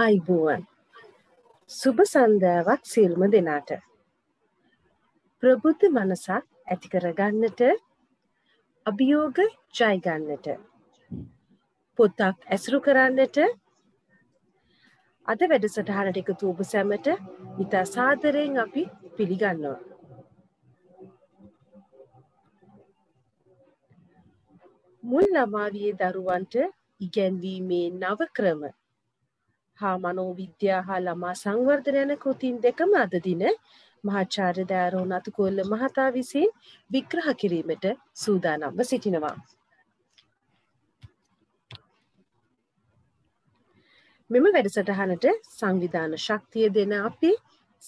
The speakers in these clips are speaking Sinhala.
අයිබුවන් සුබ සන්දෑවක් සිල්ම දෙනාට ප්‍රබුද්ධ මනසක් ඇතිකරගන්නට අභියෝග ජයගන්නට පොත්තක් ඇසුරු කරන්නට අද වැඩසටහනට එකතු ඔබ සැමට ඉතා සාදරයෙන් අපි පිළිගන්නවා මුල් ළමාවියේ දරුවන්ට ඉගැන්වීමේ නව ක්‍රම හා මනෝවිද්‍යා හා ළමා සංවර්ධන යන කෘතින් දෙකම අද දින මහාචාර්ය දෑරෝණ අතුකොල්ල මහතා විසින් විග්‍රහ කිරීමට සූදානම්ව සිටිනවා. මෙම වැඩසටහනට සංවිධාන ශක්තිය දෙන අපි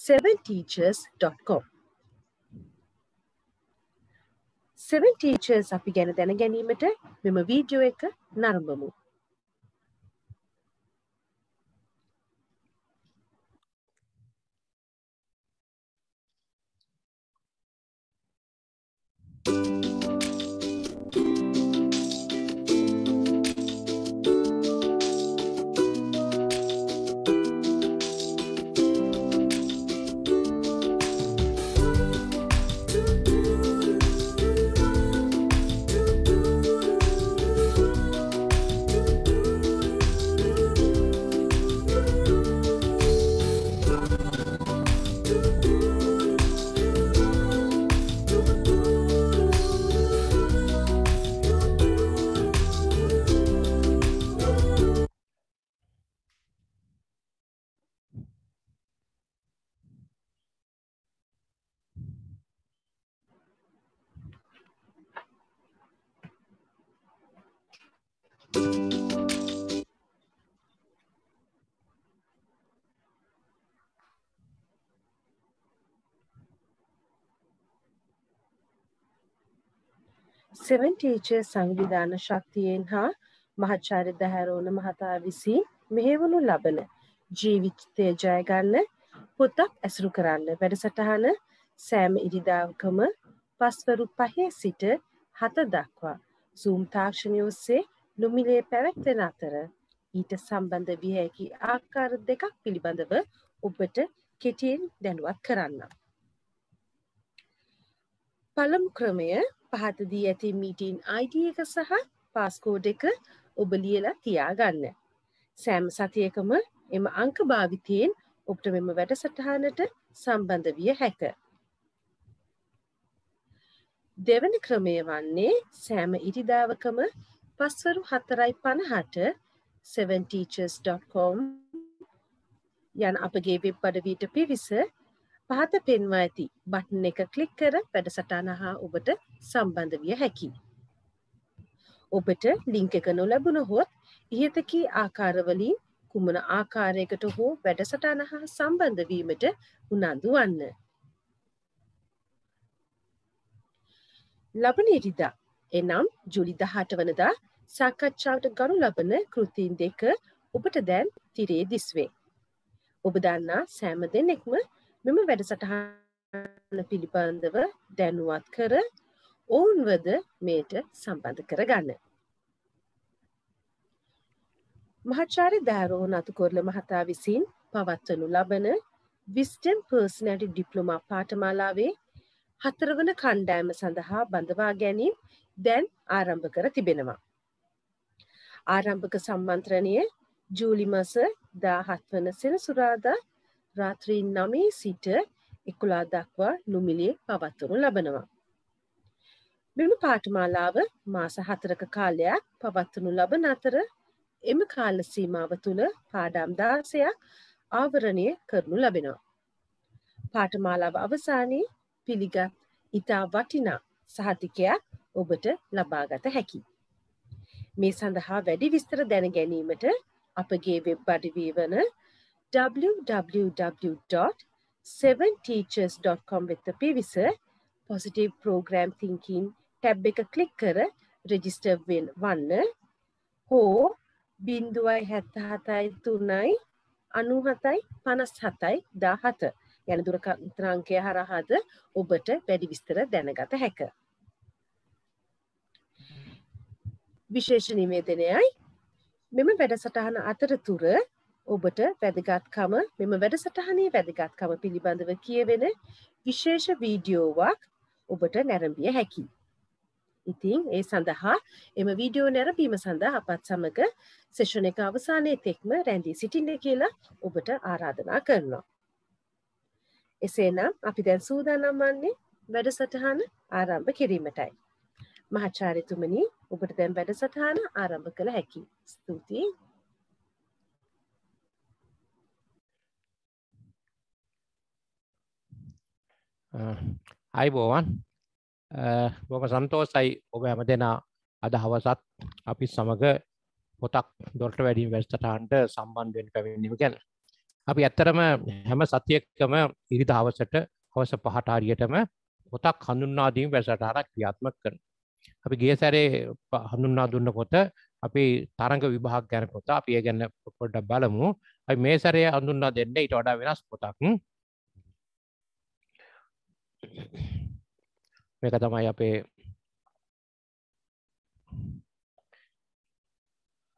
7teachers.com සෙවන් ටීචර්ස් අපි ගැන දැන ගැනීමට මෙම වීඩියෝ එක නරඹමු. thank you සෙවන් ටීචර් සංවිධාන ශක්තියෙන් හා මහචාරි දැහැරෝන මහතා විසින් මෙහෙවනු ලබන ජීවිතය ජයගන්න පොතක් ඇසුරු කරන්න වැඩසටහන සෑම ඉරිදාවකම පස්වරු පහේ සිට හත දක්වා සූම් තාක්ෂණය ඔස්සේ නොමිලේ පැවැත්වෙන අතර ඊට සම්බන්ධ විහැකි ආකාර දෙකක් පිළිබඳව ඔබට කෙටියෙන් දැනුවත් කරන්න. පළම් ක්‍රමය පහත දී ඇති මීටින් ID එක සහ පාස්කෝඩ් එක ඔබ ලියලා තියාගන්න. සෑම සතියකම එම අංක භාවිතයෙන් ඔබට මෙම වැඩසටහනට සම්බන්ධ විය හැක. දෙවන ක්‍රමය වන්නේ සෑම ඉරිදාවකම පස්වරු හතරයි පණහට 7teachers.com යන අපගේ වෙබ් අඩවීට පිවිස පහත පෙන්වා ඇති බටන් එක ක්ලික් කර වැඩසටහන හා ඔබට සම්බන්ධ විය හැකි. ඔබට ලිංක එක නොලැබුණ හොත් ඉහතකී ආකාරවලින් කුමන ආකාරයකට හෝ වැඩසටහන හා සම්බන්ධවීමට උනන්දු වන්න. ලබන ඉරිදා එනම් ජුලි දහට වනදා සාකච්ඡාවට ගනු ලබන කෘතින් දෙක ඔබට දැන් තිරේ දිස්වේ. ඔබ දන්නා සෑම දෙනෙක්ම මෙම වැඩසටහන පිළිබඳව දැනුවත් කර ඔවුන්වද මේට සම්බන්ධ කරගන්න. මහචාරි ධෑරෝහණ අතුකොරල මහතා විසින් පවත්වනු ලබන විස්ටම් පර්ස්නැටි ඩිප්ලොමා පාටමාලාවේ හතරවන කණ්ඩෑම සඳහා බඳවා ගැනීම් දැන් ආරම්භ කර තිබෙනවා. ආරම්භක සම්මන්ත්‍රණය ජූලිමස දාහත්වන සෙනසුරාදා රාත්‍රී නමේ සිට එකුලා දක්වා නුමිලිය පවත්වනු ලබනවා. මෙම පාටමාලාව මාස හතරක කාලයක් පවත්වනු ලබන අතර එම කාල සීමාව තුළ පාඩම් දාසයක් ආවරණය කරනු ලබෙනවා. පාටමාලාව අවසානයේ පිළිගත් ඉතා වටිනා සහතිකයක් ඔබට ලබාගත හැකි. මේ සඳහා වැඩි විස්තර දැන ගැනීමට අපගේ වෙබ් අඩිවී වන www.7teachers.com වෙත පිවිස positive program thinking ටැබ් එක ක්ලික් කර රෙජිස්ටර් වන්න හෝ 0.773යි 97යි 57යි 17 යන දුරකථන අංකය හරහාද ඔබට වැඩි විස්තර දැනගත හැකිය. විශේෂ නිවේදනයයි මෙම වැඩසටහන අතරතුර ඔබට වැදගත්කම මෙම වැඩසටහනේ වැදගත්කම පිළිබඳව කියවෙන විශේෂ වීඩියෝවක් ඔබට නැරඹිය හැකි. ඉතිං ඒ සඳහා එම වීඩියෝ නැරඹීම සඳහා අපත් සමඟ සේෂණ එක අවසානයේ තෙක්ම රැඳී සිටින්න කියලා ඔබට ආරාධනා කරනවා. එසේනම් අපි දැන් සූදානම් වන්නේ වැඩසටහන ආරම්භ කිරීමටයි. මහාචාර්යතුමනි ඔබට දැන් වැඩසටහන ආරම්භ කළ හැකි. ස්තුතියි අයිබෝවන් බොම සන්තෝසයි ඔබ ඇම දෙනා අද හවසත් අපි සමඟ පොතක් දොට වැඩින් වැස්තටහන්ට සම්බන්ධුවෙන් පැමිණීම ගැන අපි ඇත්තරම හැම සතියකම ඉරි දහවසට හවස පහටාරියටම පොතක් හඳුන්නාදීම වැසටහරක් ක්‍රියාත්මක කරන අපි ගේ සැරේ හඳුන්නා දුන්න පොත අපි තරඟ විභාග ගැන පොත අපි ඒ ගැන්න පොඩ්ඩ බලමු ඇයි මේ සැරේ හඳුන්නා දෙන්න ඉට වඩා වෙනස් පොතක් මේක තමයි අපේ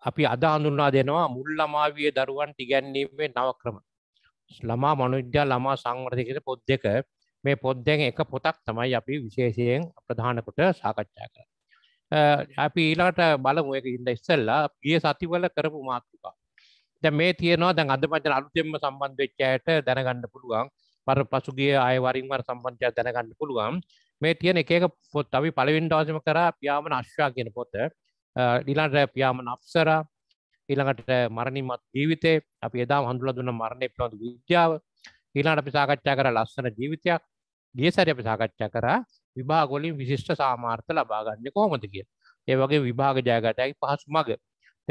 අපි අද හඳුන්වා දෙනවා මුල් ළමාවියේ දරුවන් ඉගැන්වීමේ නව ක්‍රම. ළමා මනෝවිද්‍යා ළමා සංවර්ධනය කියන පොත් දෙක මේ පොත් දෙකෙන් එක පොතක් තමයි අපි විශේෂයෙන් ප්‍රධාන කොට සාකච්ඡා කරන්නේ. අපි ඊළඟට බලමු ඒක ඉඳ ඉස්සෙල්ලා ගිය සතිවල කරපු මාතෘකා. දැන් මේ තියෙනවා දැන් අද මම අලුතෙන්ම සම්බන්ධ වෙච්ච අයට දැනගන්න පුළුවන්. පර පසුගේ අයවරින්වර සම්බන්ධයක් දැනගන්න පුළුවන් මේ තියෙන එක පොත් අපි පළවෙන් දවසම කර පියාමන අශ්වා කියන පොත ඊළඟට පියාමන අප්සර ඊළඟට මරණින්මත් ජීවිතේ අපි එදා හඳුලා දුන්න මරණය පිළිබඳ විද්‍යාව ඊළඟට අපි සාකච්ඡා කර ලස්සන ජීවිතයක් ගිය සැරේ අපි සාකච්ඡා කරා විභාග වලින් විශිෂ්ට සාමාර්ථ ලබා ගන්න කොහොමද කියලා. ඒ වගේ විභාග ජයගතයි පහසු මඟ.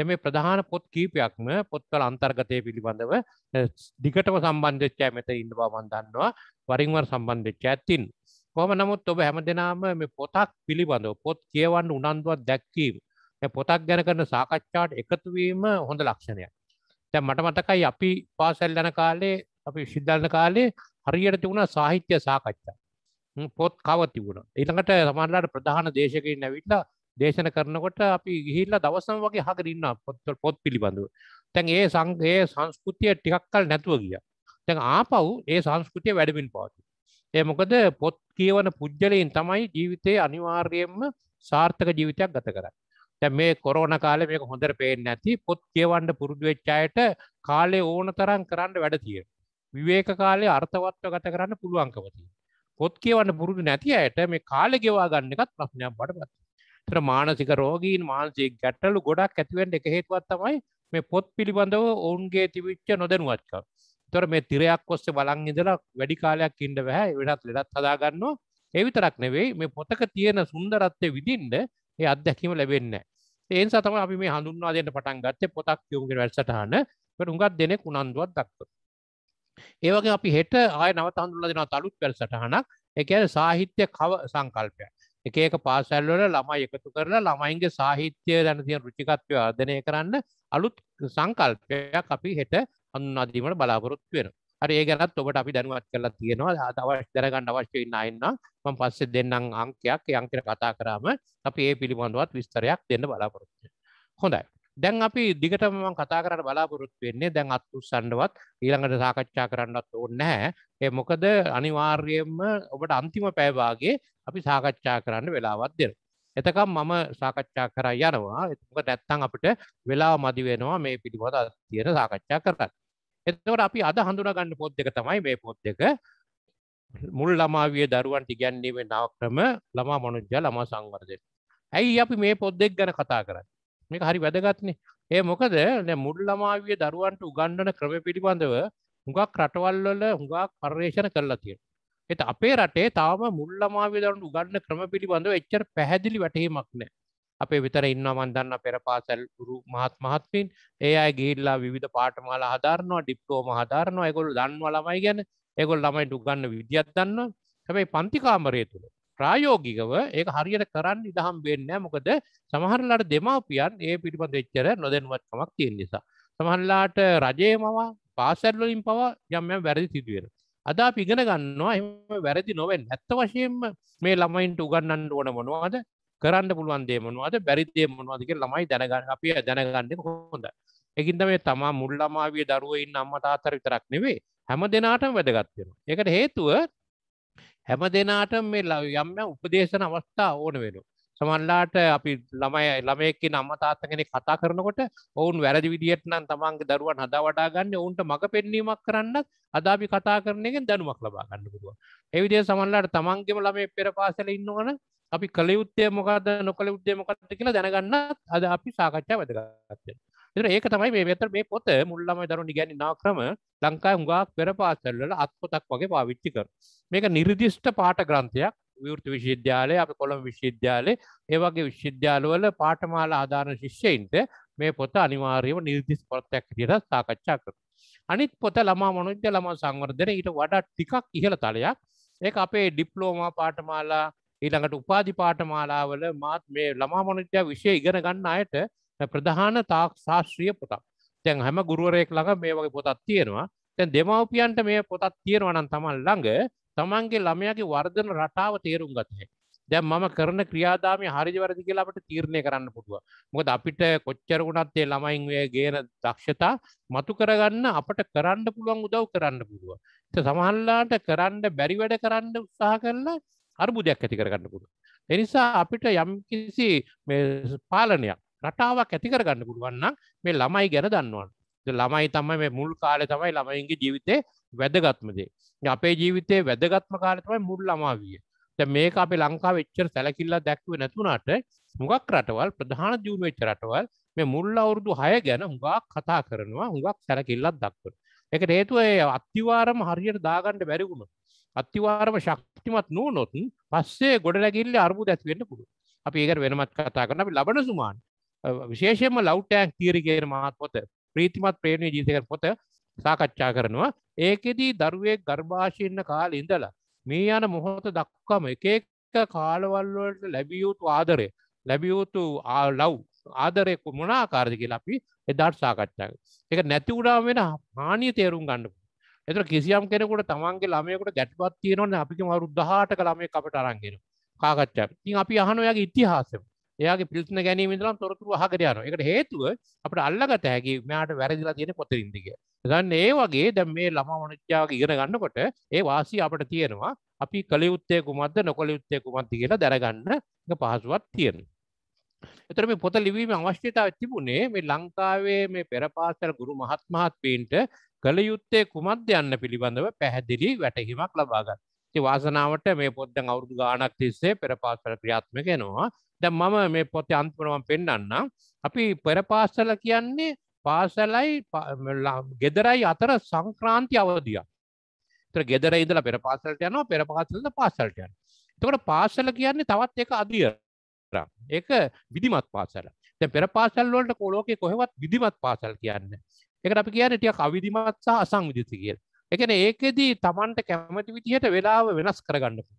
මේ ප්‍රධාන පොත් කීපයක්ම පොත්වල අන්තර්ගතය පිළිබඳව දිගටම සම්බන්ධච්චෑ මෙත ඉන්න බවන් දන්නවා වරින්වර සම්බන්ධච්ච ඇත්තින්. කොම නමුත් ඔබ හැම දෙනාම මේ පොතක් පිළිබඳව පොත් කියවන්න උනන්දුවත් දැක්කීම පොතක් ගැන කරන සාකච්ඡාට එකතුවීම හොඳ ලක්ෂණයක්. තැ මට මතකයි අපි පාසැල් යන කාලේ අපි ශිද්ධලන කාලේ හරියට තිබුණ සාහිත්‍ය සාකච්ඡා. පොත් කවති වුණ. ඉළඟට සමන්ලාට ප්‍රධාන දේශකින් නැවිටලා දේශන කරනකොට අපි ගිහිල්ලා දවසම වගේ අහගෙන ඉන්නවා පොත් පොත් පිළිබඳව. දැන් ඒ සංඝයේ සංස්කෘතිය ටිකක් කල නැතුව ගියා. දැන් ආපහු ඒ සංස්කෘතිය වැඩමින් පවතී. ඒ මොකද පොත් කියවන පුජ්‍යලයෙන් තමයි ජීවිතයේ අනිවාර්යයෙන්ම සාර්ථක ජීවිතයක් ගත කරන්නේ. දැන් මේ කොරෝනා කාලේ මේක හොඳට පේන්නේ නැති පොත් කියවන්න පුරුදු වෙච්ච අයට කාලේ ඕන තරම් කරන්න වැඩ තියෙනවා. විවේක කාලේ අර්ථවත්ව ගත කරන්න පුළුවන්කම තියෙනවා. පොත් කියවන්න පුරුදු නැති අයට මේ කාලේ ගෙවා ගන්න එකත් ප්‍රශ්නයක් වඩපත්. තර මානසික රෝගීන් මාන්සේ ගැටලු ගොඩක් ඇතිවෙන්ට එක හේතුවත් තමයි මේ පොත් පිළිබඳව ඔවුන්ගේ තිවිච්ච නොදැනුවත්ක තොර මේ තිරයක් ඔස්සේ බලං ඉදලා වැඩි කාලයක් ඉන්ඩ බැහැ වෙනත් ලෙඩත් හදාගන්නවා එවිතරක් නෙවෙයි මේ පොතක තියෙන සුන්දරත්වය විදින්ට ඒ අත්දැකීම ලැබෙන්නේ ඒන් සතම අපි මේ හඳුන්වා දෙන්න පටන් ගත්තේ පොතක් යෝගේ වැඩසටහන පටුගත් දෙනෙක් උනන්දුවත් දක්ව. ඒවගේ අපි හෙට ආය නවත හඳුල දෙෙන තලුත් පැල් සටහනක් එක සාහිත්‍ය කව සංකල්පයක් එක එක පාසැල්වල ළමයි එකතු කරලා ළමයින්ගේ සාහිත්‍යය දැන තියන රුචිකත්වය අධනය කරන්න අලුත් සංකල්පයක් අපි හෙට අන්නාදීමට බලාපොරොත්තු වෙන හරි ඒ ගැනත් ඔබට අපි දැනුවත් කරලා තියෙනවා අවශ්‍ය දරගන්න අවශ්‍ය ඉන්න අයන්න මම පස්සේ දෙන්නම් අංකයක් ඒ අංකයට කතා කරාම අපි ඒ පිළිබඳවත් විස්තරයක් දෙන්න බලාපොරොත්තු හොඳයි දැන් අපි දිගට මම කතා කරට බලාපොරොත්තු වෙන්නේ දැන් අත්තුස්සන්නවත් ඊළඟට සාකච්ඡා කරන්නත් ඕනේ නැහැ. ඒ මොකද අනිවාර්යයෙන්ම ඔබට අන්තිම පැය භාගයේ අපි සාකච්ඡා කරන්න වෙලාවක් දෙනවා. එතකම් මම සාකච්ඡා කරා යනවා. මොකද නැත්තම් අපිට වෙලාව මදි වෙනවා මේ පිළිබඳ තියෙන සාකච්ඡා කරන්න. එතකොට අපි අද හඳුනා ගන්න පොත් දෙක තමයි මේ පොත් දෙක. මුල් ළමාවිය දරුවන්ට ඉගැන්වීමේ නවක්‍රම ළමා මනුජ්‍ය ළමා සංවර්ධනය. ඇයි අපි මේ පොත් දෙක ගැන කතා කරන්නේ? මේක හරි වැදගත්නේ ඒ මොකද මුල් ළමාවිය දරුවන්ට උගන්ඩන ක්‍රම පිළිබඳව හුඟක් රටවල්වල හුඟක් පර්යේෂණ කරලා තියෙන එත අපේ රටේ තාම මුල්ලමාවිය දරුන්ට උගන්න ක්‍රම පිළිබඳව එච්චර පැහැදිලි වැටීමක් නෑ අපේ විතර ඉන්නවමන් දන්න පෙර පාසැල් රු මහත් මහත්මින් ඒ අය ගේල්ලා විධ පාටමාලා හදාරනවා ඩිප්ලෝම හදාරනවා ඇගොල් දන්නවා ළමයි ගැන ඒගොල් ළමයි ඩුගන්න විදිියත් දන්න හැබැයි පන්තිකාමරය තුළ ප්‍රායෝගිකව ඒක හරියට කරන්න ඉඩහම් වෙන්නේ මොකද සමහරලාට දෙමාපියන් ඒ පිටිපස්ස එච්චර නොදැනුවත්කමක් තියෙන නිසා. සමහරලාට රජයේමව පාසල් වලින් පවා යම් යම් වැරදි සිදු වෙනවා. අද අපි ඉගෙන ගන්නවා එහෙම වැරදි නොවෙන්න. ඇත්ත වශයෙන්ම මේ ළමයින්ට උගන්වන්න ඕන මොනවද? කරන්න පුළුවන් දේ මොනවද? බැරි දේ මොනවද කියලා ළමයි දැනගන්න අපි දැනගන්නේ කොහොමද? ඒකින්ද මේ තමා මුල් ළමාවිය දරුවෝ ඉන්න අම්මා තාත්තා විතරක් නෙවෙයි හැම දිනාටම වැදගත් වෙනවා. ඒකට හේතුව හැම දෙනාටම මේ යම් යම් උපදේශන අවස්ථා ඕන වෙනවා. සමහරලාට අපි ළමයි ළමයෙක් කියන අම්මා තාත්තා කෙනෙක් කතා කරනකොට ඔවුන් වැරදි විදියට නම් තමන්ගේ දරුවන් හදා වඩා ගන්න ඔවුන්ට මඟ පෙන්වීමක් කරන්නත් අද අපි කතා කරන එකෙන් දැනුමක් ලබා ගන්න පුළුවන්. ඒ විදිහට සමහරලාට තමන්ගේම ළමයේ පෙර පාසලේ ඉන්නවනම් අපි කළ යුත්තේ මොකද නොකළ යුත්තේ මොකද කියලා දැනගන්නත් අද අපි සාකච්ඡා වැදගත් වෙනවා. එතන ඒක තමයි මේ වෙතර මේ පොත මුල් ළමයි දරුවන් ඉගැන්නා ක්‍රම ලංකාවේ හුඟක් පෙර පාසල්වල අත් පොතක් වගේ පාවිච්චි කරනවා. මේක නිර්දිෂ්ට පාඨ ග්‍රන්ථයක් විවෘත විශ්වවිද්‍යාලය අපි කොළඹ විශ්වවිද්‍යාලේ ඒ වගේ විශ්වවිද්‍යාලවල පාඨමාලා ආදාන ශිෂ්‍යයින්ට මේ පොත අනිවාර්යයෙන්ම නිර්දිෂ්ට පොතක් විදිහට සාකච්ඡා කරනවා. අනිත් පොත ළමා මනෝවිද්‍යා ළමා සංවර්ධනය ඊට වඩා ටිකක් ඉහළ තලයක්. ඒක අපේ ඩිප්ලෝමා පාඨමාලා ඊළඟට උපාධි පාඨමාලාවල මාත් මේ ළමා මනෝවිද්‍යා විෂය ඉගෙන ගන්න අයට ප්‍රධාන තාක් ශාස්ත්‍රීය පොතක් තැන් හැම ගුරුවරයෙක් ළඟ මේ වගේ පොතත් තියෙනවා තැන් දෙමවපියන්ට මේ පොතත් තියෙනවනන් තමන් ළඟ තමන්ගේ ළමයාගේ වර්ධන රටාව තේරුම් ගතහ දැම් මම කරන ක්‍රියාදාමය හරිජ වැරදි කියලාට තීරණය කරන්න පුටුව මොකද අපිට කොච්චර වුණත්තේ ළමයින්ගේ ගේන දක්ෂතා මතු කරගන්න අපට කරන්න පුළුවන් උදව් කරන්න පුළුව සමහල්ලාට කරන්න බැරි වැඩ කරන්න උත්සාහ කරලා අර්බුදයක් ඇති කරගන්න පුළුව එනිසා අපිට යම් කිසි පාලනයක් රටාවක් ඇතිකර ගන්න පුළුවන්නම් මේ ළමයි ගැන දන්නවන් ළමයි තමයි මේ මුල් කාලය තමයි ළමයින්ගේ ජීවිතේ වැදගත්මදේ අපේ ජීවිතේ වැදගත්ම කාලය තමයි මුල් ළමාවිය මේ අපේ ලංකා වෙච්චර සැලකිල්ලා දැක්ව නැතුනාට මුගක් රටවල් ප්‍රධාන දියුණුවෙච්ච රටවල් මේ මුල් අවුරුදු හය ගැන හුඟක් කතා කරනවා හුඟක් සැලකිල්ලත් දක්වට එක හේතුව අත්තිවාරම හරියට දාගන්නට බැරිවුණ අත්තිවාරම ශක්තිමත් නූනොත් පස්සේ ගොඩ ලැගිල්ල අරබු දැත්වෙන්න පුළුව අපි ඒකට වෙනමත් කතා කරන අපි ලබන සුමාන් විශේෂයෙන්ම ලෞටෑක් තීරගේර මහත් පොත ප්‍රීතිමත් ප්‍රේණය ජීතකර පොත සාකච්ඡා කරනවා ඒකෙදී දරුවෙක් ගර්භාෂයන්න කාල ඉඳලා මේ යන මොහොත දක්කම එකක් කාලවල්වලට ලැබියයුතු ආදරය ලැබියයුතු ලව් ආදරයෙකු මොනාකාරදි කියලා අපි එදාට සාකච්ඡාව එක නැති උඩා වෙන හානිය තේරුම් ගන්න එතර කිසියම් කෙනෙකුට තමන්ගේ ළමයකට ගැටපත් තියෙනවන්න අපිම අවරුද්ධහට කළමය අපට අරන්ගෙන කාකච්චා ඉතින් අපි අහනොයාගේ ඉතිහාසම එයාගේ පිල්තන ගැනීම දම් තොරතුරු අහකරයන එකට හේතුව අපට අල්ලගත හැකි මෙයාට වැරදිලා තියෙන පොතරින්දික ගන්න ඒ වගේ දැම් මේ ළම මනුච්චාව ඉගෙන ගන්නකොට ඒ වාසි අපට තියෙනවා අපි කළයුත්තය කුමත්ද නොකොළ යුත්තය කුමත්ති කියලා දැනගන්න පහසුවත් තියෙන. එතර මේ පොත ලිවීම අවශ්‍යතාව තිබුණේ මේ ලංකාවේ මේ පෙරපාසල් ගුරු මහත්මහත් පීන්ට කළ යුත්තේ කුමත් යන්න පිළිබඳව පැහැදිලි වැටහිමක් ලබාගන්න. වාසනාවට මේ පොද්දන් අවුරුදු ගානක් තිස්සේ පෙරපාසල ක්‍රියාත්මකෙනවා දැ මම මේ පොතේ අන්තිමනම පෙන්න්නම් අපි පෙර පාස්සල කියන්නේ පාසලයි ගෙදරයි අතර සංක්‍රාන්ති අවධිය තර ගෙදර ඉදල පෙර පාසලට යනවා පෙර පාසලද පාසල්ට යන තකට පාසල කියන්නේ තවත් එක අදිය එක විදිමත් පාසල පෙර පාසල් වලට කොලෝක කොහෙවත් විදිමත් පාසල් කියන්න එකට අපි කියන්න ටිය අවිදිමත් සහ අසං විදිසි කියල් එකන ඒකෙදී තමන්ට කැමති විදිහට වෙලාව වෙනස් කරගන්නපු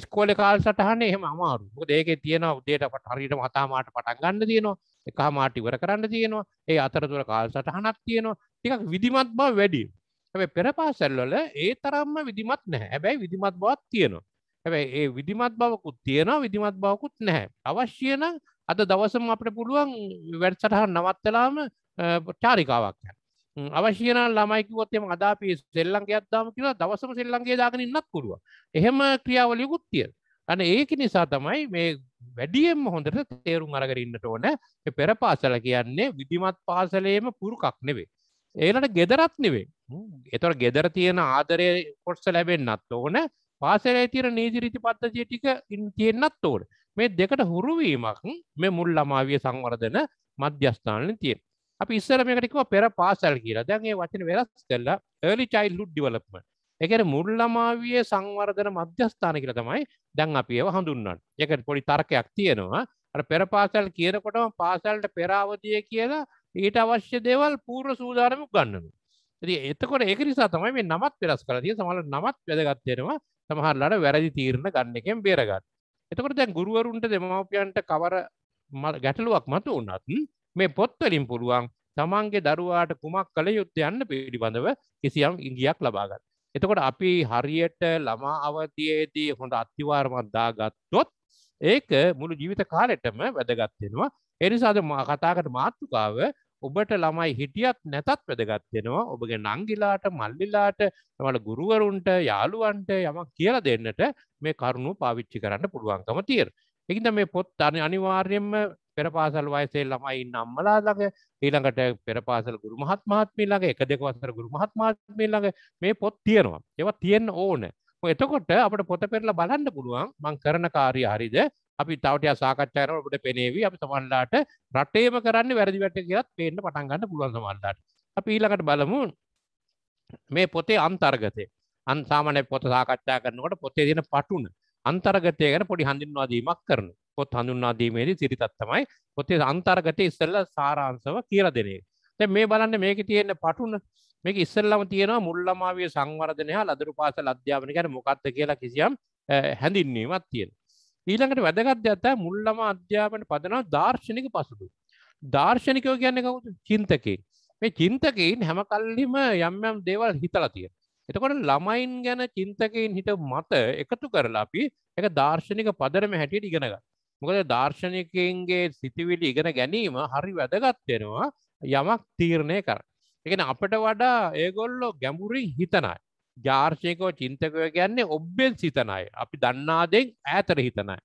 ස්කෝල කාල් සටහන එහම අමාරු දේක තියෙන උදේට පට හරිට මතාමාට පටන් ගන්න තියෙනවා එක මාට ඉවර කරන්න තියෙනවා ඒ අතරතුර කාල් සටහනක් තියෙනවා ටිකක් විදිමත් බව වැඩි හැබැ පෙර පාසැල්වල ඒ තරම්ම විදිමත් නැහැ හැබැයි විදිමත් බවත් තියෙනවා හැබැයි ඒ විදිමත් බවකුත් තියෙනවා විදිමත් බවකුත් නැහැ අවශ්‍යන අද දවසම අපට පුළුවන් වැඩ සටහන් නවත්තලාම චාරිකාවක් යන්න අවශ්‍යන ළමයිකිවොත්තෙම අදාපි සෙල්ලන්ගේ අත්දාම කියව දවසම සෙල්ලන්ගේ දාගෙන ඉන්නත් පුළුව එහෙම ක්‍රියාවලියකුත් තිය අන ඒක නිසා තමයි මේ වැඩියම් හොඳට තේරුම් අරගරන්නට ඕන පෙර පාසල කියන්නේ විදිමත් පාසලේම පුරුකක් නෙවේ ඒලට ගෙදරත් නෙවේ එතොට ගෙදර තියෙන ආදරය කොටස ලැබෙන්න්නත් ඕන පාසලේ තිර නීජිරිති පත්තජය ටික ඉන් තියෙන්න්නත් ඕට මේ දෙකට හුරුවීමක් මේ මුල් ළමාවිය සංවර්ධන මධ්‍යස්ථානය තියෙන අපි ඉස්සර මේකටකව පෙර පාසල් කියලා දැන් ඒ වචන වෙනස් කරලා early childhood development ඒ කියන්නේ මුල් ළමාවියේ සංවර්ධන මධ්‍යස්ථාන කියලා තමයි දැන් අපි ඒව හඳුන්වන්නේ. ඒකට පොඩි තර්කයක් තියෙනවා. අර පෙර පාසල් කියනකොටම පාසල්ට පෙර අවධිය කියලා ඊට අවශ්‍ය දේවල් පූර්ව සූදානම් උගන්වනවා. ඉතින් එතකොට ඒක නිසා තමයි මේ නමත් වෙනස් කරලා තියෙන්නේ. සමහරවල් නමත් වැදගත් වෙනවා. සමහරවල් වැරදි තීරණ ගන්න එකෙන් බේරගන්න. එතකොට දැන් ගුරුවරුන්ට දෙමව්පියන්ට කවර ගැටලුවක් මතු වුණත් මේ පොත්වලින් පුළුවන් තමන්ගේ දරුවාට කුමක් කළ යුත්ත යන්න පිළිබඳව කිසියම් ඉගියක් ලබාගන්න. එතකොට අපි හරියට ළමා අවතියේදී හොඳ අත්තිවාරමක් දාගත්තොත් ඒක මුළු ජීවිත කාලෙටම වැදගත්වෙනවා. එනිසාද කතාකට මාතෘකාව ඔබට ළමයි හිටියත් නැතත් වැදගත්වෙනවා ඔබගේ නංගිලාට මල්ලිලාට වල ගුරුවරුන්ට යාළුවන්ට යමක් කියල දෙන්නට මේ කරුණු පාවිච්චි කරන්න පුළුවන්කම තිීර. එකද මේ පොත් අනිවාර්යෙන්ම පෙරපාසල් වයසේ ළමයි ඉන්න අම්මලා ළඟ ඊළඟට පෙරපාසල් ගුරු මහත්මාත්මී ළඟ එක දෙක වසර ගුරු මහත්මාත්මී ළඟ මේ පොත් තියෙනවා ඒවා තියෙන්න ඕන එතකොට අපට පොත පෙරලා බලන්න පුළුවන් මං කරන කාර්ය හරිද අපි තවට සාකච්ඡාර ඔබට පෙනේවි අපි සමල්ලාට රටේම කරන්න වැරදි වැට කියලත් පේන්න පටන් ගන්න පුළුවන් සමල්ලාට අපි ඊළඟට බලමු මේ පොතේ අන්තර්ගතය අන්සාමනය පොත සාකච්ඡා කරනකොට පොතේ දෙන පටුන අන්තර්ගතය ගැන පොඩි හඳින්වාදීමක් කරනවා පොත් හඳුන්නාදීමේදී සිරිතත් තමයි පොතේ අන්තර්ගත ඉස්සල්ල සාරාංශව කියල දෙනේ තැ මේ බලන්න මේක තියෙන පටුන මේක ඉස්සල්ලම තියෙනවා මුල්ලමාවිය සංවර්ධනය ලදරු පාසල් අධ්‍යාපන ගැන මොකක්ද කියලා කිසියම් හැඳින්වීමත් තියෙන ඊළඟට වැදගත් ඇත මුල්ලම අධ්‍යාපන පදනවා දර්ශනික පසුදු දර්ශනිකයෝ කියන්න කවුද චින්තකේ මේ චින්තකයින් හැම කල්ලිම යම්යම් දේවල් හිතලා තියෙන එතකොට ළමයින් ගැන චින්තකයින් හිට මත එකතු කරලා අපි එක දර්ශනික පදරම හැටියට ඉගෙනගන්න මොකද දර්ශනයකන්ගේ සිතිවිලි ඉගෙන ගැනීම හරි වැදගත්වෙනවා යමක් තීරණය කර. එකන අපට වඩා ඒගොල්ලෝ ගැමුරින් හිතනයි. ජාර්ශයකෝ චින්තකය ගැන්නේ ඔබ්බෙන් සිතනයි අපි දන්නාදෙන් ඇතර හිතනයි.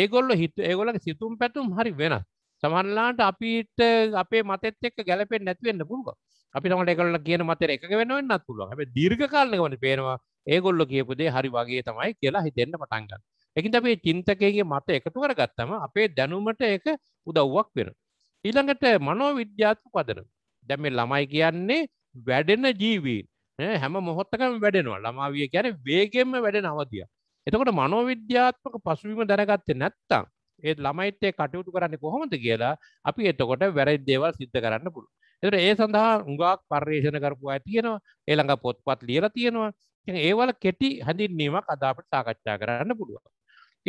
ඒගොල්ල හිත ඒගොලක සිතුම් පැතුම් හරි වෙනස් සමන්ලාට අපිට අපේ මතත් එක්ක ගැලපෙන් නැතිවෙන්න පුළුව අපි නමට එකල්ල කියන මතර එක වෙනවෙන්නත් පුළුව ඇ දිර්ග කාලනක වන පේනවා ඒගොල්ල කියපුදේ හරි වගේ තමයි කියලා හිතෙන්න්න පටන්ගන්න එකින් අපේ චින්තකයගේ මත එකතු කර ගත්තම අපේ දැනුමට එක උදව්වක් වෙන. ඊළඟට මනෝ විද්‍යාත්ම පදන දැම ළමයි කියන්නේ වැඩෙන ජීවීන් හැම මොහොත්තකම වැඩෙනවා ළමාවිය කියන වේගෙන්ම වැඩෙන අවතිය. එතකොට මනෝවිද්‍යාත්මක පසුවීම දැනගත්තේ නැත්තම් ඒත් ළමයිත්තේ කටයුතු කරන්නේ කොහොමද කියලා අපි එතකොට වැරදි දේවල් සිද්ධ කරන්න පුළුවන්. ඒතර ඒ සඳහා උඟාක් පරිශන කරපු අය තියෙනවා. ඒ ළඟ පොත්පත් ලියලා තියෙනවා. ඉතින් ඒවල කෙටි හැඳින්වීමක් අද අපිට සාකච්ඡා කරන්න පුළුවන්.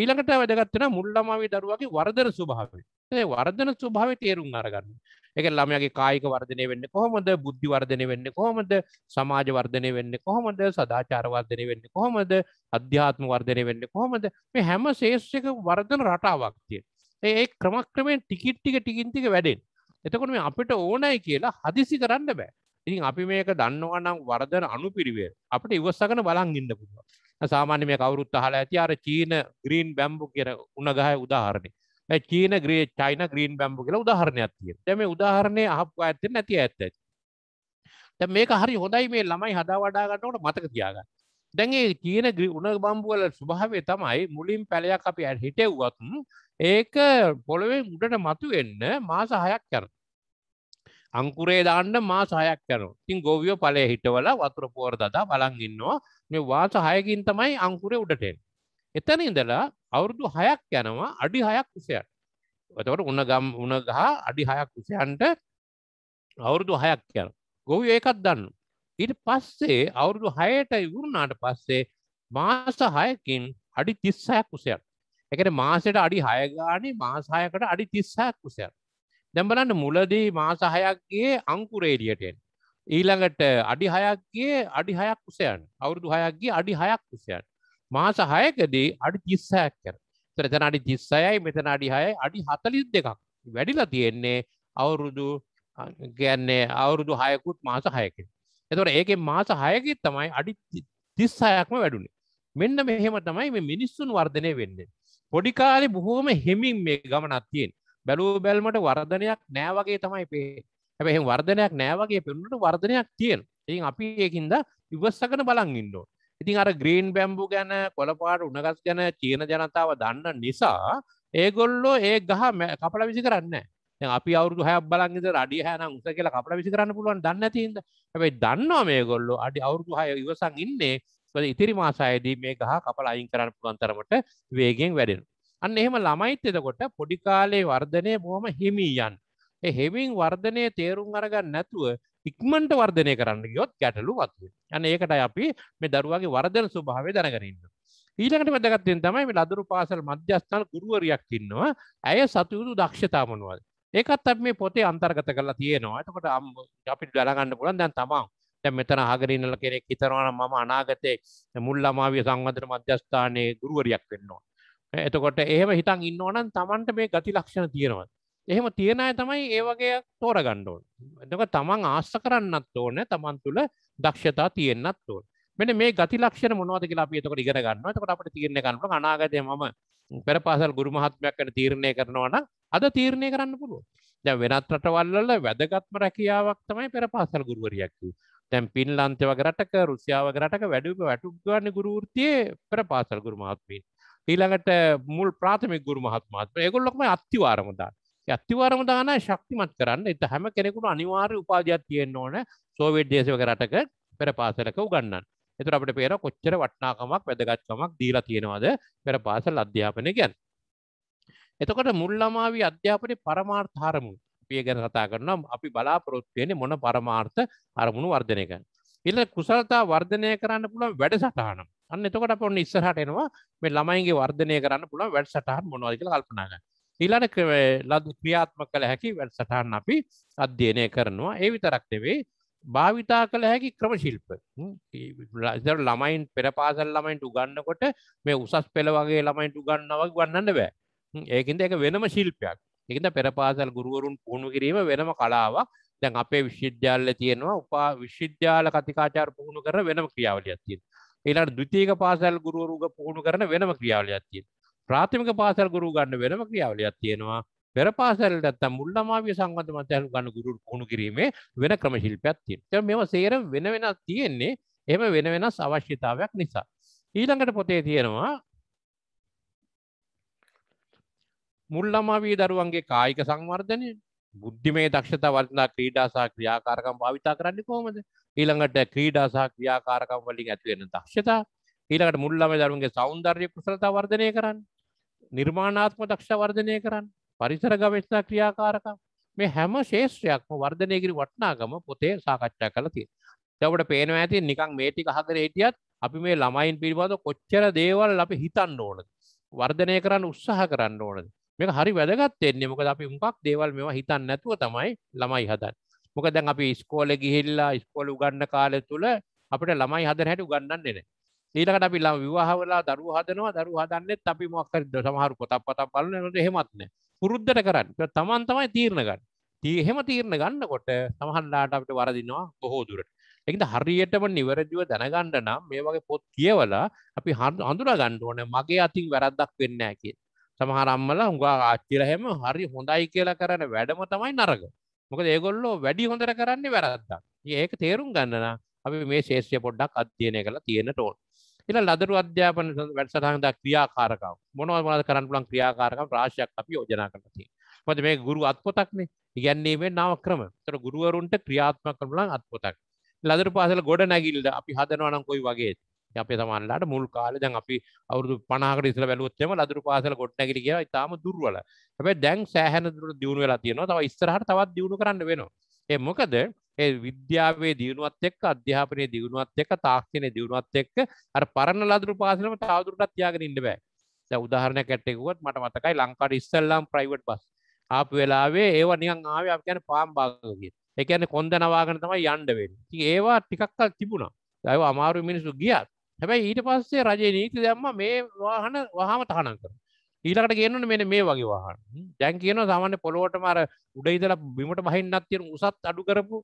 ඊළඟට වැදගත්වෙන මුල්ලමාවේ දරුවගේ වර්ධන ස්වභාවය ඒ වර්ධන ස්වභාවය තේරුම් අරගන්න එක ළමයගේ කායික වර්ධනය වෙන්න කොහොමද බුද්ධි වර්ධනය වෙන්න කොහොමද සමාජ වර්ධනය වෙන්න කොහොමද සදාචාරවර්ධනය වෙන්න කොහොමද අධ්‍යාත්ම වර්ධනය වෙන්න කොහොමද මේ හැම ශේෂ්‍යක වර්ධන රටාවක්තිය ඒ ක්‍රමක්‍රමෙන් ටිකිට්ටික ටිකින්තික වැඩෙන් එතකොට මේ අපිට ඕනයි කියලා හදිසි කරන්න බෑ ඉතින් අපි මේක දන්නවා නම් වර්ධන අනුපිරිවෙල් අපිට ඉවස්සගෙන බලන් ඉන්න පුළුවන් සාමාන්‍ය මේ කවුරුත් අහලා ඇති අර චීන ග්‍රීන් බැම්බු කියන උණගහය උදාහරණේ. ඒ චීන ග්‍රී චයින ග්‍රීන් බැම්බු කියලා උදාහරණයක් තියෙනවා. දැන් මේ උදාහරණේ අහපු අයත් නැති ඇත්ත ඇති. දැන් මේක හරි හොඳයි මේ ළමයි හදා වඩා ගන්නකොට මතක තියාගන්න. දැන් ඒ චීන උණ බම්බු වල ස්වභාවය තමයි මුලින් පැලයක් අපි හිටෙව්වත් ඒක පොළොවේ උඩට මතුවෙන්න මාස 6ක් යනවා. අංකුරේ දාන්න මාස 6ක් යනවා. ඉතින් ගොවියෝ ඵලයේ හිටවලා වතුර පුවර දදා බලන් ඉන්නවා. මේ වාස හයකින් තමයි අංකුරේ උඩටෙන්. එතන ඉඳලා අවුරුදු හයක් යනවා අඩි හයක් උසයට. එතකොට උණ ගම් උණ ගහ අඩි හයක් උසයන්ට අවුරුදු හයක් යනවා. ගොවියෝ ඒකක් දන්නවා. ඊට පස්සේ අවුරුදු 6ට ඉවුරුනාට පස්සේ මාස 6කින් අඩි 36ක් උසයක්. ඒ කියන්නේ මාසෙට අඩි 6 ගානේ මාස 6කට අඩි 36ක් උසයක්. දැන් බලන්න මුලදී මාස 6ක් ගියේ අංකුර එළියට එන. ඊළඟට අඩි හයක්ගේ අඩි හයක් උසයන් අවුරුදු හයක්ගේ අඩි හයක් උසයන් මාස හයකදී අඩි තිස්සයක් කර තරතන අඩි තිස්සයයි මෙතන අඩි හයයි අඩි හතලිස් දෙකක් වැඩිලා තියෙන්නේ අවුරුදු ගැන්නේ අවුරුදු හයකුත් මාස හයක එතොට ඒක මාස හයකත් තමයි අඩි තිස්සයක්ම වැඩුණේ මෙන්න මෙහෙම තමයි මේ මිනිස්සුන් වර්ධනය වෙන්නේ පොඩිකාලි බොහෝම හෙමින් මේ ගමනත්තියෙන් බැලූ බැල්මට වර්ධනයක් නෑවගේ තමයි පේ හැබැහි වර්ධනයක් නෑවගේ පෙන්ුණට වර්ධනයක් තියෙන ඉතින් අපි ඒකින්ද ඉවස්සකන බලන් ඉන්නෝ ඉතින් අර ග්‍රීන් බැම්බු ගැන කොළපාට උනගස් ගැන චීන ජනතාව දන්න නිසා ඒගොල්ලෝ ඒ ගහ කපල විසි කරන්න අපි අවුදු හැබ බලන්ගද රඩිය හන උස කියලා කපල විසි කරන්න පුළුවන් දන්න තින්ද හැබයි දන්නවා මේ ගොල්ලෝ අඩි අවුදු හය ඉවසන් ඉන්නේ ඉතිරි මාසායදී මේ ගහ කපල අයින් කරන්න පුළුවන්තරමට වේගෙන් වැඩෙන අන්න එහෙම ළමයිත් එතකොට පොඩිකාලේ වර්ධනය බොහොම හිමීයන් හෙමින් වර්ධනය තේරුම් අරගන්න නැතුව ඉක්මට වර්ධනය කරන්න ගියොත් ගැටලු වත්ව යන ඒකට අපි මේ දරුවගේ වර්ධන ස්වභාවය දැනගරන්න ඊළකට වැදගත්තෙන් තමයි මේ ලදරු පාසල් මධ්‍යස්ථාන ගුරුවරයක් ඉන්නවා ඇය සතුයුතු දක්ෂතාමනුවද ඒකත් අප මේ පොතේ අන්තර්ගත කරලා තියෙනවා එතකොට අම් අපිට දැනගන්න පුළන් දැන් තමන් මෙතන ආගරන්නල කෙනෙක් හිතරවන මම අනාගතය මුල් අමාවිය සංවධන මධ්‍යස්ථානය ගුරුවරයක් වෙන්නවා. එතකොට ඒම හිතන් ඉන්නවනන් තමන්ට මේ ගති ලක්ෂණ තියෙනවා. එහෙම තියෙන අය තමයි ඒ වගේ තෝර ගණ්ඩෝන් එතක තමන් ආස්ස කරන්නත් ඕන තමන් තුළ දක්ෂතා තියෙන්න්නත් ඕන් මෙන මේ ගති ලක්ෂණ මොනවද කියලා අපි එතකොට ඉගෙන ගන්නවා එතකොට අපිට තීරණය ගන්නකොට අනාගතේ මම පෙර පාසල් ගුරු මහත්මයක් වෙන තීරණය කරනවා නම් අද තීරණය කරන්න පුළුවන් දැන් වෙනත් රටවල් වල වැදගත්ම රැකියාවක් තමයි පෙර පාසල් ගුරුවරියක් කිව්වේ තැන් පින්ලන්තය වගේ රටක රුසියාව වගේ රටක වැඩුප වැටුප් ගන්න ගුරු වෘත්තියේ පෙර පාසල් ගුරු මහත්මීන් ඊළඟට මුල් ප්‍රාථමික ගුරු මහත්මාත් ඒගොල්ලොක්ම අත්තිවාරම දාන ඇත්තිවරම දාන ශක්තිමත් කරන්න එත හැම කෙනෙකුට අනිවාර්ය උපාධයක් තියෙන්න්න ඕන සෝවිට් දේශවක රටක පෙර පාසලක උගන්නන් එතුර අපට පේර කොච්චර වටනාකමක් වැදගත්කමක් දීලා තියෙනවාද පෙර පාසල් අධ්‍යාපනය ගැන් එතකොට මුල්ලමාවී අධ්‍යාපනය පරමාර්ථාරමු පිය ගැන කතා කරනම් අපි බලාපොරොත්වයන්නේ මොන පරමාර්ථ අරමුණු වර්ධනය ගැන ඉල්ල කුසලතා වර්ධනය කරන්න පුළුවන් වැඩ සටහනම් අන්න එතකොට ඔන්න ඉස්සරහට එනවා මේ ළමයින්ගේ වර්ධනය කරන්න පුළුවන් වැඩ සටහන් මොනවාදක කල්පනාගන්න ඊලට ලද ක්‍රියාත්ම කළ හැකි වැඩ සටහන් අපි අධ්‍යයනය කරනවා ඒ විතරක් නෙවෙයි භාවිතා කළ හැකි ක්‍රම ශිල්ප රජර ළමයින් පෙර පාසල් ළමයින්ට උගන්නකොට මේ උසස් පෙළ වගේ ළමයින්ට උගන්නවක් ගන්නන්න බෑ ඒකින්ද එක වෙනම ශිල්පයක් එකද පෙර පාසල් ගුරුවරුන් පුහුණු කිරීම වෙනම කලාවක් දැන් අපේ විශ්විද්‍යාල තියෙනවා උපා විශ්විද්‍යාල කතිකාචාර පුහුණු කර වෙනම ක්‍රියාවලියක් තියෙන ඊළට ද්විතීක පාසල් ගුරුවරුග පුහුණු කරන වෙනම ක්‍රියාවලියක් තියෙන ප්‍රාථමික පාසල් ගුරු ගන්න වෙනම ක්‍රියාවලියක් තියෙනවා පෙර පාසල් නැත්තම් මුල්ලමාවිය සංගත මතයන් ගන්න ගුරු පුහුණු කිරීමේ වෙන ක්‍රම ශිල්පයක් තියෙනවා. ඒත් මේවා සේරම වෙන වෙනස් තියෙන්නේ එහෙම වෙන වෙනස් අවශ්‍යතාවයක් නිසා. ඊළඟට පොතේ තියෙනවා මුල්ලමාවී දරුවන්ගේ කායික සංවර්ධනය බුද්ධිමේ දක්ෂතා වර්ධනා ක්‍රීඩා සහ ක්‍රියාකාරකම් භාවිතා කරන්නේ කොහොමද? ඊළඟට ක්‍රීඩා සහ ක්‍රියාකාරකම් වලින් ඇතිවෙන දක්ෂතා ඊළඟට මුල්ලම දරුවන්ගේ సౌందර්ය කුසලතා වර්ධනය කරන්න. නිර්මාණාත්ම දක්ෂ වර්ධනය කරන්න පරිසර ගවේශනා ක්‍රියාකාරකම් මේ හැම ශේෂත්‍රයක්ම වර්ධනයකිරි වටනාගම පොතේ සාකච්ඡා කළ තිය. තවට පේනවා ඇති නිකං මේ ටික අහකර හිටියත් අපි මේ ළමයින් පිළිබඳ කොච්චර දේවල් අපි හිතන්න ඕනද. වර්ධනය කරන්න උත්සාහ කරන්න ඕනද. මේක හරි වැදගත් එන්නේ මොකද අපි උඟක් දේවල් මේවා හිතන්න නැතුව තමයි ළමයි හදන්නේ. මොකද දැන් අපි ඉස්කෝලේ ගිහිල්ලා ඉස්කෝලේ උගන්න කාලය තුල අපිට ළමයි හදන හැටි උගන්වන්නේ නැහැ. ඊළකට අපි විවාහවලා දරු හදනවා දරු හදන්නෙත් අපි මොක්කර සමහරු පොතක් පතක් බලනට හෙමත්න පුරුද්ධට කරන්න තමන් තමයි තීරණ ගන්න තියහෙම තීරණ ගන්නකොට සමහන්ලාට අපිට වරදිනවා බොහෝ දුරට එකද හරියටම නිවැරදිව දැනගන්න නම් මේ වගේ පොත් කියවලා අපි හඳුනා ගන්න ඕනේ මගේ අතින් වැරද්දක් වෙන්නේ නැහැ කියලා. සමහර අම්මලා හුඟා ආච්චිලා හැම හරි හොඳයි කියලා කරන වැඩම තමයි නරක. මොකද ඒගොල්ලෝ වැඩි හොඳට කරන්නේ වැරද්දක්. ඒක තේරුම් ගන්න නම් අපි මේ ශේෂ්‍ය පොඩ්ඩක් අධ්‍යයනය කරලා තියෙන්න ඕනේ. එල ලදරු අධ්‍යාපන වැඩසටහන්ද ක්‍රියාකාරකම් මොනව මොනද කරන්න පුලන් ක්‍රියාකාරකම් රාශයක් අපි යෝජනා කරනති මොද මේ ගුරු අත්පොතක්නේ ඉගැන්නීමේ නාවක්‍රම තර ගුරුවරුන්ට ක්‍රියාත්ම කරලන් අත්පොතක් ලදරු පාසල ගොඩ නැගිල්ද අපි හදනවනම් කොයි වගේ අපේ තමන්ලාට මුල් කාලේ දැන් අපි අවුරුදු 50කට ඉස්සලා බැලුවොත් එහෙම ලදරු පාසල ගොඩනැගිලි ගියා ඉතාලම දුර්වල. හැබැයි දැන් සෑහෙන දුරට දියුණු වෙලා තියෙනවා. තව ඉස්සරහට තවත් දියුණු කරන්න වෙනවා. ඒ මොකද ඒ විද්‍යාවේ දියුණුවත් එක්ක අධ්‍යාපනයේ දියුණුවත් එක්ක තාක්ෂණයේ දියුණුවත් එක්ක අර පරණ ලදරු පාසලම තවදුරටත් තියාගෙන ඉන්න බෑ. දැන් උදාහරණයක් ඇට කිව්වොත් මට මතකයි ලංකාවේ ඉස්සෙල්ලාම ප්‍රයිවට් බස් ආපු වෙලාවේ ඒව නිකන් ආවේ අපි කියන්නේ පාම් භාග කියන. ඒ කියන්නේ කොන්ද නවාගෙන තමයි යන්න වෙන්නේ. ඉතින් ඒවා ටිකක් කල් තිබුණා. ඒව අමාරු මිනිස්සු ගියත්. හැබැයි ඊට පස්සේ රජයේ නීති දැම්මා මේ වාහන වහාම තහනම් කරනවා. ඊලකට කියනන මෙන මේ වගේ වාහන් දැන් කියන සාමාන්‍ය පොළොවට මර උඩ ඉදල බිමට බහින්නත් තියෙන උසත් අඩු කරපු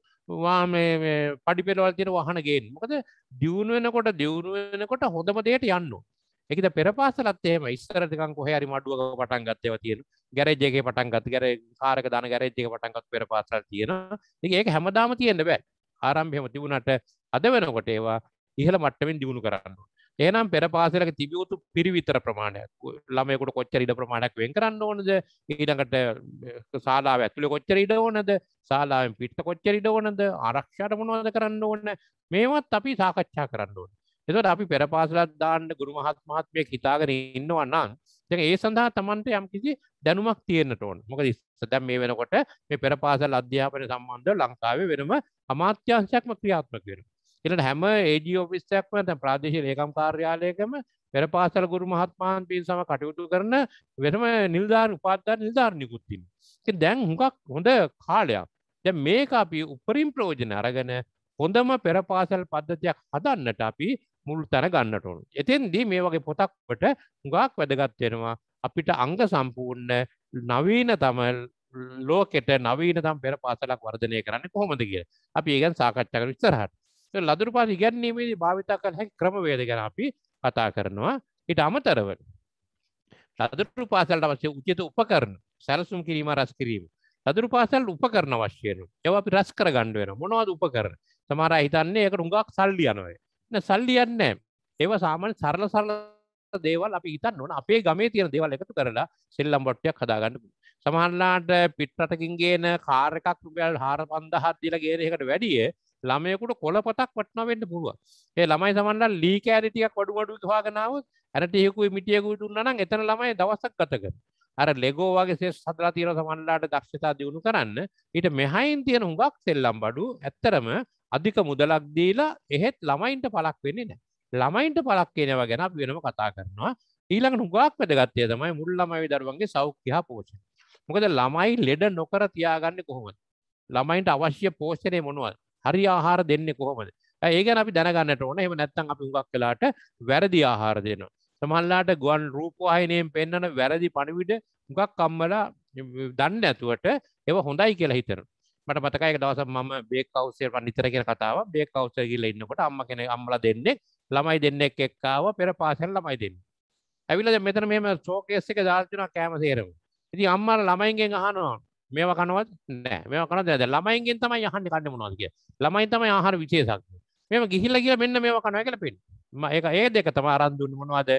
වා මේ පඩි පෙළවල් තියෙන වාහන ගේන්න මොකද දියුණු වෙනකොට දියුණු වෙනකොට හොඳම දෙයට යන්න ඒකද පෙර පාසලත් එහෙම ඉස්සර ටිකක් කොහේ හරි මඩුවක පටන් ගත්ත ඒවා තියෙන ගෑරේජ් එකේ පටන් ගත්ත ගෑරේ කාර් එක දාන ගෑරේජ් එකේ පටන් ගත්ත පෙර පාසල් තියෙනවා ඉතින් ඒක හැමදාම තියෙන්න බෑ ආරම්භයේම තිබුණාට අද වෙනකොට ඒවා ඉහළ මට්ටමින් දියුණු කරන්න ඕනේ ඒනම් පෙර පාසලක තිබියුතු පිරිවිතර ප්‍රමාණයක් ළමයකුට කොච්චර ඉඩ ප්‍රමාණයක් වෙන් කරන්න ඕනද ඊළඟට සාලාව ඇතුළේ කොච්චර ඉඩ ඕනද සාලාවෙන් පිට කොච්චර ඉඩ ඕනද ආරක්ෂාට මොනවද කරන්න ඕන මේවත් අපි සාකච්ඡා කරන්න ඕන එතකොට අපි පෙර පාසලක් දාන්න ගුරු මහත් මහත්මයෙක් හිතාගෙන ඉන්නවා නම් දැන් ඒ සඳහා Tamanට යම්කිසි දැනුමක් තියෙන්නට ඕන මොකද දැන් මේ වෙනකොට මේ පෙර පාසල් අධ්‍යාපන සම්බන්ධව ලංකාවේ වෙනම අමාත්‍යාංශයක්ම ක්‍රියාත්මක වෙනවා එලට හැම ඒජී ඔෆිස්සක්ම ත ප්‍රාදේශ ඒකම් කාර්යාලයකම පෙර පාසල ගුරු මහත්මාන් පින් සම කටයුතු කරන වෙනම නිල්ධාර උපාත්ධාර නිධාරණිකුත්තින්. දැන් හුඟක් හොඳ කාලයක් දැ මේක අපි උපරින් ප්‍රෝජන අරගන හොඳම පෙර පාසල් පද්ධතියක් හදන්නට අපි මුල් තැන ගන්නටවුන්. එතින්දී මේ වගේ පොතක්වට හුඟක් වැදගත්වෙනවා අපිට අංග සම්පූර්ණ නවීන තමල් ලෝකෙට නවීන තම් පෙර පාසලක් වර්ධනය කරන්න කොහොමද කිය අපි ඒගන් සාකච්ඡකර විස්තරහට ලදුරුපාල ඉගැන්වීමේදී භාවිතා කළ හැකි ක්‍රමවේද ගැන අපි කතා කරනවා ඊට අමතරව ලදුරු පාසලට අවශ්‍ය උචිත උපකරණ සැලසුම් කිරීම රැස් කිරීම ලදුරු පාසල් උපකරණ අවශ්‍ය වෙනවා ඒවා අපි රැස් කරගන්න වෙනවා මොනවද උපකරණ සමහර අය හිතන්නේ ඒකට හුඟක් සල්ලි යනවා නෑ සල්ලි යන්නේ ඒවා සාමාන්‍ය සරල සරල දේවල් අපි හිතන්න ඕන අපේ ගමේ තියෙන දේවල් එකතු කරලා සෙල්ලම් බට්ටියක් හදාගන්න සමහරලාට පිටරටකින් ගේන කාර් එකක් රුපියල් 4500 දීලා ගේන එකට වැඩිය ළමයකුට කොළපතක් වටනවෙන්න පුළුව ඒ ළමයි සමන්න ලී කෑරිටියක් වඩුවඩු හවාගෙනාව ඇනට යෙකුයි මිටියකුටුන්නනම් එතන ළමයි දවසක් කතක අර ලෙගෝවාගේ සේ සදලා තියෙන සමන්ලාට දක්ෂතා දියුණු කරන්න ඊට මෙහයින් තියෙන හුඟක් සෙල්ලම් බඩු ඇත්තරම අධික මුදලක් දීලා එහෙත් ළමයින්ට පලක් වෙන්නේ නෑ ළමයින්ට පලක් කියනවා ගැන වෙනම කතා කරනවා ඊළඟ හුඟක් වැදගත්තය තමයි මුල් ළමයි දරුවන්ගේ සෞඛ්‍ය පෝෂණ මොකද ළමයි ලෙඩ නොකර තියාගන්න කොහොමද ළමයින්ට අවශ්‍ය පෝෂණය මොනවද හරි ආහාර දෙන්නේ කොහොමද ඒ ගැන අපි දැනගන්නට ඕන එම නැත්තන් අපි උගක් කලාට වැරදි ආහාර දෙනවා සමහල්ලාට ගුවන් රූපවාහිනයෙන් පෙන්න්නන වැරදි පණවිඩ උගක් කම්මලා දන්න ඇතුවට ඒව හොඳයි කියලා හිතර මට මතකයි දවස ම බේ කවසේ පනිතර කියෙන කතාව බේ කවස කියල ඉන්නකට අම්ම කෙන අම්මල දෙන්නේ ළමයි දෙන්නෙක් එක්කාව පෙර පාසැල් ළමයි දෙන්න ඇවිලද මෙතන මෙම සෝකෙස්සක ජාතින කෑම සේරම ඉති අම්මර ළමයින්ගෙන් අහනවා මේව කනවත් නෑ මේ කන ද ළමයින්ගෙන් තමයි යහන්න කන්න මොනවාද කිය ළමයි තමයි ආහාර විශේෂක් මෙම ගිහිල්ල කිය මෙන්න මේ කනවා කියලා පෙන් ඒක ඒ දෙක තම අරන්දුන්න මොනවාද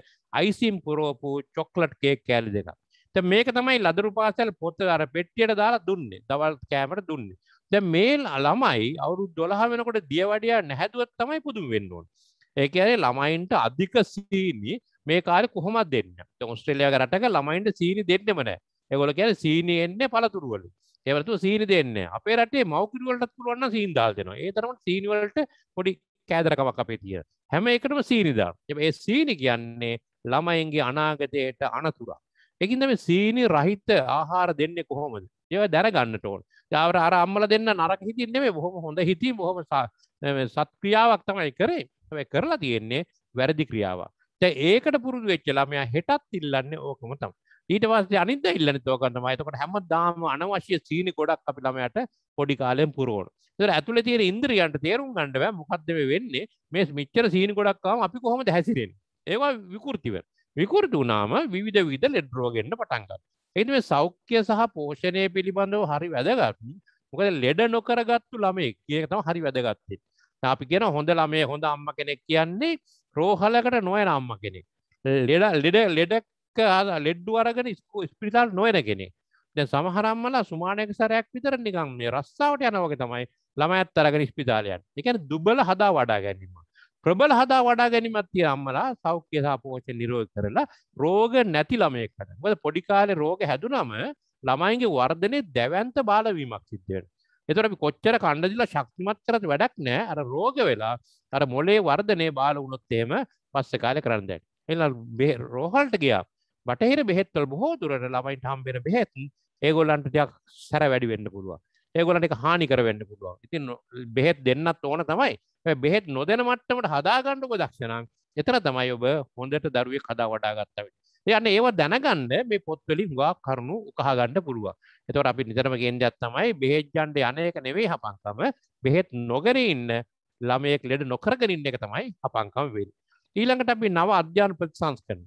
අයිසිම් පුරෝපු චොක්ලට් කේක් කෑලි දෙක ත මේක තමයි ලදරු පාසල් පොත්ත අර පෙට්ටියට දාලා දුන්නේ දවල් කෑමට දුන්නේ ද මේල් අළමයි අවුරු දොළහ වෙනකොට දියවඩියා නැහැදුවත් තමයි පුදුම වෙන්න ඕන ඒක ඇරේ ළමයින්ට අධික සීනි මේ කාර කොහොමත් දෙන්න ඔස්ට්‍රේලයා රටක ළමයින්ට සීනි දෙන්නෙම නෑ ඒගොල කැන සීනය එන්නේ පළතුරුවල ඒවතු සීනි දෙන්න අපේ රටේ මවකිරවලට පුළුවන්න සීන් දාල් දෙෙනවා ඒ තරම සීනිවලට පොඩි කෑදරකමක් අපේ තියෙන හැම එකටම සීනිදා ඒ සීනි කියන්නේ ළමයින්ගේ අනාගතයට අනතුරා එකින්ද මේ සීනි රහිත ආහාර දෙන්නේ කොහොමද ඒව දැනගන්නට ඕන ජාවර අර අම්මල දෙන්න නරක හිතින්නේ බොහොම හොඳ හිති බොහොම සත්ක්‍රියාවක් තමයි කරේ කරලා තියෙන්නේ වැරදි ක්‍රියාව ඒකට පුරුදු වෙච්චලා මෙයා හෙටත් ඉල්ලන්නේ ඕකම තම ඊට පස්සේ අනිද ඉල්ලන තෝකන්නම එතකොට හැම දාම අනවශ්‍ය සීනි ගොඩක් අපි ළමයට පොඩි කාලයෙන් පුරෝණ තර ඇතුළ තියෙන ඉන්ද්‍රියන්ට තේරුම් ගන්නඩව මොකක්දව වෙන්නේ මේ මිච්චර සීනි ගොඩක්කාම අපි කොහොමද හැසිරෙන් ඒවා විකෘතිව විකෘති වනාම විධ විධ ලෙඩ්රෝගෙන්න්න පටන්ගන්න එතිම සෞඛ්‍ය සහ පෝෂණය පිළිබඳව හරි වැදගත් මොකද ලෙඩ නොකරගත්තු ළමේ කියතම හරි වැදගත්තේ අපි කියෙන හොඳ ළමේ හොඳ අම්ම කෙනෙක් කියන්නේ රෝහලකට නොයන අම්ම කෙනෙක් ලෙඩ ලෙඩ ලෙඩක් එක්ක ලෙඩ්ඩු අරගෙන ස්කෝ ස්පිරිතාල් නොයන කෙනෙ දැ සමහරම්මලා සුමානයක සරයක් විතර නිකම් මේ රස්සාාවට යනවගේ තමයි ළම ඇත්තරගෙන ස්පිතාලයන් එකන දුබල හදා වඩා ගැනීම ප්‍රබල හදා වඩා ගැනීමත්තිය අම්මලා සෞඛ්‍යසා පෝච නිරෝධ කරලා රෝග නැති ළමයකට ද පොඩිකාලේ රෝග හැදුනම ළමයින්ගේ වර්ධනය දැවන්ත බාලවීමක් සිද්ධයට එතර අපි කොච්චර කණ්ඩදිලා ශක්තිමත් කරට වැඩක් නෑ අර රෝග වෙලා අර මොලේ වර්ධනය බාල වුණොත්තේම පස්ස කාලය කරන්න දැන් එ රෝහල්ට ගියා බටහිර බෙහෙත්වල බොහෝ දුරට ළමයින්ට හම්බෙන බෙහෙත් ඒගොල්ලන්ට දෙයක් සැර වැඩි වෙන්න පුළුවන් ඒගොලට එක හානි කරවෙන්න පුළුවන් ඉතින් බෙහෙත් දෙන්නත් ඕන තමයි බෙහෙත් නොදැන මට්ටමට හදාගණ්ඩුක දක්ෂණම් එතන තමයි ඔබ හොඳට දරුවේ කදා වඩාගත්තව යන්න ඒවා දැනගන්න මේ පොත්වලින් ගා කරුණු උකහගන්න පුළුව එතවට අපි නිතරම ගෙන්ජත් තමයි බෙහෙජ්ජන්ඩ යනයක නෙවේ හපංකම බෙහෙත් නොගර ඉන්න ළමයෙක් ලෙඩ නොකරගනින්න එක තමයි හපංකම වෙන් ඊළඟට අපි නව අධ්‍යාන ප්‍රතිසංස් කරන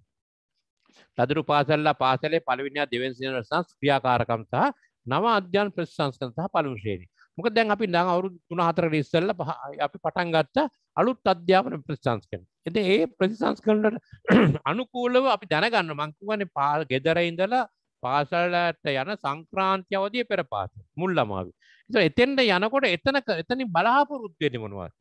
ලදරු පාසල්ලා පාසලේ පළවෙනියා දෙවෙනි සිනවර ක්‍රියාකාරකම් සහ නව අධ්‍යයන ප්‍රතිසංස්කරණ සහ පළමු ශ්‍රේණිය. මොකද දැන් අපි ළඟ අවුරුදු 3 4කට ඉස්සෙල්ලා අපි පටන් ගත්ත අලුත් අධ්‍යාපන ප්‍රතිසංස්කරණ. ඉතින් ඒ ප්‍රතිසංස්කරණට අනුකූලව අපි දැනගන්න මං කියන්නේ පාල් ගෙදර ඉඳලා පාසලට යන සංක්‍රාන්ති අවධිය පෙර පාසල මුල් ළමාවේ. ඉතින් එතෙන්ට යනකොට එතන එතනින් බලාපොරොත්තු වෙන්නේ මොනවද?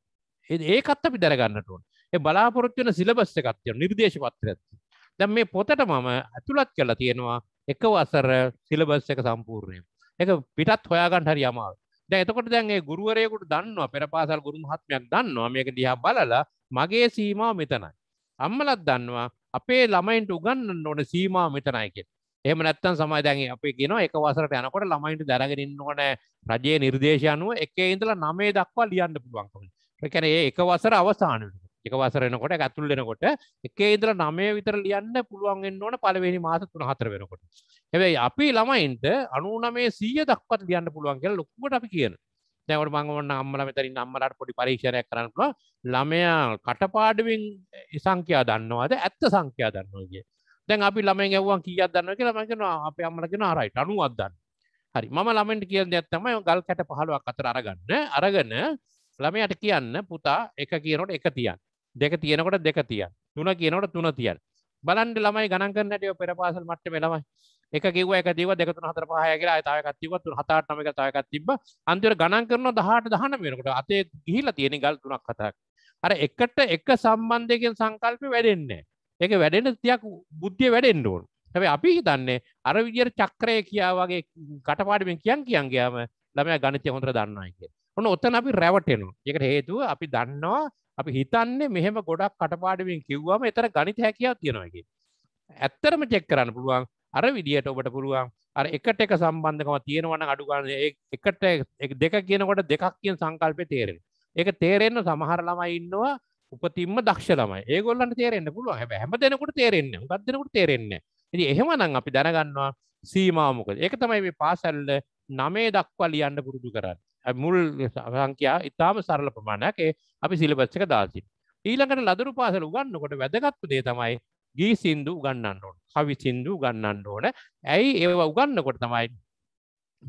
ඒකත් අපි දැනගන්නට ඕනේ. ඒ බලාපොරොත්තු වෙන සිලබස් එකක් තියෙනවා නිර්දේශ පත්‍රයක් තියෙනවා. දැන් මේ පොතට මම ඇතුළත් කරලා තියෙනවා එක වසර සිලබස් එක සම්පූර්ණයෙන්. ඒක පිටත් හොයාගන්න හරි අමාරුයි. දැන් එතකොට දැන් ඒ ගුරුවරයෙකුට දන්නවා පෙරපාසල් ගුරු මහත්මයක් දන්නවා මේක දිහා බලලා මගේ සීමාව මෙතනයි. අම්මලත් දන්නවා අපේ ළමයින්ට උගන්වන්න ඕන සීමාව මෙතනයි කියලා. එහෙම නැත්තම් සමහර දැන් අපි කියනවා එක වසරට යනකොට ළමයින්ට දරගෙන ඉන්න ඕන රජයේ නිර්දේශය අනුව එකේ ඉඳලා 9 දක්වා ලියන්න පුළුවන්කම. ඒ කියන්නේ ඒ එක වසර අවසාන වෙනකොට එක වසරෙනකොට ඇතුල් වෙනකොට එකේ ඉදර නමය විතර ලියන්න පුළුවන්ෙන් ඕන පලවෙනි මාස තුන හතර වෙනකොට හැබැයි අපි ළමයින්ට අනුනමේ සීය දක්වත් ලියන්න පුළුවන් කියලා ලොකුවට අපි කියන දැවට මංගවන්න අම්මල මෙතරින් අම්මලට පොඩි පරීක්ෂණයක් කරන්න පුළුවන් ළමයා කටපාඩුවෙන් සංඛ්‍යා දන්නවාද ඇත්ත සංඛ්‍යා දන්නවා කිය දැන් අපි ළමෙන් ඇවුවන් කීයක් දන්නවා කියලා මම කියනවා අපේ අම්මලා කියනවා ආරයිට් 90ක් දන්නවා හරි මම ළමෙන්ට කියන දෙයක් තමයි ගල් කැට පහලුවක් අතර අරගන්න අරගෙන ළමයට කියන්න පුතා එක කියනට එක තියන් දෙක තියෙනකොට දෙක තියන් තුන කියනකොට තුන තියන් බලන්ඩ ළමයි ගණන් කරන්නට පෙර පාසල් මට්ටම ළමයි එක කිව එක දීව දෙක තුන හතර පහය කියලා තාවකත් තිබ්බ තුන හත අට නව එක තාවකත් තිබ්බ අන්තිමට ගණන් කරනවා 18 19 වෙනකොට අතේ ගිහිලා තියෙන ගල් තුනක් හතක් අර එකට එක සම්බන්ධයකින් සංකල්ප වැඩෙන්නේ ඒක වැඩෙන තියක් බුද්ධිය වැඩෙන්න ඕන හැබැයි අපි හිතන්නේ අර විදියට චක්‍රය කියා වගේ කටපාඩමින් කියන් කියන් ගියාම ළමයා ගණිතය හොඳට දන්නවා කියලා ඔන්න ඔතන අපි රැවටෙනවා ඒකට හේතුව අපි දන්නවා අපි හිතන්නේ මෙහෙම ගොඩක් කටපාඩුවෙන් කිව්වම එතර ගනිත හැකියාව තියෙනවාගේ. ඇත්තරම චෙක් කරන්න පුළුවන් අර විදියට ඔබට පුළුවන් අර එකට එක සම්බන්ධකම තියෙනවන අඩුගන්න එකට දෙක කියනකොට දෙකක් කියන සංකල්පය තේරෙන. ඒක තේරෙන්න සමහර ළමයි ඉන්නවා උපතින්ම දක්ෂ ළමයි. ඒගොල්ලන්ට තේරෙන්න පුළුවන්. හැබැයි හැම දෙනෙකුට තේරෙන්නේ. උගත් දෙනෙකුට තේරෙන්නේ. ඉතින් එහෙමනම් අපි දැනගන්නවා සීමාව මොකද? ඒක තමයි මේ පාසල් 9 දක්වා ලියන්න පුරුදු කරන්නේ. මුල් සංඛ්‍යා ඉතාම සරල ප්‍රමාණයක් ඒ අපි සිලබස් එක දාලා තියෙනවා. ඊළඟට ලදරු පාසල උගන්වනකොට වැදගත්ම දේ තමයි ගී සින්දු උගන්වන්න ඕන. කවි සින්දු උගන්වන්න ඕන. ඇයි ඒව උගන්වනකොට තමයි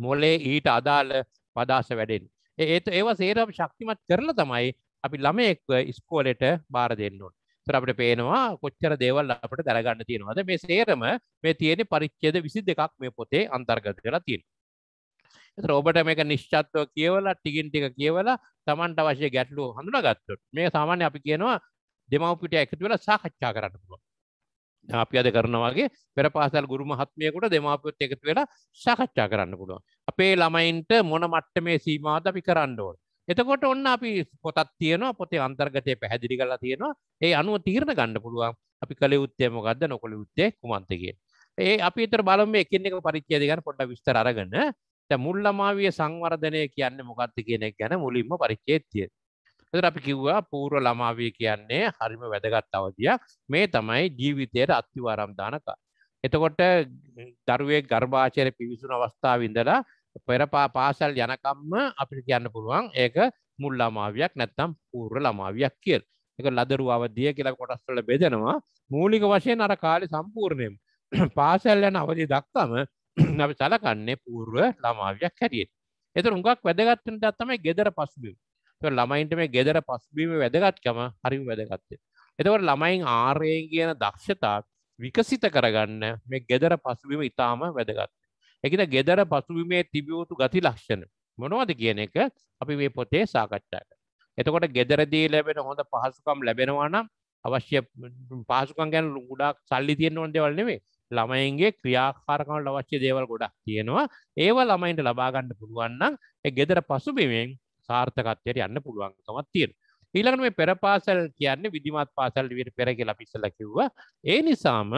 මොලේ ඊට අදාළ පදාස වැඩෙන්නේ. ඒ ඒව සේරම ශක්තිමත් කරලා තමයි අපි ළමයෙක්ව ඉස්කෝලේට බාර දෙන්න ඕන. ඒතර අපිට පේනවා කොච්චර දේවල් අපිට දරගන්න තියෙනවද මේ සේරම මේ තියෙන පරිච්ඡේද 22ක් මේ පොතේ අන්තර්ගත කරලා තියෙනවා. ඔබට මේක නිශ්චත්වව කියවලා ටිකින් ටික කියවලා තමන්ට අවශ්‍ය ගැටලුව හඳුනා ගත්තොත් මේ සාමාන්‍ය අපි කියනවා දෙමව්පිට එකතු වෙලා සාකච්ඡා කරන්න පුළුවන්. අපි අද කරනවා වගේ පෙර පාසල් ගුරු මහත්මියෙකුට දෙමාපියොත් එකතු වෙලා සාකච්ඡා කරන්න පුළුවන්. අපේ ළමයින්ට මොන මට්ටමේ සීමාවද අපි කරන්න ඕන. එතකොට ඔන්න අපි පොතත් තියෙනවා පොතේ අන්තර්ගතය පැහැදිලි කරලා තියෙනවා. ඒ අනුව තීරණ ගන්න පුළුවන්. අපි කළ යුත්තේ මොකද්ද නොකළ යුත්තේ කුමන්ත කියන. ඒ අපි ඊතර බලමු එකින් එක පරිච්ඡේද ගැන පොඩ්ඩක් විස්තර අරගෙන මුල් ළමාවිය සංවර්ධනය කියන්නේ මොකක්ද කියනෙක් ගැන මුලින්ම පරිච්චේත්තිය. එතකොට අපි කිව්වා පූර්ව ළමාවිය කියන්නේ හරිම වැදගත් අවධියක්. මේ තමයි ජීවිතයට අත්විවරම් දාන කාලය. එතකොට දරුවේ ගර්භාෂයේ පිවිසුණු අවස්ථාවේ ඉඳලා පෙර පාසල් යනකම්ම අපිට කියන්න පුළුවන් ඒක මුල් ළමාවියක් නැත්නම් පූර්ව ළමාවියක් කියලා. ඒක ලදරු අවධිය කියලා කොටස් වල බෙදෙනවා. මූලික වශයෙන් අර කාලේ සම්පූර්ණයෙන්ම පාසල් යන අවධිය දක්වාම අපි සලකන්නේ පූර්ව ළමාවියක් හැටියට. ඒතර හුඟක් වැදගත් වෙන දා තමයි gedara පසුබිම. ඒතර ළමයින්ට මේ gedara පසුබිම වැදගත්කම හරිම වැදගත්. එතකොට ළමයින් ආර්යයන් කියන දක්ෂතා විකසිත කරගන්න මේ gedara පසුබිම ඊටාම වැදගත්. ඒකිට gedara පසුබිමේ තිබිය යුතු ගති ලක්ෂණ මොනවද කියන එක අපි මේ පොතේ සාකච්ඡා කරනවා. එතකොට ගෙදරදී ලැබෙන හොඳ පහසුකම් ලැබෙනවා නම් අවශ්‍ය පහසුකම් ගැන ගොඩාක් සල්ලි තියෙන්න ඕන දේවල් නෙමෙයි. ළමයින්ගේ ක්‍රියාකාරකමට අවශ්‍ය දේවල් ගොඩක් තියෙනවා ඒව ළමයින්ට ලබාගන්න පුළුවන්නම් ගෙදර පසුබිමෙන් සාර්ථකත්වයට යන්න පුළුවන්කමත් තියෙන ඊළඟට මේ පෙර පාසල් කියන්නේ විධිමත් පාසල් විදිහට පෙර කියලා පිස්සලා කිව්වා ඒ නිසාම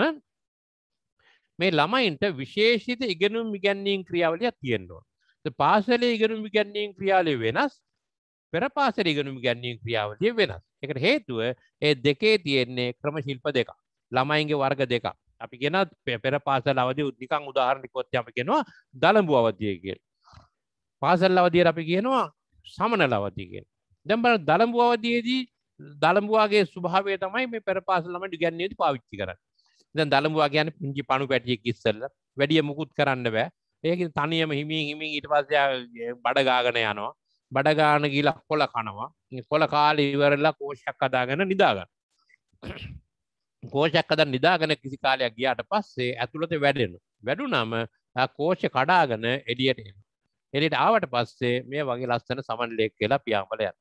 මේ ළමයින්ට විශේෂිත ඉගෙනුම් ඉගැන්වීම් ක්‍රියාවලියක් තියෙනවා පාසලේ ඉගෙනුම් ඉගැන්වීම් ක්‍රියාවලිය වෙනස් පෙර පාසල ඉගෙනුම් ඉගැන්වීම් ක්‍රියාවලිය වෙනස් ඒකට හේතුව ඒ දෙකේ තියෙන්නේ ක්‍රම ශිල්ප දෙකක් ළමයින්ගේ වර්ග දෙකක් අපි ගෙන පෙර පාසල් අවදි නිකං උදාහරණිකොත් අපි කෙනවා දළඹු අවධිය කියල්. පාසල් අවදිය අපි කියනවා සමනල අවතිගෙන්. දැම්බල දළඹු අවදයේදී දළඹවාගේ ස්භාවය තමයි මේ පෙර පාසල්ලමට ගැන්නේද පාවිච්චි කරන්න. දැන් දළඹවා ගැන පුංචි පණු පැටියෙක් ඉස්සල්ල වැඩිය මුකුත් කරන්න බෑ ඒක තනියම හිමින් හිමින් ඊට පස්සේ බඩගාගෙන යනවා. බඩගාන ගිලක් කොල කනවා කොල කාල ඉවරලා කෝෂයක් අදාගෙන නිදාගන්න. කෝෂයක්කද නිදාගන කිසි කාලයක් ගියාට පස්සේ ඇතුළත වැඩෙන. වැඩුනම කෝෂ කඩාගන එඩියට එඩිට ආවට පස්සේ මේ වගේ ලස්සන සමන්ලෙක් කියලා පියාමලයන්.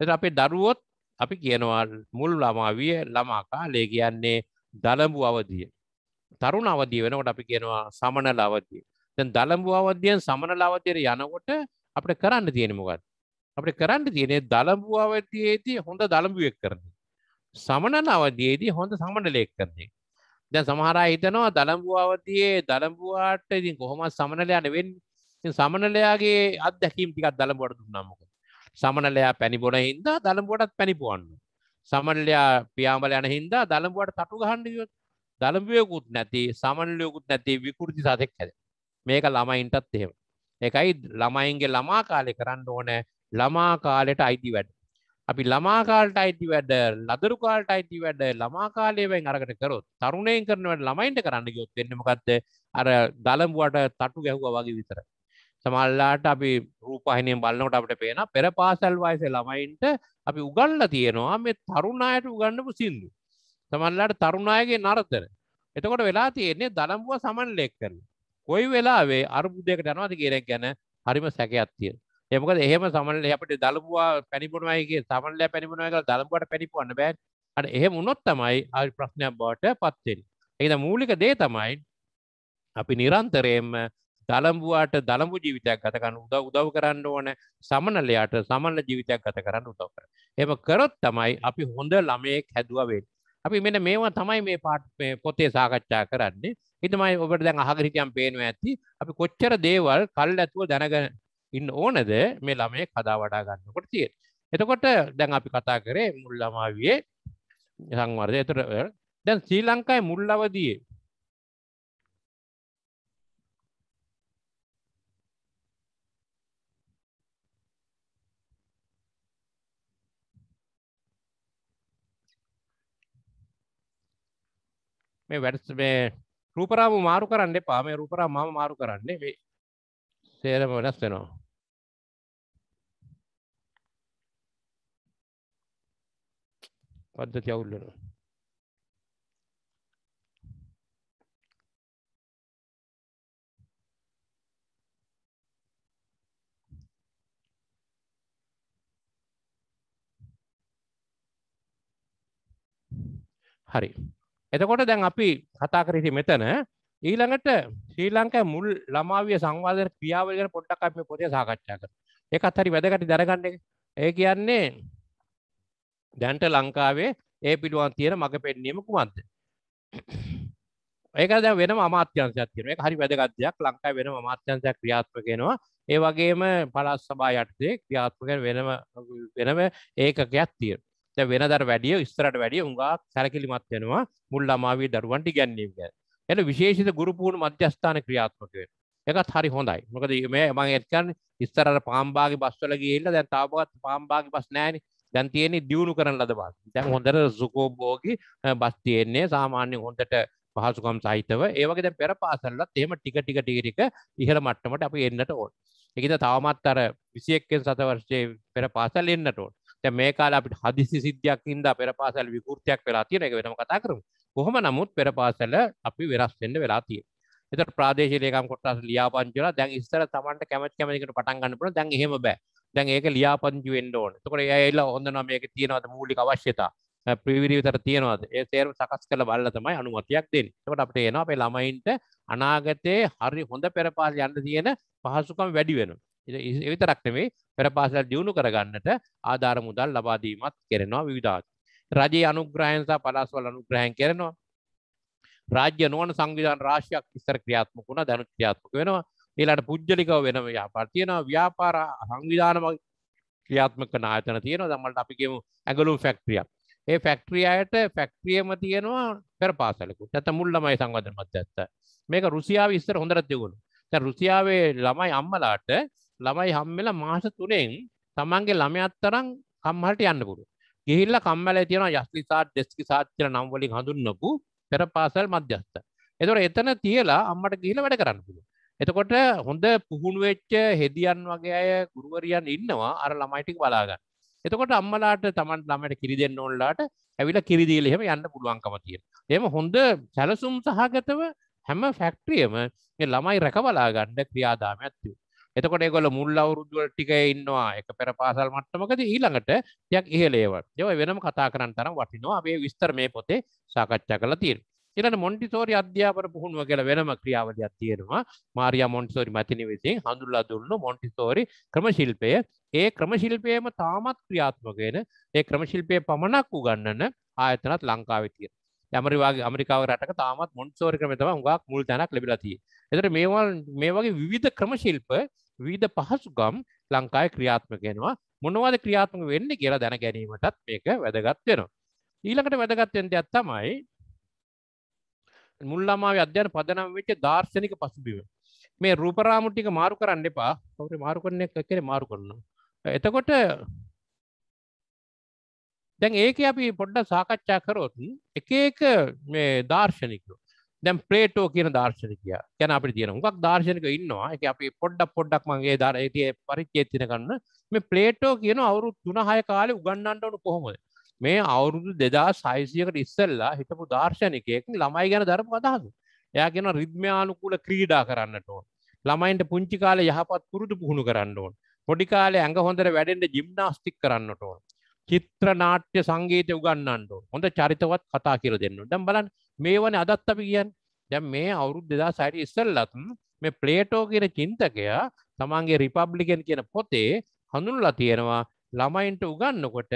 එත අපේ දරුවොත් අපි කියනවා මුල් ළමාවිය ළමාකාලේ කියන්නේ දළඹු අවදිය. තරුණ අවදී වෙනකොට අපි කියනවා සමන ලවතිය. තැන් දළඹු අවධියෙන් සමන ලවතයට යනකොට අපට කරන්න තියෙනමකත්. අපට කරන්න තියනේ දළඹු අවතියේදී හොඳ දළඹුවෙක් කරන්නේ. සමනන අවදයේදී හොඳ සමනලයෙක් කරන්නේ දැ සමහරා හිතනවා දළඹුව අවතියේ දළඹුවාට ඉතින් කොහොමත් සමනලයන වෙන් සමනලයාගේ අත්දැකීම් ටිකත් දළඹුවට දුන්නමක සමනලයා පැණිබොන හින්දා දළඹුවටත් පැණිපුුවන්න සමනලයා පියාමල යන හින්දා දළඹුවට තටු ගහන්ඩියොත් දළඹියකුත් නැති සමනලයකුත් නැති විකෘති සතෙක් හැද මේක ළමයින්ටත් එහෙම එකයි ළමයින්ගේ ළමා කාලෙ කරන්න ඕනෑ ළමා කාලෙට අයිති වැඩ අපි ළමාකාල්ට අයිති වැඩ ලදරුකාල්ට අයිති වැඩ ළමාකාලයවෙන් අරකට කරොත් තරුණයෙන් කරන වැඩ ළමයින්ට කරන්න ගොත් දෙන්නමකක්ද අර දළඹුවට තටු ගැහුව වගේ විතර සමල්ලාට අපි රූපහිනයෙන් බලන්නට අපට පේන පෙර පාසල් වයස ළමයින්ට අපි උගල්ල තියෙනවා මේ තරුණයට උගන්නපු සිින්දු සමල්ලාට තරුණයගේ නරතර එතකොට වෙලා තියෙන්නේ දළඹුව සමන්ලෙක් කරන කොයි වෙලාවේ අර්බුදයකට යනවාද කියරක් ගැන හරිම සැකයක් තියෙන එමකද එහෙම සමනල අපට දළපුවා පැනිපුුණමයිගේ සමනල පැනිපුුණය කළ දළපුට පැනිිපුන්න බෑ අට එහෙම උනොත් තමයි අල් ප්‍රශ්නයක් බවට පත්වෙන් එකද මූලික දේ තමයි අපි නිරන්තරයෙන්ම දළඹුවාට දළඹු ජීවිතයක් ගත කරන්න උදව උදව් කරන්න ඕන සමනලයාට සමනල ජීවිතයක් ගත කරන්න උදව් කර එම කරොත් තමයි අපි හොඳ ළමයෙක් හැදුවවෙන් අපි මෙන මේවා තමයි මේ පාට් පොතේ සාකච්ඡා කරන්නේ හිතමයි ඔබට දැන් අහගරිකයම් පේනවා ඇති අපි කොච්චර දේවල් කල් ඇතුව දැනග ඉන්න ඕනද මේ ළමය කදා වඩා ගන්නකොට තියෙන. එතකොට දැන් අපි කතා කරේ මුල්ලමාවියේ සංවර්ධය එතර දැන් ශ්‍රී ලංකායි මුල්ලවදයේ මේ වැඩ මේ රූපරාම මාරු කරන්න එපා මේ රූපරා මම මාරු කරන්නේ මේ තේරම වෙනස් වෙනවා. පද්ධතිය අවුල් වෙනවා. හරි. එතකොට දැන් අපි කතා කරේ මෙතන ඊළඟට ශ්‍රී ලංකා මුල් ළමාවිය සංවාධන ක්‍රියාවලි ගැන පොඩ්ඩක් අපි මේ පොතේ සාකච්ඡා කරමු. ඒකත් හරි වැදගත් දැනගන්න එක. ඒ කියන්නේ දැන්ට ලංකාවේ ඒ පිළිවන් තියෙන මඟ පෙන්වීම කුමක්ද? ඒක දැන් වෙනම අමාත්‍යංශයක් තියෙනවා. ඒක හරි වැදගත් දෙයක්. ලංකාවේ වෙනම අමාත්‍යංශයක් ක්‍රියාත්මක වෙනවා. ඒ වගේම පළාත් සභා යටතේ ක්‍රියාත්මක වෙනම වෙනම ඒකකයක් තියෙනවා. දැන් වෙනදට වැඩිය ඉස්සරහට වැඩිය උඟා සැලකිලිමත් වෙනවා මුල් ළමාවියේ දරුවන්ට ඉගැන්වීම ගැන. එන විශේෂිත ගුරුපුහුණු මධ්‍යස්ථාන ක්‍රියාත්මක වෙන. එකත් හරි හොඳයි. මොකද මේ මම ඒක කියන්නේ ඉස්සර අර පාම්බාගේ බස් වල ගිහිල්ලා දැන් තාමවත් පාම්බාගේ බස් නැහැනේ. දැන් තියෙන්නේ දියුණු කරන ලද බස්. දැන් හොඳට සුකෝබෝගේ බස් තියෙන්නේ සාමාන්‍ය හොඳට පහසුකම් සහිතව. ඒ වගේ දැන් පෙර පාසල්ලත් එහෙම ටික ටික ටික ටික ඉහළ මට්ටමට අපි එන්නට ඕන. ඒකද තවමත් අර 21 වෙනි සතවර්ෂයේ පෙර පාසල් එන්නට ඕන. දැන් මේ කාලේ අපිට හදිසි සිද්ධියක් හින්දා පෙර පාසල් විකෘතියක් වෙලා තියෙන එක වෙනම කතා කරමු. කොහොම නමුත් පෙර පාසල අපි වෙනස් වෙන්න වෙලා තියෙනවා. ඒතර ප්‍රාදේශීය ලේකම් කොටස ලියාපදිංචිලා දැන් ඉස්සර Tamanට කැමති කැමති කෙනෙකුට පටන් ගන්න පුළුවන්. දැන් එහෙම බෑ. දැන් ඒක ලියාපදිංචි වෙන්න ඕන. එතකොට එයා ඇවිල්ලා හොඳනවා මේක තියනවාද මූලික අවශ්‍යතා. ප්‍රවිරි විතර තියනවාද? ඒ තේරුම සකස් කරලා බලලා තමයි අනුමතියක් දෙන්නේ. එතකොට අපිට එනවා අපේ ළමයින්ට අනාගතයේ හරි හොඳ පෙර පාසල යන්න තියෙන පහසුකම් වැඩි වෙනවා. ඒ විතරක් නෙමෙයි පෙර පාසල් දියුණු කරගන්නට ආධාර මුදල් ලබා දීමත් කරනවා විවිධාකාර රජයේ අනුග්‍රහයන් සහ පලාස්වල අනුග්‍රහයන් කරනවා. රාජ්‍ය නොවන සංවිධාන රාශියක් ඉස්සර ක්‍රියාත්මක වුණා දැන් ක්‍රියාත්මක වෙනවා. ඊළඟට පුජ්‍යලිකව වෙන ව්‍යාපාර තියෙනවා. ව්‍යාපාර සංවිධාන ක්‍රියාත්මක කරන ආයතන තියෙනවා. දැන් මල්ට අපි කියමු ඇඟලුම් ෆැක්ටරිය. ඒ ෆැක්ටරිය අයට ෆැක්ටරියම තියෙනවා පෙරපාසලකුත්. නැත්නම් මුල් ළමයි සංවර්ධන මැදත්ත. මේක රුසියාවේ ඉස්සර හොඳට තිබුණා. දැන් රුසියාවේ ළමයි අම්මලාට ළමයි හම්බෙලා මාස 3න් තමන්ගේ ළමයාත් තරම් කම්හලට යන්න පුළුවන්. ගිහිල්ල කම්මල තියෙන යස්ලිසාට ඩෙස්කිසාට් කියල නම්වලින් හඳුන්නපු පෙර පාසල් මධ්‍යස්ත එතොට එතන තියලා අම්මට ගිහිල වැඩ කරන්න පුළුව එතකොට හොඳ පුහුණුවෙච්ච හෙදියන් වගේ අය ගුරුවරියන් ඉන්නවා අර ළමයිටික් බලාගන්න එතකොට අම්මලාට තමන් ළමට කිරිදෙන්න්න ඔල්ලාට ඇවිල කිරිදීල එහෙම යන්න පුළුවන්කම තියෙන එම හොඳ සැලසුම් සහගතව හැම ෆැක්ට්‍රියම ළමයි රැකබලාගන්න ක්‍රියාදාම ඇත්තිව එතකොට ගොල මුල් අවුරුදුවල ටික ඉන්නවා එක පෙර පාසල් මට්ටමකද ඊළඟට යක් ඉහලේව යව වෙනම කතා කරන්න තරම් වටිනවා අපේ විස්තර මේ පොතේ සාකච්ඡා කළ තියෙන ඉලට මොන්ටිසෝරි අධ්‍යාපන පුහුණුව කියල වෙනම ක්‍රියාවලියක් තියෙනවා මාරයා මොන්ටිසෝරි මතිනි විසින් හඳුල්ලා දුන්නු මොන්ටිසෝරි ක්‍රම ශිල්පය ඒ ක්‍රම ශිල්පයම තාමත් ක්‍රියාත්මකයෙන ඒ ක්‍රම ශිල්පය පමණක් වූගන්නන ආයතනත් ලංකාවේ තියෙන ඇමරිවාගේ අමරිකාව රටක තාමත් මොන්සෝරි ක්‍රම තම හුඟක් මුල් තැනක් ලැබිලා තියෙන්නේ. එතකොට මේවා මේ වගේ විවිධ ක්‍රම ශිල්ප විධ පහසුකම් ලංකායි ක්‍රියාත්මකෙනවා මොනවාද ක්‍රියාත්මක වෙන්න කියලා දැන ගැනීමටත් මේක වැදගත් වෙනවා. ඊළඟට වැදගත්වෙන් දෙයක් තමයි මුල්ලමාව අධ්‍යයන පදනම් වෙච්ච දාර්ශනික පසුබිම මේ රූපරාමුටික මාරු කරන්න එපා කවුරු මාරු කරන එක කෙනෙ මාරු කරනවා එතකොට දැන් ඒක අපි පොඩ්ඩ සාකච්ඡා කරොත් එක එක මේ දාර්ශනිකෝ දැම් ප්‍රේටෝ කියන දර්ශනකය ගැන අපි තියෙන උගක් දර්ශනක ඉන්නවා එක අපි පොඩ්ඩක් පොඩ්ඩක් මගේ දර ඇටිය පරිච්චේතින ගන්න මේ ප්ලේටෝ කියන අවුරු තුනහය කාලෙ උගන්නන්ට වනු කොහොමද මේ අවුරුදු දෙදා සයිසියකට ඉස්සල්ලා හිටපු දර්ශනකයකින් ළමයි ගැන ධර්ම අදහස එයා කියෙන රිද්මයානුකූල ක්‍රීඩා කරන්නට ඕන් ළමයින්ට පුංචි කාල යහපත් පුරුදු පුහුණු කරන්න ඕන් පොඩිකාලේ ඇඟ හොඳර වැඩෙන්ට ජිම්නාස්තික් කරන්නට ඕන් චිත්‍ර නාට්‍ය සංගීතය උගන්නන්නට හොඳ චරිතවත් කතා කියර දෙන්න ඩම් බලන්න මේ වන අදත් අපි කියන් දැම් මේ අවුරුද් දෙදා සයිට ඉස්සල්ලත්න් මේ ප්ලේටෝ කියෙන චින්තකයා තමන්ගේ රිපබ්ලිකන් කියන පොතේ හඳුන්ලා තියෙනවා ළමයින්ට උගන්නකොට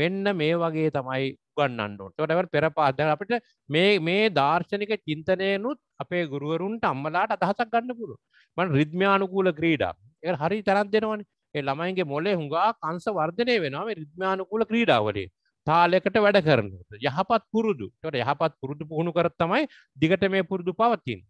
මෙන්න මේ වගේ තමයි ගන්නන්නට ටවල් පෙර පාද අපට මේ මේ දර්ශනික චින්තනයනුත් අපේ ගුරුවරුන්ට අම්මලාට අදහසක් ගන්න පුරු මන් රිද්්‍යානුකූල ක්‍රීඩා එ හරි තරන් දෙෙනවන ඒ ළමයින්ගේ මොලේ හුඟා කංස වර්ධනය වෙනවා රිද්්‍යානුකූල ක්‍රීඩාවලේ තාලයකට වැඩ කරනට යහපත් පුරුදු ට යහපත් පුරුදු පුහුණු කර තමයි දිගට මේ පුරුදු පවතින්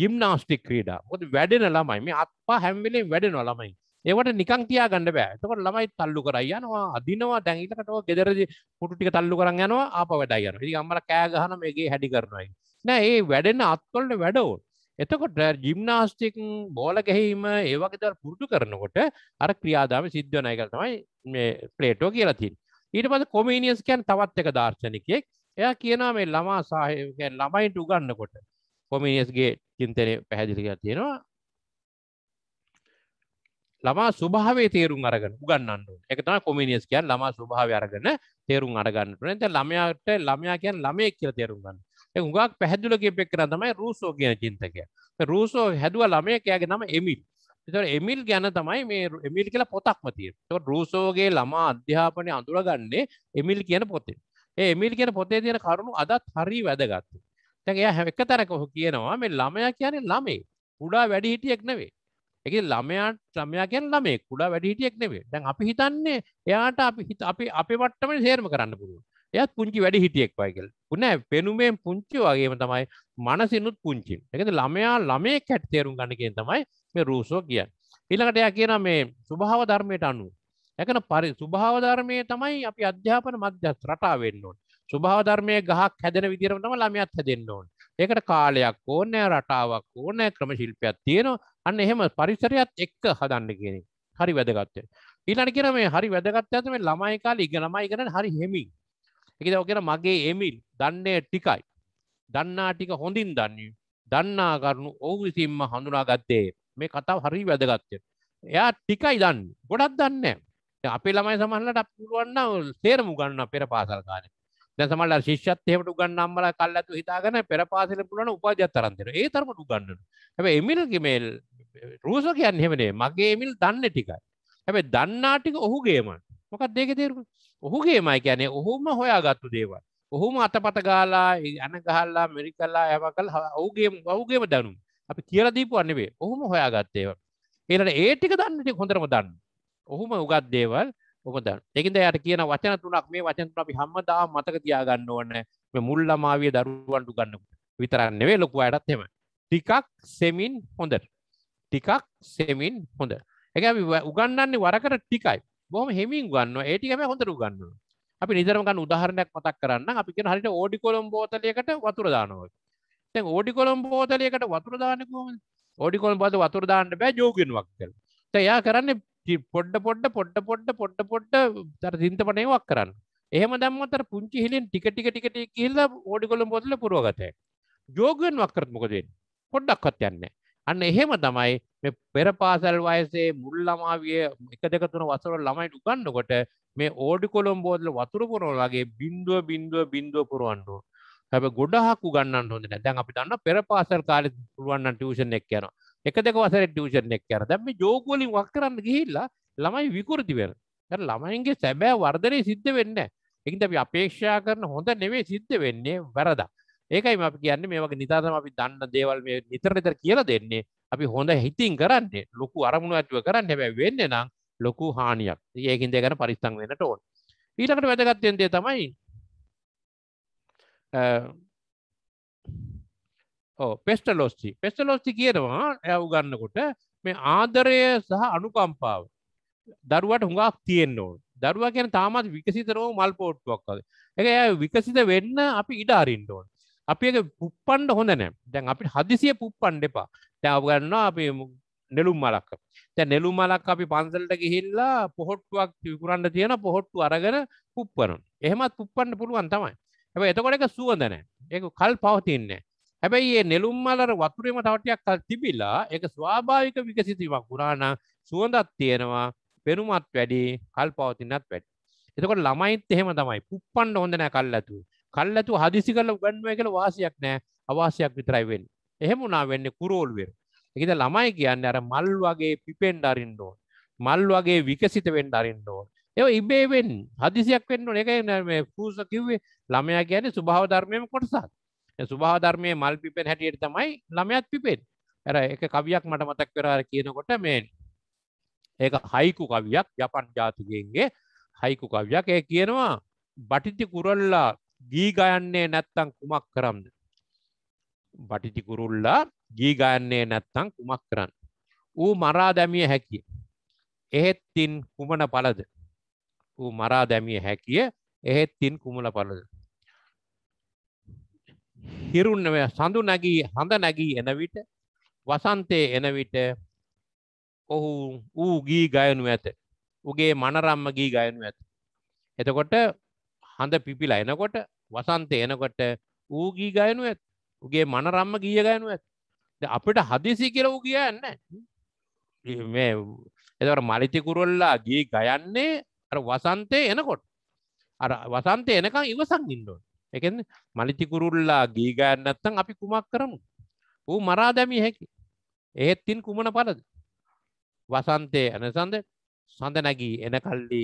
ගිම්නාස්ටික් ක්‍රීඩා ොද වැඩෙන ළමයි මේ අත්පා හැම්වෙලේ වැඩෙන ළමයි ඒවට නිකං තියා ගන්න බෑ තකට ළමයි තල්ලු කර යනවා අදිනවා දැඟිලකටව ගෙදරද පුටුටික තල්ලු කරන්න යනවා අප වැඩයි යන අම්මර කෑගහන මේගේ හැඩි කරනයි නෑ ඒ වැඩෙන අත්වලට වැඩවෝ එතකොට ජිම්නාස්ටික් බෝල ගැහීම ඒවගේදර පුරුදු කරනකොට අර ක්‍රියාදාම සිද්ධනය කර තමයි මේ ප්ලේටෝ කියලා තින් ඊට පස කොමීනිියස් කියන් තවත් එක දර්ශනිකෙක් එය කියනා මේ ළමා සාහය ළමයින්ට උගන්නකොට කොමිනිියස්ගේ චින්තනය පැහැදිලික තියෙනවා ළමා සුභාවේ තේරුම් අරගෙන උගන්නන්නු එකතම කොමිනිියස් කියන් ළමා සුභාව අරගන්න තේරුම් අරගන්නට ඇත ළමයාට ළමයා කියන් ළමය කියල තේරුම්ගන්න හුගක් පැහැදිලක පෙක්කර තමයි රූසෝ කියන චින්තකය රූසෝ හැදුව ළමය කෑගේ නම එමිල් තර එමිල් ගැන තමයි මේ එමිල් කියලා පොතක්ම තියෙන රූසෝගේ ළමා අධ්‍යාපනය අඳුරගන්නේ එමිල් කියන පොතේ ඒ එමිල් කියන පොතේ තියෙන කරුණු අදත් හරි වැදගත්ත තැන් එය හැක තැනක ඔහු කියනවා මේ ළමයා කියන්නේ ළමේ කුඩා වැඩි හිටියෙක් නෙවේ එක ළමයාට ළමයා කියන ළමේ කුඩා වැඩි හිටියෙක් නෙවේ දැන් අපි හිතන්නේ එයාට අපි හිත අපි අපේ වට්ටමනේ සේරම කරන්න පුළුවන් එයත් පුංචි වැඩි හිටියෙක් වයි කියලා. උනේ පෙනුමෙන් පුංචි වගේම තමයි මනසිනුත් පුංචි එකද ළමයා ළමේ කැට් තේරුම් ගන්නකෙන් තමයි මේ රූසෝ කිය ඊළඟට එයා කියන මේ ස්වභාව ධර්මයට අනුව එකන පරි ස්වභාව ධර්මය තමයි අපි අධ්‍යාපන මධ්‍යස් රටා වෙන්න ඕන ස්වභාව ධර්මය ගහක් හැදෙන විදිහටම තමයි ළමයාත් හැදෙන්න ඕන ඒකට කාලයක් ඕනෑ රටාවක් ඕනෑ ක්‍රම ශිල්පයක් තියෙනවා අන්න එහෙම පරිසරයත් එක්ක හදන්න කියන හරි වැදගත් ඊළඟට කියන මේ හරි වැදගත් ඇත මේ ළමයි කාලේ ඉගෙන ළමයි ඉගෙන හරි හෙමින් ඒක ඔකන මගේ එමිල් දන්නේ ටිකයි දන්නාටික හොඳින් දන්නේ දන්නා කරුණු ඔවු විසින්ම හඳුනා ගත්තේ මේ කතාව හරි වැදගත්ය එයා ටිකයි දන්න ගොඩක් දන්න අපේ ළමයි සමහලට පුළුවන්න තේරමු ගන්න පෙර පාසල් කාලය දැන් සමහරලා ශිෂ්‍යත් එහෙමට උගන්න අම්මලා කල් ඇතු හිතාගෙන පෙර පාසලේ පුළුවන් උපාධියක් තරම් දෙනවා ඒ තරමට උගන්නන හැබැයි එමිල්ගේ මේ රූස කියන්නේ එහෙම නෙමෙයි මගේ එමිල් දන්නේ ටිකයි හැබැයි දන්නා ටික ඔහුගේම මොකක්ද ඒකේ තේරුම ඔහුගේමයි කියන්නේ ඔහුම හොයාගත්තු දේවල් ඔහොම අතපත ගාලා යන ගහල්ලා මෙරි කල්ලා යම කල් ඔවුගේ ඔවුගේම දනු අපි කියල දීපු අන්නවේ ඔහොම හොයා ගත්තේව ඒට ඒටික දන්නට හොඳරම දන්න ඔහොම උගත් දේවල් ඔක දන්න එකද යට කියන වචන තුනක් මේ වචන අපි හම්මදා මතක තියාගන්න ඕන්න මේ මුල්ලමාවිය දරුවන්ටු ගන්න විතරන්නවේ ලොකු අයටත් එෙම ටිකක් සෙමින් හොඳට ටිකක් සෙමින් හොඳ එක උගන්නන්නේ වරකට ටිකයි බොහම හෙමින් ගන්න ඒටිකම හොඳට උගන්නවා අපි නිතරම ගන්න උදාහරණයක් මතක් කරන්න අපි කියන හරියට ඕඩි කොලම් බෝතලයකට වතුර දානවා. දැන් ඕඩි කොලම් බෝතලයකට වතුර දාන්නේ කොහොමද? ඕඩි කොලම් බෝතලේ වතුර දාන්න බෑ ජෝගිනුවක් කියලා. දැන් එයා කරන්නේ පොඩ පොඩ පොඩ පොඩ පොඩ පොඩ අර තින්තපණේ වක් කරන්න. එහෙම දැම්මොත් අර පුංචි හිලෙන් ටික ටික ටික ටික ගිහිල්ලා ඕඩි කොලම් බෝතලේ පුරවගතයි. ජෝගිනුවක් කරත් මොකද වෙන්නේ? පොඩ්ඩක්වත් යන්නේ නැහැ. අන්න එහෙම තමයි මේ පෙර පාසල් වයසේ මුල් ළමාවිය එක දෙක තුන වසරවල ළමයිට උගන්වනකොට මේ ඕඩි කොලොම් බෝතල වතුර පුරවන වගේ බින්දුව බින්දුව බින්දුව පුරවන්න ඕන. හැබැයි ගොඩාක් උගන්වන්න හොඳ නැහැ. දැන් අපි දන්නවා පෙර පාසල් කාලේ පුළුවන් නම් ටියුෂන් එක යනවා. එක දෙක වසරේ ටියුෂන් එක යනවා. දැන් මේ ජෝක් වලින් වක් කරන්න ගිහිල්ලා ළමයි විකෘති වෙනවා. දැන් ළමයින්ගේ සැබෑ වර්ධනය සිද්ධ වෙන්නේ නැහැ. ඒකින්ද අපි අපේක්ෂා කරන හොඳ නෙවෙයි සිද්ධ වෙන්නේ වැරදක්. ඒකයි අපි කියන්න මේ වගේ නිතාතම අපි දන්න දේවල් මේ නිතර නිතර කියලා දෙන්නේ අපි හොඳ හිතින් කරන්නේ ලොකු අරමුණු ඇතුව කරන්න හැබැයි වෙන්නේ නම් ලොකු හානියක්. ඒකින් දේ ගැන පරිස්සම් වෙන්නට ඕන. ඊළඟට වැදගත් වෙන දේ තමයි ඔව් පෙස්ටලොස්ටි. පෙස්ටලොස්ටි කියනවා එයා උගන්නකොට මේ ආදරය සහ අනුකම්පාව දරුවට හුඟක් තියෙන්න ඕන. දරුවා කියන්නේ තාමත් විකසිත රෝ මල් පෝට්ටුවක් වගේ. ඒක එයා විකසිත වෙන්න අපි ඉඩ අරින්න ඕන. අපේ පුප්පන්ඩ හොඳ නෑ දැන් අපිට හදිසිය පුප්පන්ඩ එපා තැවගන්නවා අපි නෙළුම් මලක් තැ නෙළුම් මලක් අපි පන්සලට ගිහිල්ලා පොහොට්ටුවක් විකුරන්ඩ තියෙන පොහොට්ටු අරගෙන පුප්පනු එහෙමත් පුප්පන්න පුළුවන් තමයි ඇැ එතකොට එක සුවඳනෑ ඒක කල් පවතින්නේ හැබැයි ඒ නෙළුම් මලර වතුරේම තවටයක් කල් තිබිලා එක ස්වාභාවික විකසිතීමක් ගුරාණ සුවඳත් තියෙනවා පෙනුමත් වැඩි කල් පවතින්නත් වැඩ එතකොට ළමයිත් එහෙම තමයි පුප්පන්ඩ හොඳනෑ කල් ඇතුූ කල්ලතු හදිසි කරලා උගන්වයි කියලා වාසියක් නැහැ අවාසියක් විතරයි වෙන්නේ. එහෙම උනා වෙන්නේ කුරෝල්වෙර. ඒකද ළමයි කියන්නේ අර මල් වගේ පිපෙන්න අරින්න ඕන. මල් වගේ විකසිත වෙන්න අරින්න ඕන. ඒ ඉබේ වෙන්නේ හදිසියක් වෙන්න ඕන. ඒකයි මේ ෆූස කිව්වේ ළමයා කියන්නේ ස්වභාව ධර්මයේම කොටසක්. ඒ ස්වභාව ධර්මයේ මල් පිපෙන හැටියට තමයි ළමයාත් පිපෙන්නේ. අර එක කවියක් මට මතක් වෙලා කියනකොට මේ ඒක හයිකු කවියක් ජපන් ජාතිකයන්ගේ හයිකු කවියක්. ඒ කියනවා බටිති කුරල්ලා ගී ගයන්නේ නැත්තං කුමක් කරම්ද බටිටිකුරුල්ලා ගී ගයන්නේ නැත්තං කුමක් කරන්න ඌ මරා දැමිය හැකිය එහෙත්තින් කුමන පලද ඌ මරා දැමිය හැකිය එහෙත්තින් කුමල පලද හිරුන්නව සඳු නැගී හඳ නැගී එන විට වසන්තය එන විට ඔහු ඌ ගී ගයනු ඇත උගේ මනරම්ම ගී ගයනු ඇත එතකොට හඳ පිපිලා එනකොට වසන්තය එනකොට ඌගී ගයනු ඇත් උගේ මනරම්ම ගිය ගයනු ඇත් අපිට හදිසි කියල වූ කියන්න මේ එදවට මලිතිකුරොල්ලා ගී ගයන්නේ අර වසන්තය එනකොට අර වසන්තය එනකං ඉවසං ඉන්නොට එක මලිතිකුරුල්ලා ගී ගයන්නත්තං අපි කුමක් කරමු ඌ මරා දැමී හැකි එහෙත්තින් කුමන පලද වසන්තය ඇනසඳ සඳ නැගී එන කල්ලි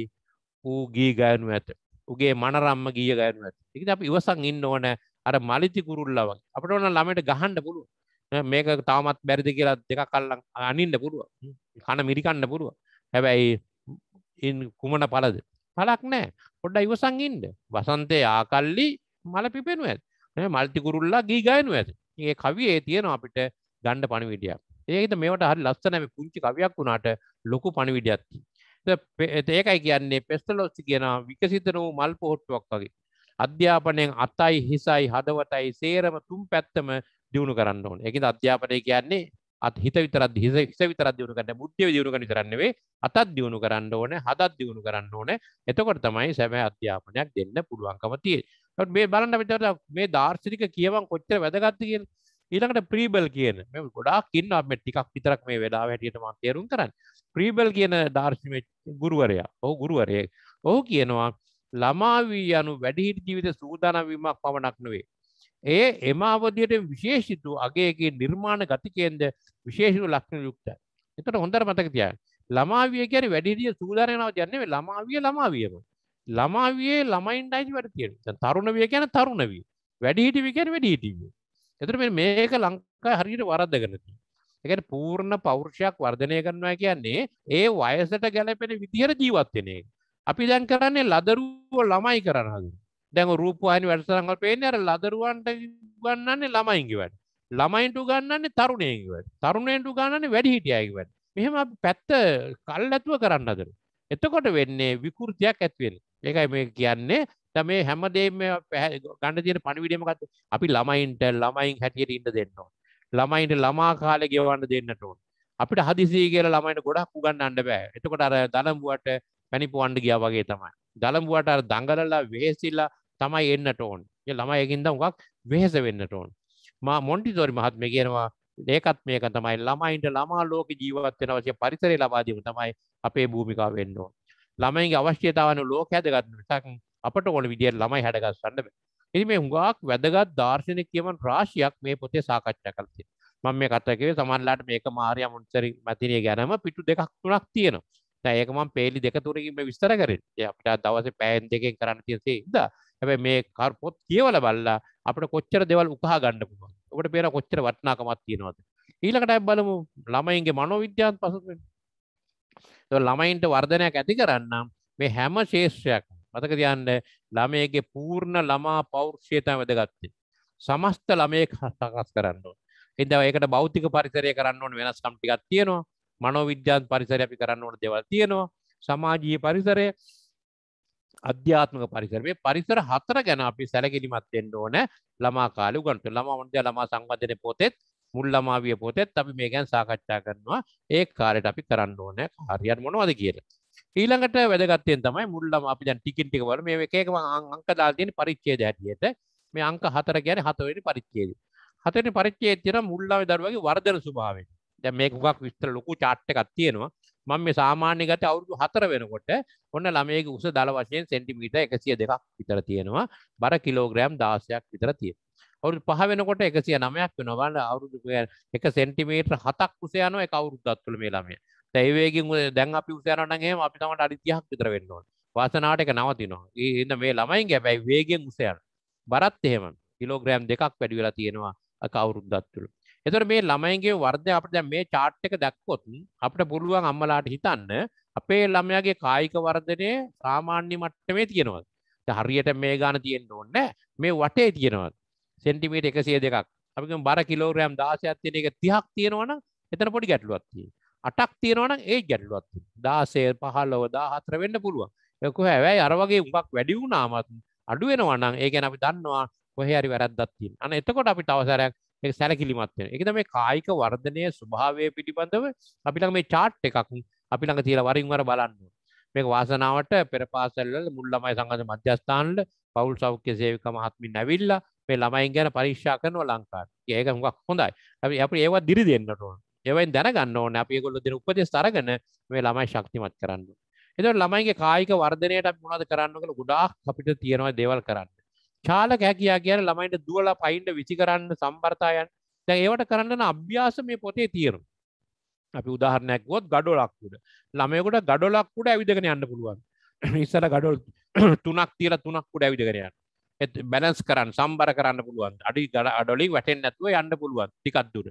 ඌ ගී ගයනු ඇත උගේ මනරම්ම ගිය ගන්න ඇති අප ඉවසන් ඉන්න ඕන අර මලිති කුරුල්ලව අපට ඕන ළමට ගහන්ඩ පුළුව මේක තාමත් බැරිදි කියලා දෙක කල්ලන් අනින්න පුළුව කන මිරිකන්න පුළුව හැබැයි ඉන් කුමන පලද පලක් නෑ පොඩ්ඩ ඉවසන් ඉන්ඩ වසන්තය ආකල්ලි මල පිපෙනු ඇත් මල්තිකුරුල්ලා ගී ගයනු ඇත ඒ කවියේ තියෙනවා අපිට ගණ්ඩ පණවිඩියක් ඒකද මේට හරි ලස්සනැම පුංචි කවයක් වුණාට ලොකු පණවිඩියත්ති ඒකයි කියන්නේ පෙස්ටලොස් කියන විකසිත වූ මල් පොහොට්ටුවක් වගේ අධ්‍යාපනයෙන් අතයි හිසයි හදවතයි සේරම තුම් පැත්තම දියුණු කරන්න ඕන එකද අධ්‍යාපනය කියන්නේ අත් හිත විතරත් හිස හිස විතරත් දියුණු කරන්න බුද්ධිය දියුණු කරන්න විතරන්නේ වේ අතත් දියුණු කරන්න ඕන හදත් දියුණු කරන්න ඕන එතකොට තමයි සැබෑ අධ්‍යාපනයක් දෙන්න පුළුවන්කම තියෙන්නේ. මේ බලන්න අපිට මේ දාර්ශනික කියවන් කොච්චර වැදගත්ද කියලා. ඊළඟට ප්‍රීබල් කියන මෙ ගොඩාක් ඉන්න අප ටිකක් විතරක් මේ වෙලාව හැටියට මන් තේරුම් කරන්න ප්‍රීබල් කියන දර්ශම ගුරුවරයා ඔහු ගුරුවරය ඔහු කියනවා ළමාවී යනු වැඩිහිට ජීවිත සූදානවීමක් පමණක් නොවේ ඒ එම අවධයට විශේෂිතු අගේගේ නිර්මාණ ගතිකයෙන්ද විශේෂු ලක්ෂණ යුක්ත එතට හොඳර මතක තිය ළමාවිය කියන වැඩිදිිය සූදාරයනාව ජන්නේ ළමාවිය ළමාවියම ළමාවියේ ළමයින්ටයිජ වැඩ තියෙන තරුණවිය ගැන තරුණවී වැඩිහිටවි ගැන වැඩිහිටීම එතුර මේක ලංකා හරියට වරද්ද කරනති එක පූර්ණ පෞරුෂයක් වර්ධනය කරනවා කියන්නේ ඒ වයසට ගැලපෙන විදිහර ජීවත්වෙනේ අපි දැන් කරන්නේ ලදරුව ළමයි කරන්න දැන් රූපවාහිනි වැඩසටහන් පේන්නේ අර ලදරුවන්ට ගන්නන්නේ ළමයින්ගිවට ළමයින්ට ගන්නන්නේ තරුණයන්ගිවට තරුණයන්ට ගන්නන්නේ වැඩිහිටියයිගිවට මෙහෙම අපි පැත්ත කල් ඇතුව කරන්න අදරු එතකොට වෙන්නේ විකෘතියක් ඇත්වෙන ඒකයි මේ කියන්නේ මේ හැමදේම ගන්න තියෙන පණිවිඩයමකත් අපි ළමයින්ට ළමයින් හැටියට ඉන්න දෙන්න ළමයින්ට ළමා කාලෙ ගෙවන්න දෙන්නට ඕන අපිට හදිසිය කියලා ළමයිට ගොඩක් උගන්න අන්න බෑ එතකොට අර දළඹුවට පැණිපුවන්ඩ ගියා වගේ තමයි දළඹුවට අර දඟලලා වෙහෙසිල්ලා තමයි එන්නට ඕන් ඒ ළමයිකින්ද උගක් වෙහෙස වෙන්නට ඕන් මා මොන්ටිතෝරි මහත්මය කියනවා ඒකත් මේක තමයි ළමයින්ට ළමා ලෝක ජීවත් වෙන අවශ්‍ය පරිසරය ලබා දීම තමයි අපේ භූමිකාව වෙන්න ඕන. ළමයින්ගේ අවශ්‍යතාවන් ලෝක හැදගන්න මිසක් අපට ඕන විදිියට ළමයි හැඩගස්සන්න එති මේ හුඟක් වැදගත් දර්ශනය කියමන් රාශියයක් මේ පොතේ සාකච්ඡා කල්තිය මං මේ කතකවේ සමන්ලාට මේක මාරය මුන්සර මතිනය ගැනම පිටු දෙකක් තුනක් තියෙනවා ඒකමන් පේලි දෙක තුරකින්ම විස්තර කරෙන් අපට දවස පෑන් දෙකෙන් කරන්න තියසේ ඉද හැබැ මේ කර පොත් කියවල බල්ලා අපට කොච්චර දෙවල් උකහා ගණ්ඩ පුුවන් ඔට පේර කොච්චර වටනාකමත් තියෙනවද ඊලකට බලමු ළමයින්ගේ මනෝවිද්‍යාන් පසුවෙන් ළමයින්ට වර්ධනයක් ඇති කරන්නම් මේ හැම ශේෂයක් මතක තියන්න ළමයගේ පූර්ණ ළමා පෞර්ෂයතම වැදගත්තේ. සමස්ත ළමය සකස් කරන්න. එද ඒකට බෞතික පරිසරය කරන්න ඕන වෙනස් කම්ටිකක් තියෙනවා මනෝ විද්‍යාන් පරිසරය අපි කරන්න ඕන දෙවල් තියෙනවා සමාජීය පරිසරය අධ්‍යාත්මක පරිසර මේ පරිසර හතර ගැන අපි සැලකිලිමත් වෙන්න ඕන ළමා කාලේ උගන්වන්න ළමා වන්දය ළමා සංවර්ධන පොතේ මුල් ළමා විය පොතේ අපි මේ ගැන සාකච්ඡා කරනවා ඒ කාලයට අපි කරන්න ඕන කාර්යයන් මොනවද කියලා ඊළඟට වැදගත්තයෙන් තමයි මුල්ලම අපි දැන් ටිකින් ටික වල මේ එකකම අංක දාලා තියෙන පරිච්ඡේද හැටියට මේ අංක 4 කියන්නේ හතරවෙනි පරිච්ඡේදය. හතරවෙනි පරිච්ඡේදය තියෙන මුල්ලාවේ දරුවගේ වර්ධන ස්වභාවය. දැන් මේක හුඟක් විස්තර ලොකු chart එකක් තියෙනවා. මම මේ සාමාන්‍ය ගත අවුරුදු 4 වෙනකොට ඔන්න ළමයේගේ උස දල වශයෙන් සෙන්ටිමීටර් 102ක් විතර තියෙනවා. බර කිලෝග්‍රෑම් 16ක් විතර තියෙනවා. අවුරුදු 5 වෙනකොට 109ක් වෙනවා. බලන්න අවුරුදු 1 සෙන්ටිමීටර් 7ක් උස යනවා ඒක අවුරුද්දක් තුළ මේ ළමයා. තැයිවේකින් දැන් අපි උසයනට එහෙම අපි තමට අඩිතියක් විතර වෙන්න ඕන වාසනාවට එක නවතිනවා ඉන්න මේ ළමයින් ගැබැයි වේගෙන් උසයන බරත් එහෙම කිලෝග්‍රෑම් දෙකක් වැඩි වෙලා තියෙනවා කවුරුද්දත් තුළ එතකොට මේ ළමයින්ගේ වර්ධනය අපිට දැන් මේ chart එක දැක්කොත් අපිට පුළුවන් අම්මලාට හිතන්න අපේ ළමයාගේ කායික වර්ධනය සාමාන්‍ය මට්ටමේ තියෙනවද? හරියට මේ ගාන තියෙන්න ඕනේ මේ වටේ තියෙනවද? සෙන්ටිමීටර් 102ක්. අපි කියමු බර කිලෝග්‍රෑම් 16ක් තියෙන එක 30ක් තියෙනවනම් එතන පොඩි ගැටලුවක් තියෙනවා. අටක් තියෙනවන ඒ ගැටලුවත් දාසේ පහල්ලව දාහතර වෙන්න පුළුවන් යකු හැවැයි අරවගේ උඹක් වැඩි වුණාමත් අඩුවෙනවනම් ඒ ගැන අපි දන්නවා කොහරි වැරද්දත්තින් අන එතකොට අපි තවසරයක් එක සැලකිලිමත්වෙන එකද මේ කායික වර්ධනය ස්වභාවය පිටිබඳව අපිට මේ චාට් එකක් අපි ළඟ තියලා වරින් වර බලන්න මේ වාසනාවට පෙර පාසල්වල මුල් ළමයි සංගත මධ්‍යස්ථානල පවුල් සෞඛ්‍ය සේවික මහත්මින් ඇවිල්ලා මේ ළමයින් ගැන පරීක්ෂා කරනවා ලංකාට ඒක හුඟක් හොඳයි අපි අප ඒවා දිරි දෙන්නට ඕන ඒවයින් දැනගන්න ඕන අපි ගොල්ල දෙන උපදෙස් අරගෙන මේ ළමයි ශක්තිමත් කරන්න. එතකොට ළමයිගේ කායික වර්ධනයට අපි මොනවද කරන්න කියලා ගොඩාක් අපිට තියෙනවා දේවල් කරන්න. චාලක හැකියා කියන්නේ ළමයින්ට දුවලා පයින්ට විසි කරන්න සම්බර්තායන් දැන් ඒවට කරන්න අභ්‍යාස මේ පොතේ තියෙනවා. අපි උදාහරණයක් ගොත් ගඩොලක් උඩ ළමයකට ගඩොලක් උඩ ඇවිදගෙන යන්න පුළුවන්. ඉස්සර ගඩොල් තුනක් තියලා තුනක් උඩ ඇවිදගෙන යන්න. බැලන්ස් කරන්න සම්බර කරන්න පුළුවන් අඩි ගඩ අඩොලි වැටෙන් නැතුව යන්න පුළුවන් ටිකක් දුර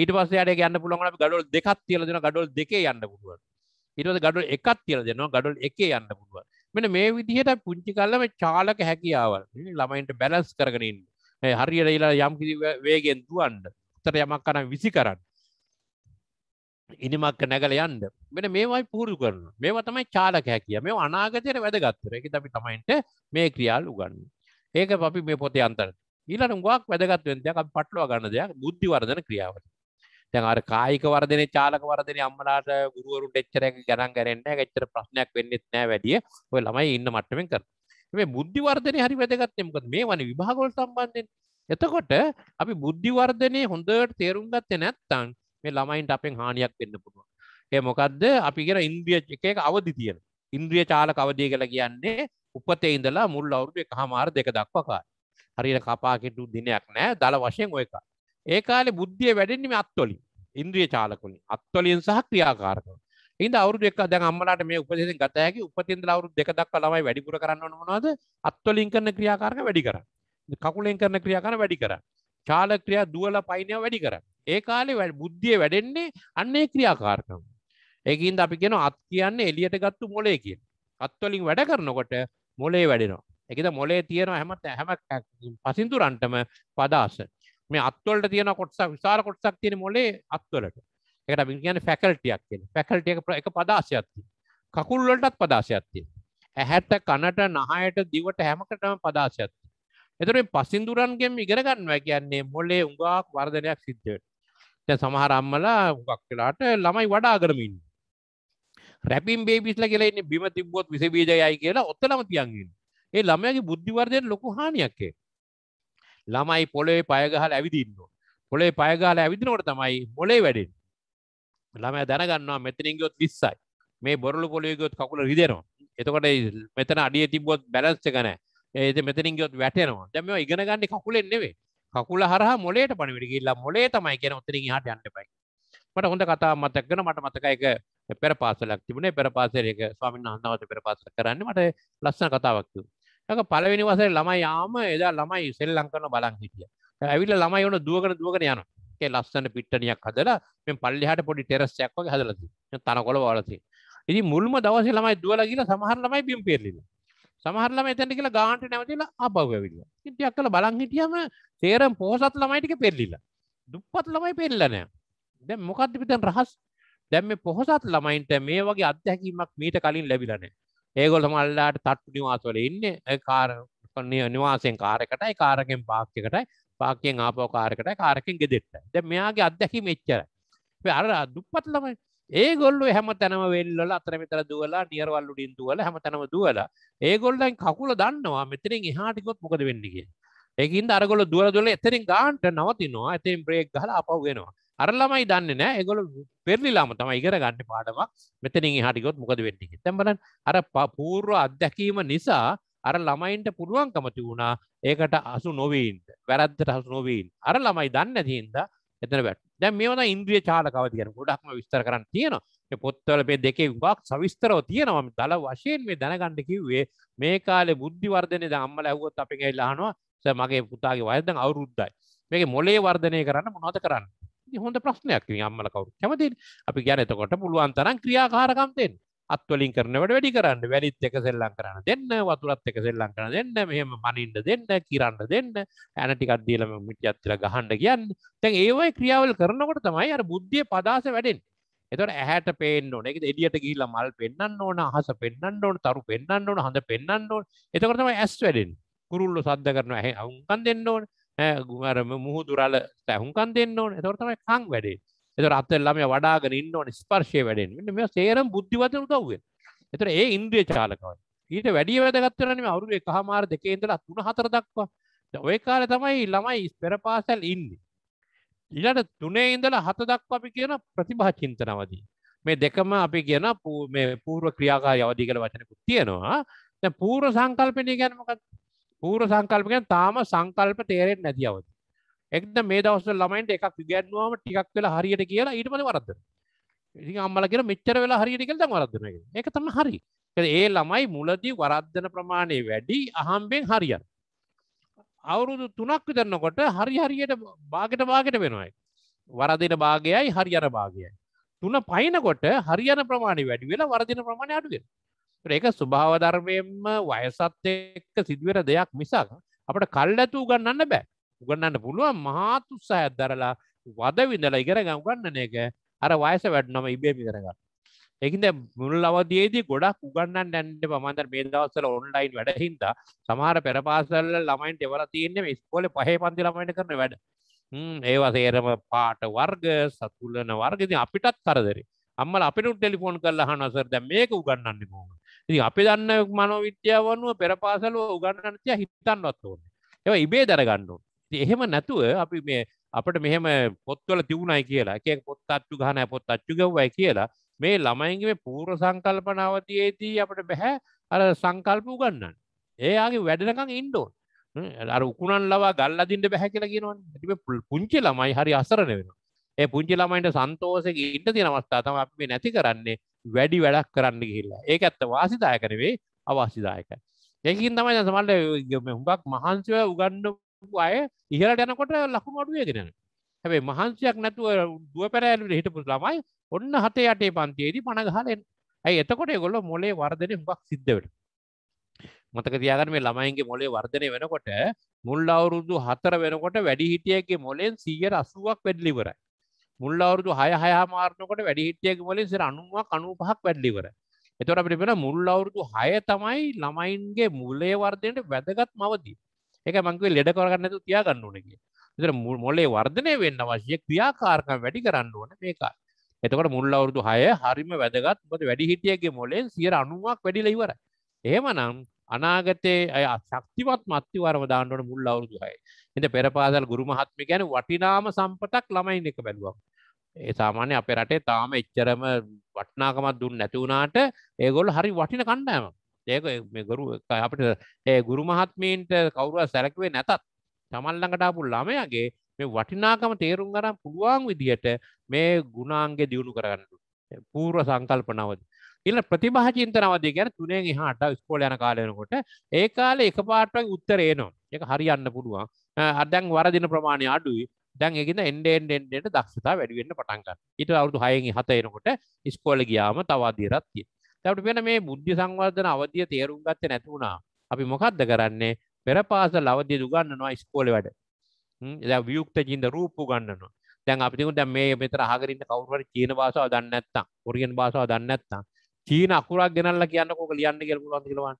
ඊට පස්සයට ගන්න පුළුවන් අපි ගඩොල් දෙකක් තියලා දෙනවා ගඩොල් දෙකේ යන්න පුළුවන් ඊට පස්සේ ගඩොල් එකක් තියලා දෙනවා ගඩොල් එකේ යන්න පුළුවන් මෙන්න මේ විදිහට පුංචි කල්ලම චාලක හැකියාවල් ළමයින්ට බැලන්ස් කරගෙන ඉන්න හරියට ඊලා යම් කිසි වේගෙන් දුවන්න උතර යමක් කරන් විසි කරන්න ඉනිමක්ක නැගල යන්න මෙන මේවයි පුහුරු කරන මේවා තමයි චාලක හැකිය මේ අනාගතයට වැදගත්තර එක අපි තමයින්ට මේ ක්‍රියාල් උගන්න ඒක අපි මේ පොතේ අන්තර ඊලට ගක් වැදගත්වෙන්දයක් පටලවා ගන්න දෙයක් බුද්ධිවර්ධන ක්‍රියාවට දැන් අර කායික වර්ධනය චාලක වර්ධනය අම්මලාට ගුරුවරුන්ට එච්චර ගණන් ගන්නේ නැහැ එච්චර ප්‍රශ්නයක් වෙන්නෙත් නැහැ වැඩිය ඔය ළමයි ඉන්න මට්ටමින් කරනවා මේ බුද්ධි වර්ධනය හරි වැදගත් නේ මොකද මේ වනේ විභාග වල සම්බන්ධයෙන් එතකොට අපි බුද්ධි වර්ධනය හොඳට තේරුම් ගත්තේ නැත්නම් මේ ළමයින්ට අපෙන් හානියක් වෙන්න පුළුවන් ඒ මොකද්ද අපි කියන ඉන්ද්‍රිය එක එක අවදි තියෙන ඉන්ද්‍රිය චාලක අවදිය කියලා කියන්නේ උපතේ ඉඳලා මුල් අවුරුදු එකහමාර දෙක දක්වා කාලය හරියට කපා කෙටු දිනයක් නැහැ දල වශයෙන් ඔය කාලය ඒ කාලේ බුද්ධිය වැඩෙන්නේ මේ අත්වලින් ඉන්ද්‍රිය චාලකවලින් අත්වලින් සහ ක්‍රියාකාරකවලින් ඉතින් අවුරුදු එකක් දැන් අම්මලාට මේ උපදේශයෙන් ගත හැකි උපතින් ඉඳලා අවුරුදු දෙක දක්වා ළමයි වැඩිපුර කරන්න ඕන මොනවද අත්වලින් කරන ක්‍රියාකාරක වැඩි කරන්න කකුලෙන් කරන ක්‍රියාකාරක වැඩි කරන්න චාලක ක්‍රියා දුවලා පයින්ව වැඩි කරන්න ඒ කාලේ බුද්ධිය වැඩෙන්නේ අන්න ඒ ක්‍රියාකාරකම් ඒකින්ද අපි කියනවා අත් කියන්නේ එළියට ගත්තු මොලේ කියන අත්වලින් වැඩ කරනකොට මොලේ වැඩෙනවා එකද මොලේ තියෙනවා හැම හැම පසින්තුරන්ටම පදාස මේ අත්වලට තියෙන කොටසක් විසාර කොටසක් තියෙන මොලේ අත්වලට එකට අපි කියන්නේ ෆැකල්ටියක් කියලා. ෆැකල්ටි එක එක පදාසයක් තියෙනවා. කකුල් වලටත් පදාසයක් තියෙනවා. ඇහැට කනට නහයට දිවට හැමකටම පදාසයක් තියෙනවා. එතකොට මේ පසින්දුරන්ගෙන් ඉගෙන ගන්නවා කියන්නේ මොලේ උඟාක් වර්ධනයක් සිද්ධ වෙනවා. දැන් සමහර අම්මලා උඟක් වෙලාට ළමයි වඩාගෙනම ඉන්නවා. රැපින් බේබිස්ලා කියලා ඉන්නේ බිම තිබ්බොත් විස බීජයයි කියලා ඔතනම තියන් ඉන්නේ. ඒ ළමයාගේ බුද්ධි වර්ධනයට ලොකු හානියක් ඒක. ළමයි පොලේ පයගහල ඇවිදින්න පොලේ පයගාල ඇවිදිනකොට තමයි මොලේ වැඩෙන් ළමය දැනගන්නවා මෙතනින්ගයොත් විස්සයි මේ බොරලු පොලියගොත් කකුල රිදෙනවා එතකොට මෙතන අඩිය තිබොත් බැලස්ස කන ඒද මෙතනින්ගයොත් වැටෙනවා දැම ඉගෙනගන්න කකුලෙන් නෙවේ කකුල හරහ මොලේට පණිවිට කියල්ලා මොලේ තමයි කියෙන ඔත්තරින් හට යන්නපයි මට හොඳ කතා මතක්ගෙන මට මතකයික පෙර පාසලක් තිබුණේ පෙර පාසරයක ස්වාමින් අන්දාවත පෙර පාස කරන්න මට ලස්සන කතාවක්තු ඇක පලවෙනි වසේ ළමයි යාම එදා ළමයි සෙල්ලං කරන බලන් හිටිය ඇවිල්ල ළමයි ඕන දුවකන දුවකන යන ඒ ලස්සන පිට්ටනියක් හදලා මෙ පල්ලිහට පොඩි ටෙරස්සයක් වගේ හදලති තනකොළ වලති ඉති මුල්ම දවස ළමයි දුවල කියලා සමහර ළමයි බිම් පෙරලිලා සමහරලම එතැන කියලා ගාන්ට නැවතිලා අපව ඇවිල්ල ඉටියක් කළ බලන් හිටියම තේරම් පෝසත් ළමයිටික පෙල්ලිලා දුප්පත් ළමයි පෙල්ලනෑ දැ මොකක්දිපිතන් රහස් දැම පොහොසත් ළමයින්ට මේ වගේ අත්හැකීමක් මීට කලින් ලැබිලනෑ ඒගොල්ල මල්ලාට තට්ටු නිවාසවල ඉන්න කාර නිවාසයෙන් කාරකටයි කාරකෙන් පාක්්‍යකටයි පාකෙන් ආපෝ කාරකටයි කාරකින් ගෙදෙට ද මෙයාගේ අත්දැකි මෙච්චර අර දුප්පත් ළමයි ඒගොල්ලු හැම තැනම වෙල්ල අතරමිතර දුවලා නියරවල්ලු ඩින් දුවල හැම තැනම දුවලා ඒගොල්ලන් කකුල දන්නවා මෙතරින් එහාටිකොත් මොකද වෙන්නගේ ඒකින් අරගොල දුවල දුල එතරින් ගාන්ට නවතිනවා ඇතින් බ්‍රේක් හල අපව වෙනවා අර ළමයි දන්නේ නෑ ඒගොල්ල පෙරලිලාම තමයි ඉගෙන ගන්න පාඩමක් මෙතනින් එහාට ගියොත් මොකද වෙන්නේ දැන් බලන්න අර පූර්ව අත්දැකීම නිසා අර ළමයින්ට පුළුවන්කම තිබුණා ඒකට අසු නොවීන්න වැරද්දට අසු නොවීන් අර ළමයි දන්නේ නැති හින්දා එතන වැට දැන් මේවන ඉන්ද්‍රිය චාලකව කියන ගොඩක්ම විස්තර කරන්න තියෙනවා මේ පොත්වල මේ දෙකේ උගක් සවිස්තරව තියෙනවා මම දල වශයෙන් මේ දැනගන්න කිව්වේ මේ කාලේ බුද්ධි වර්ධනේ දැන් අම්මලා ඇහුවොත් අපි ගිහලා අහනවා සර් මගේ පුතාගේ වයස දැන් අවුරුද්දයි මේකේ මොලේ වර්ධනය කරන්න මොනවද කරන්න හොඳ ප්‍රශ්නයක් අම්මල කවරු කැමති අපි ගැන එතකොට පුළුවන් තරම් ක්‍රියාකාරකම්තෙන් අත්වලින් කරනවට වැඩි කරන්න වැලිත් එක සෙල්ලම් කරන්න දෙන්න වතුරත් එක සෙල්ලම් කරන දෙන්න මෙහෙම මනින්ට දෙන්න කිරන්න දෙන්න ඇනටිකත් දියලම මිටියත්තිල ගහන්ඩ කියන්න තැන් ඒවයි ක්‍රියාවල් කරනකොට තමයි අර බුද්ධිය පදාස වැඩෙන් එතට ඇහැට පේන්න ඕන එක එඩියට ගිහිලා මල් පෙන්න්න ඕන අහස පෙන්න්න ඕන තරු පෙන්න්න ඕන හඳ පෙන්න්න ඕන එතකොටම ඇස් වැඩෙන් කුරුල්ලු සද්ධ කරන ඇහ අවුන්කන් දෙන්න ඕන ගුහරම මුහුදු රල සැහුම්කන් දෙන්න ඕන තොරතමයි කං වැඩේ එතර අත්තල්ලාම වඩාගෙන ඉන්න ඕන ස්පර්ශය වැඩෙන් මෙන්න මේ සේරම් බුද්ධිවතන උදව්වෙන් එතර ඒ ඉන්ද්‍රිය චාලකවයි ඊට වැඩිය වැදගත්වරනම අවුරුවේ කහමාර දෙකේ ඉඳලා තුන හතර දක්වා ඔය කාලේ තමයි ළමයි පෙර පාසල් ඉන්නේ ඊළඟ තුනේ ඉඳලා හත දක්වා අපි කියන ප්‍රතිභා චින්තනවදී මේ දෙකම අපි කියන මේ පූර්ව ක්‍රියාකාරී අවදි කියලා වචනකුත් තියෙනවා දැන් පූර්ව සංකල්පණය කියන්නේ මොකක්ද පූර්ව සංකල්ප කියන්නේ තාම සංකල්ප තේරෙන්නේ නැති අවදි. එකද මේ දවස්වල ළමයින්ට එකක් ඉගැන්වුවාම ටිකක් වෙලා හරියට කියලා ඊට පස්සේ වරද්දන. ඉතින් අම්මලා කියන මෙච්චර වෙලා හරියට කියලා දැන් වරද්දනවා කියන්නේ. ඒක තමයි හරි. ඒ ළමයි මුලදී වරද්දන ප්‍රමාණය වැඩි අහම්බෙන් හරියන. අවුරුදු 3ක් විතරනකොට හරි හරියට භාගයට භාගයට වෙනවා. වරදින භාගයයි හරියන භාගයයි. තුන පයින්නකොට හරියන ප්‍රමාණය වැඩි වෙලා වරදින ප්‍රමාණය අඩු වෙනවා. ඒක ස්වභාව ධර්මයෙන්ම වයසත් එක්ක සිදුවෙන දෙයක් මිසක් අපට කල්ලතු උගන්නන්න බෑ උගන්නන්න පුළුවන් මහාතුත්සාහයක් දරලා වද විඳලා ඉගෙන උගන්නන එක අර වයස වැඩනම ඉබේම ඉදරගන්න ඒකින්ද මුල් අවදයේදී ගොඩක් උගන්නන්න ඇන්ට පමන්ද මේ දවස්සල ඔන්ලයින් වැඩහින්ද සමහර පෙරපාසල්ල ළමයින් දෙවල තියන්නේ ස්කෝල පහේ පන්ති ළමයිට කරන වැඩ ඒවා තේරම පාට වර්ග සතුලන වර්ගති අපිටත් කරදරේ අම්මල අපිට ටෙලිෆෝන් කල්ලා හනසර දැ මේක උගන්නන්න මෝම ඉති අපි දන්න මනෝවිද්‍යාව අනුව පෙරපාසලුව උගන්නනතිය හිතන්නවත් ඕන එව ඉබේ දරගන්නුන් එහෙම නැතුව අපි මේ අපට මෙහෙම පොත්වල තිවුණයි කියලා එක පොත් අච්චු ගහන පොත් අච්චු ගව්වයි කියලා මේ ළමයින්ගේ පූර්ව සංකල්පනාවතියේදී අපට බැහැ අර සංකල්ප උගන්නන්න ඒයාගේ වැඩනකං ඉන්ඩෝන් අර උකුණන් ලවා ගල්ලදින්ට බැහැ කියලා කියනවා ටි පුංචි ළමයි හරි අසරණ වෙනවා ඒ පුංචි ළමයින්ට සන්තෝෂයෙන් ඉන්න තියෙන අවස්ථාව තමයි අපි මේ නැති කරන්නේ වැඩි වැඩක් කරන්න ගිහිල්ලා. ඒක ඇත්ත වාසිදායක නෙවෙයි අවාසිදායකයි. ඒකින් තමයි දැන් සමහරවිට මේ හුඟක් මහන්සිව උගන්වපු අය ඉහළට යනකොට ලකුණු අඩු වෙගෙන යනවා. හැබැයි මහන්සියක් නැතුව දුව පෙරෑල්ලේ හිටපු ළමයි ඔන්න හතේ යටේ පන්තියේදී පණ ගහලා එනවා. ඇයි එතකොට ඒගොල්ලෝ මොලේ වර්ධනය හුඟක් සිද්ධ වෙනවා. මතක තියාගන්න මේ ළමයින්ගේ මොලේ වර්ධනය වෙනකොට මුල් අවුරුදු හතර වෙනකොට වැඩි හිටියගේ මොලෙන් සීයට අසුවක් වැඩිලිවරයි. මුල් අවුරුදු 6 6 මාරනකොට වැඩි හිටියෙක් වලින් සිර 90ක් 95ක් වැඩිලා ඉවරයි. එතකොට අපිට වෙන මුල් අවුරුදු 6 තමයි ළමයින්ගේ මුලේ වර්ධනයට වැදගත්ම අවධිය. ඒක මං කිව්වේ ලෙඩ කරගන්න නැතුව තියාගන්න ඕනේ කියලා. එතකොට මොලේ වර්ධනය වෙන්න අවශ්‍ය ක්‍රියාකාරකම් වැඩි කරන්න ඕනේ මේකයි. එතකොට මුල් අවුරුදු 6 හරිම වැදගත්. මොකද වැඩි හිටියෙක්ගේ මොලෙන් 90ක් වැඩිලා ඉවරයි. එහෙමනම් අනාගතයේ අය ශක්තිවත් මත්තිවරම දාන්නට මුල් අවුරුදුහයි එත පෙරපාදල් ගුරු මහත්මි ගැන වටිනාම සම්පතක් ළමයින් එක බැලුවක් ඒ සාමාන්‍ය අප රටේ තාම එච්චරම වටනාකමත් දුන්න නැතිවුණට ඒගොල් හරි වටින කණ්ඩෑම ඒක ගරු අපට ඒ ගුරු මහත්මීන්ට කවුරුව සැලකවේ නැතත් තමල්ලඟටාපු ළමයගේ මේ වටිනාකම තේරුම් ගරම් පුළුවන් විදිහට මේ ගුණාන්ගේ දියුණු කරගන්නට පූර්ව සංකල්පනවද ඉල්ල ප්‍රතිභා චින්තනවදී ගැන තුනෙන් එහාට ස්කෝල යන කාලයනකොට ඒ කාල එක පාටුවෙන් උත්තරේනවා එක හරියන්න පුළුවන් අදැන් වරදින ප්‍රමාණය අඩුයි දැන් එකන එන්ඩෙන්ඩෙන්ට දක්ෂතා වැඩිවෙන්න පටන්ගන්න ඉට අවුතු හයෙන් හත එනකොට ස්කෝල ගියාම තවාදීරත් තිය තැවට වෙන මේ බුද්ධි සංවර්ධන අවධිය තේරුම් ගත්ත නැතිවුණා අපි මොකක්ද කරන්නේ පෙර පාස ලවදිය දුගන්නවා ස්කෝල වැඩ වියුක්ත ජින්ද රූප්පු ගන්නවා දැන් අපිතිකු දැ මේ මෙතර හගරන්න කවුර චීන බාසාව දන්නත්තම් කොරියන් බාසාව දන්නත්තම් චීන අකුරක් ගෙනල්ලා කියන්න කෝක ලියන්න කියලා පුළුවන් කියලාවන්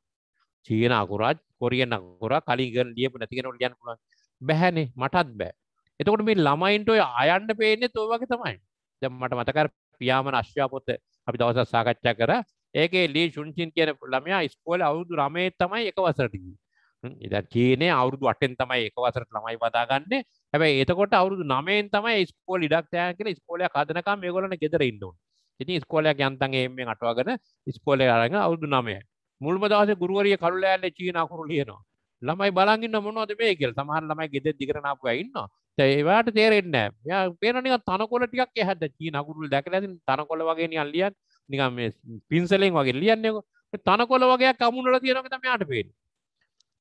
චීන අකුරක් කොරියන් අකුරක් කලින් ඉගෙන ලියපු නැති කෙනෙකුට ලියන්න පුළුවන් බැහැනේ මටත් බෑ එතකොට මේ ළමයින්ට ඔය අයන්න පේන්නේ ඔය වගේ තමයි දැන් මට මතකයි පියාමන අශ්වයා පොත අපි දවසක් සාකච්ඡා කරා ඒකේ ලී ෂුන්චින් කියන ළමයා ඉස්කෝලේ අවුරුදු 9 තමයි එක වසරට ගියේ දැන් චීනේ අවුරුදු 8න් තමයි එක වසරට ළමයි වදාගන්නේ හැබැයි එතකොට අවුරුදු 9න් තමයි ඉස්කෝලේ ඉඩක් තෑගි කියලා ඉස්කෝලේ හදනකම් මේගොල්ලන් ගෙදර ඉන්න ඕනේ ඉතින් ස්කෝලයක් යන්තන් එමෙන් අටවාගෙන ස්කෝලේ අරගෙන අවුරුදු 9යි. මුල්ම දවසේ ගුරුවරිය කළු ලෑල්ලේ චීන අකුරු ලියනවා. ළමයි බලන් ඉන්න මොනවද මේ කියලා. සමහර ළමයි ගෙදර දිගට ආපු අය ඉන්නවා. ඒ ඒවට තේරෙන්නේ නැහැ. මෙයා පේන නිකන් තනකොළ ටිකක් එහාට චීන අකුරු දැකලා ඉතින් තනකොළ වගේ නිකන් ලියන්නේ. නිකන් මේ පින්සලෙන් වගේ ලියන්නේකො. තනකොළ වගේක් අමුණලා තියෙනවා කියලා මෙයාට පේන්නේ.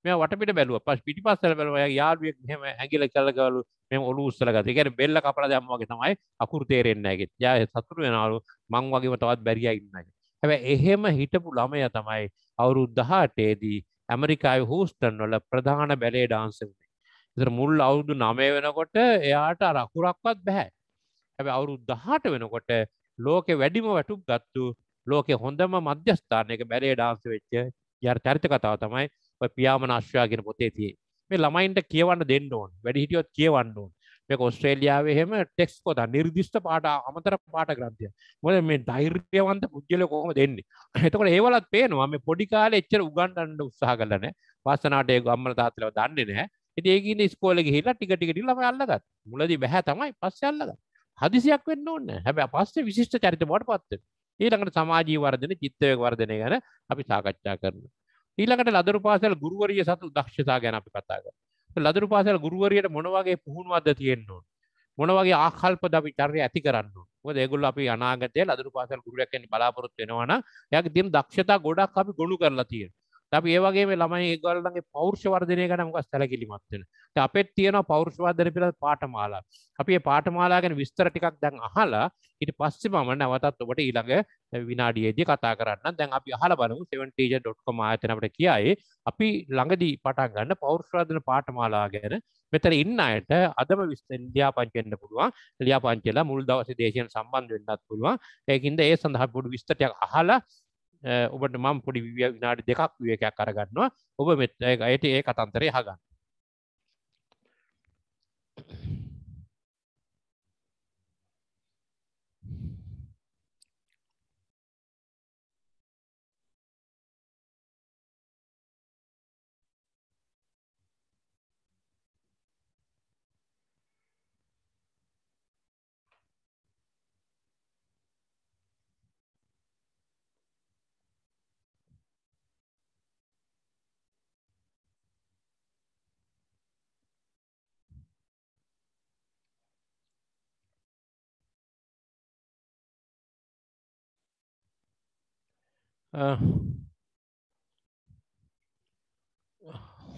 මෙයා වටපිට බැලුවා පස් පිටිපස්සට බැලුවා එයා යාළුවෙක් මෙහෙම ඇඟිල්ල කැල්ලකවලු මෙහෙම ඔලුව උස්සලා ගත්තා. ඒ කියන්නේ බෙල්ල කපලා දැම්මා වගේ තමයි අකුරු තේරෙන්නේ නැහැ කිත්. එයා සතුටු වෙනවලු මං වගේම තවත් බැරියා ඉන්නයි. හැබැයි එහෙම හිටපු ළමයා තමයි අවුරුදු 18 දී ඇමරිකාවේ හූස්ටන් වල ප්‍රධාන බැලේ ඩාන්සර් වුණේ. ඉතින් මුල් අවුරුදු 9 වෙනකොට එයාට අර අකුරක්වත් බෑ. හැබැයි අවුරුදු 18 වෙනකොට ලෝකේ වැඩිම වැටුප් ගත්තු ලෝකේ හොඳම මධ්‍යස්ථානයක බැලේ ඩාන්ස් වෙච්ච යාර චරිත කතාව තමයි පියාම නාශ්වයාගෙන පොතේ තිය මේ ළමයින්ට කියවන්න දෙන්න ඕන් වැඩිහිටියොත් කියවන්න ඕන් මේ ඔස්ට්‍රේලියාවේ හෙම ටෙක්ස් කොත නිර්දිෂ්ට පාට අමතර පාට ග්‍රන්ථය මොද මේ ධෛර්යවන්ත පුද්ගල කොහොම දෙන්නේ එතකොට ඒවලත් පේනවා මේ පොඩි කාලේ එච්චර උගන්වන්න උත්සාහ කරලා නැහැ වාසනාවට ඒක අම්මලා තාත්තලා දන්නේ නැහැ ඉතින් ඒකින්ද ඉස්කෝලේ ගිහිල්ලා ටික ටික ටික ළමයි අල්ලගත්තා මුලදී බෑ තමයි පස්සේ අල්ලගත්තා හදිසියක් වෙන්න ඕන්න හැබැයි පස්සේ විශිෂ්ට චරිත බවට පත් වෙනවා ඊළඟට සමාජීය වර්ධන චිත්තවේග වර්ධනය ගැන අපි සාකච්ඡා කරනවා ඊළඟට ලදරු පාසල් ගුරුවරිය සතු දක්ෂතා ගැන අපි කතා කරමු ලදරු පාසල් ගුරුවරියට මොන වගේ පුහුණුවක්ද තියෙන්න ඕන මොන වගේ ආකල්ප ද අපි චර්ය ඇති කරන්න ඕන මොකද ඒගොල්ලෝ අපි අනාගතයේ ලදරු පාසල් ගුරුවරයෙක් වෙන්න බලාපොරොත්තු වෙනවා නම් එයාගේ තියෙන දක්ෂතා ගොඩක් අපි ගොනු කරලා තියෙනවා අපි ඒවගේ ළමයි ඒගොල්ලන්ගේ පෞර්ෂවර්ධනය ගැන මොකක් සැලකිලිමත් වෙන අපෙත් තියෙන පෞර්ෂවර්ධන පිළිබඳ පාඨමාලා අපි මේ පාඨමාලා ගැන විස්තර ටිකක් දැන් අහලා ඊට පස්සේ මම නැවතත් ඔබට ඊළඟ විනාඩියේදී කතා කරන්න දැන් අපි අහලා බලමු 7teacher.com ආයතන අපිට කියයි අපි ළඟදී පටන් ගන්න පෞර්ෂවර්ධන පාඨමාලා ගැන මෙතන ඉන්න අයට අදම විස්තර ලියාපදිංචි වෙන්න පුළුවන් ලියාපදිංචිලා මුල් දවසේ දේශන සම්බන්ධ වෙන්නත් පුළුවන් ඒකින්ද ඒ සඳහා පොඩි විස්තර ටිකක් අහලා ඔබට මම් පොඩි විනාඩි දෙකක් වියකයක් කරගන්නවා ඔබ මෙත් අයට ඒ කතන්තරය හගන්න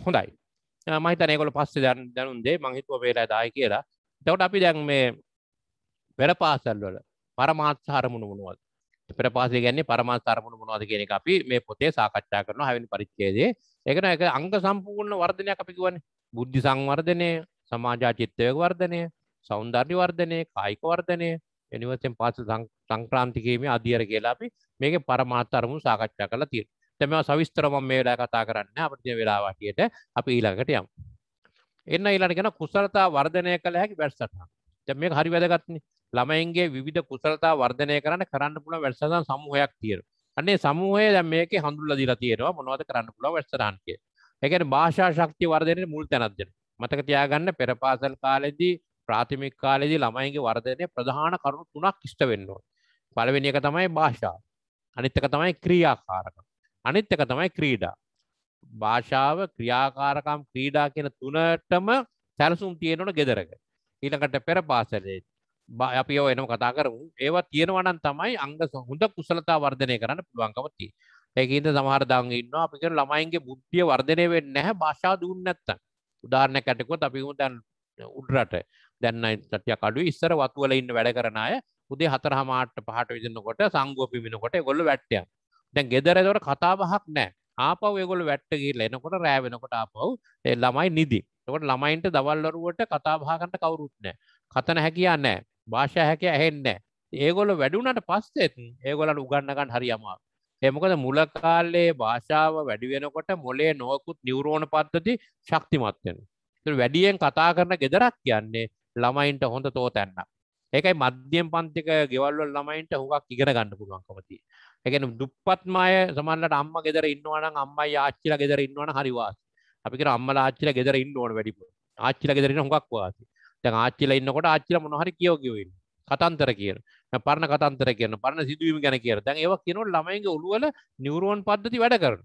හොඳයි මහිතනයකොල පස්සේ දැන් දැනුන්දේ මංහිතුව වේලා දාය කියලා තවට අපි දැන් මේ පෙර පාසල් වල පරමාත්ස හරමුණු වුණුවද පෙර පාසේ ගැන්නේ පරමාත් අරමුණු මොනවද කියන එක අපි මේ පොතේ සාකච්ඡා කරන හැවෙනි පරිච්ඡේදයේ ඒකට ඒක අංග සම්පූර්ණ වර්ධනයක් අපි කියවන්නේ බුද්ධි සංවර්ධනය සමාජාචිත්ත වර්ධනය සෞන්දර්ය වර්ධනය කායික වර්ධනය එනිවසෙන් පාස සංක්‍රාන්තිකීමේ අධියර කියලා අපි මේක පරමාර්ථ අරමුණු සාකච්ඡා කරලා තියෙනවා. දැන් මේවා සවිස්තරව මම මේ වෙලාව කතා කරන්නේ අපිට තියෙන වෙලාව හැටියට අපි ඊළඟට යමු. එන්න ඊළඟට කියන කුසලතා වර්ධනය කළ හැකි වැඩසටහන්. දැන් මේක හරි වැදගත්නේ. ළමයින්ගේ විවිධ කුසලතා වර්ධනය කරන්න කරන්න පුළුවන් වැඩසටහන් සමූහයක් තියෙනවා. අන්නේ සමූහය දැන් මේකේ හඳුල්ලා දීලා තියෙනවා මොනවද කරන්න පුළුවන් වැඩසටහන් කියලා. ඒ කියන්නේ භාෂා ශක්තිය වර්ධනයේ මුල් තැනක් දෙනවා. මතක තියාගන්න පෙර පාසල් කාලෙදී ප්‍රාථමික කාලයේදී ළමයින්ගේ වර්ධනය ප්‍රධාන කරුණු තුනක් ඉෂ්ට වෙන්න ඕනේ. පළවෙනි එක තමයි භාෂාව. අනිත් එක තමයි ක්‍රියාකාරකම්. අනිත් එක තමයි ක්‍රීඩා. භාෂාව ක්‍රියාකාරකම් ක්‍රීඩා කියන තුනටම සැලසුම් තියෙන්න ඕන ගෙදරක. ඊළඟට පෙර පාසලේ අපි ඒව එනම කතා කරමු. ඒවා තියෙනවා නම් තමයි අංග හොඳ කුසලතා වර්ධනය කරන්න පුළුවන්කම තියෙන්නේ. ඒකින්ද සමහර දන් ඉන්නවා අපි කියන ළමයින්ගේ බුද්ධිය වර්ධනය වෙන්නේ නැහැ භාෂාව දුන්නේ නැත්තම්. උදාහරණයක් ඇටකොත් අපි හිතමු දැන් උඩරට දැන්න ටයක් අඩු ඉස්සර වතුවල ඉන්න වැඩ කරන අය උදේ හතරහමාට පහට විදන්නකොට සංගුව පිමිනකොට ගොල්ල වැට්ටිය දැන් ගෙදරදොට කතාබහක් නෑ ආපව ගොල වැට්ට කියල එනකොට රෑවෙනකොට ආපව් ළමයි නිදි කොට ළමයින්ට දවල්ලරුවට කතාභාකට කවුරුත්නෑ කතන හැකියා නෑ භාෂා හැකය ඇහෙන්නෑ ඒගොල වැඩුනට පස්සෙත් ඒගොලට උගන්නගන්න හරියමා එමකද මුල කාලයේ භාෂාව වැඩිවෙනකොට මොලේ නොවකුත් නිවරෝණ පද්ධති ශක්තිමත්වෙන වැඩියෙන් කතා කරන ගෙදරක් කියන්නේ ළමයින්ට හොඳ තෝතැන්න ඒකයි මධ්‍යියම් පන්තික ගෙවල්වල් ළමයින්ට හුඟක් ඉගෙන ගන්න පුළුවන්කමති එකන දුප්පත්මය සමන්ලට අම්ම ගෙදර ඉන්නවන අම්මයි ආච්චිල ගෙදර ඉන්නවන හරිවාස අපිකට අම්මල ආච්චිල ගෙදර ඉන්න ඕන වැඩිපු ආච්චිල ගෙදරන හොඟක් වාසි තැන් ආච්චිල ඉන්නකොට ආච්චිල මොහරි කියෝකිවන්න කතන්තර කියන පරණ කතන්තර කියන පරණ සිදුවීම ගැන කිය තැන් ඒව කියනොට ළමයිගේ ඔළුවල නිවරුවන් පද්ධති වැඩ කරන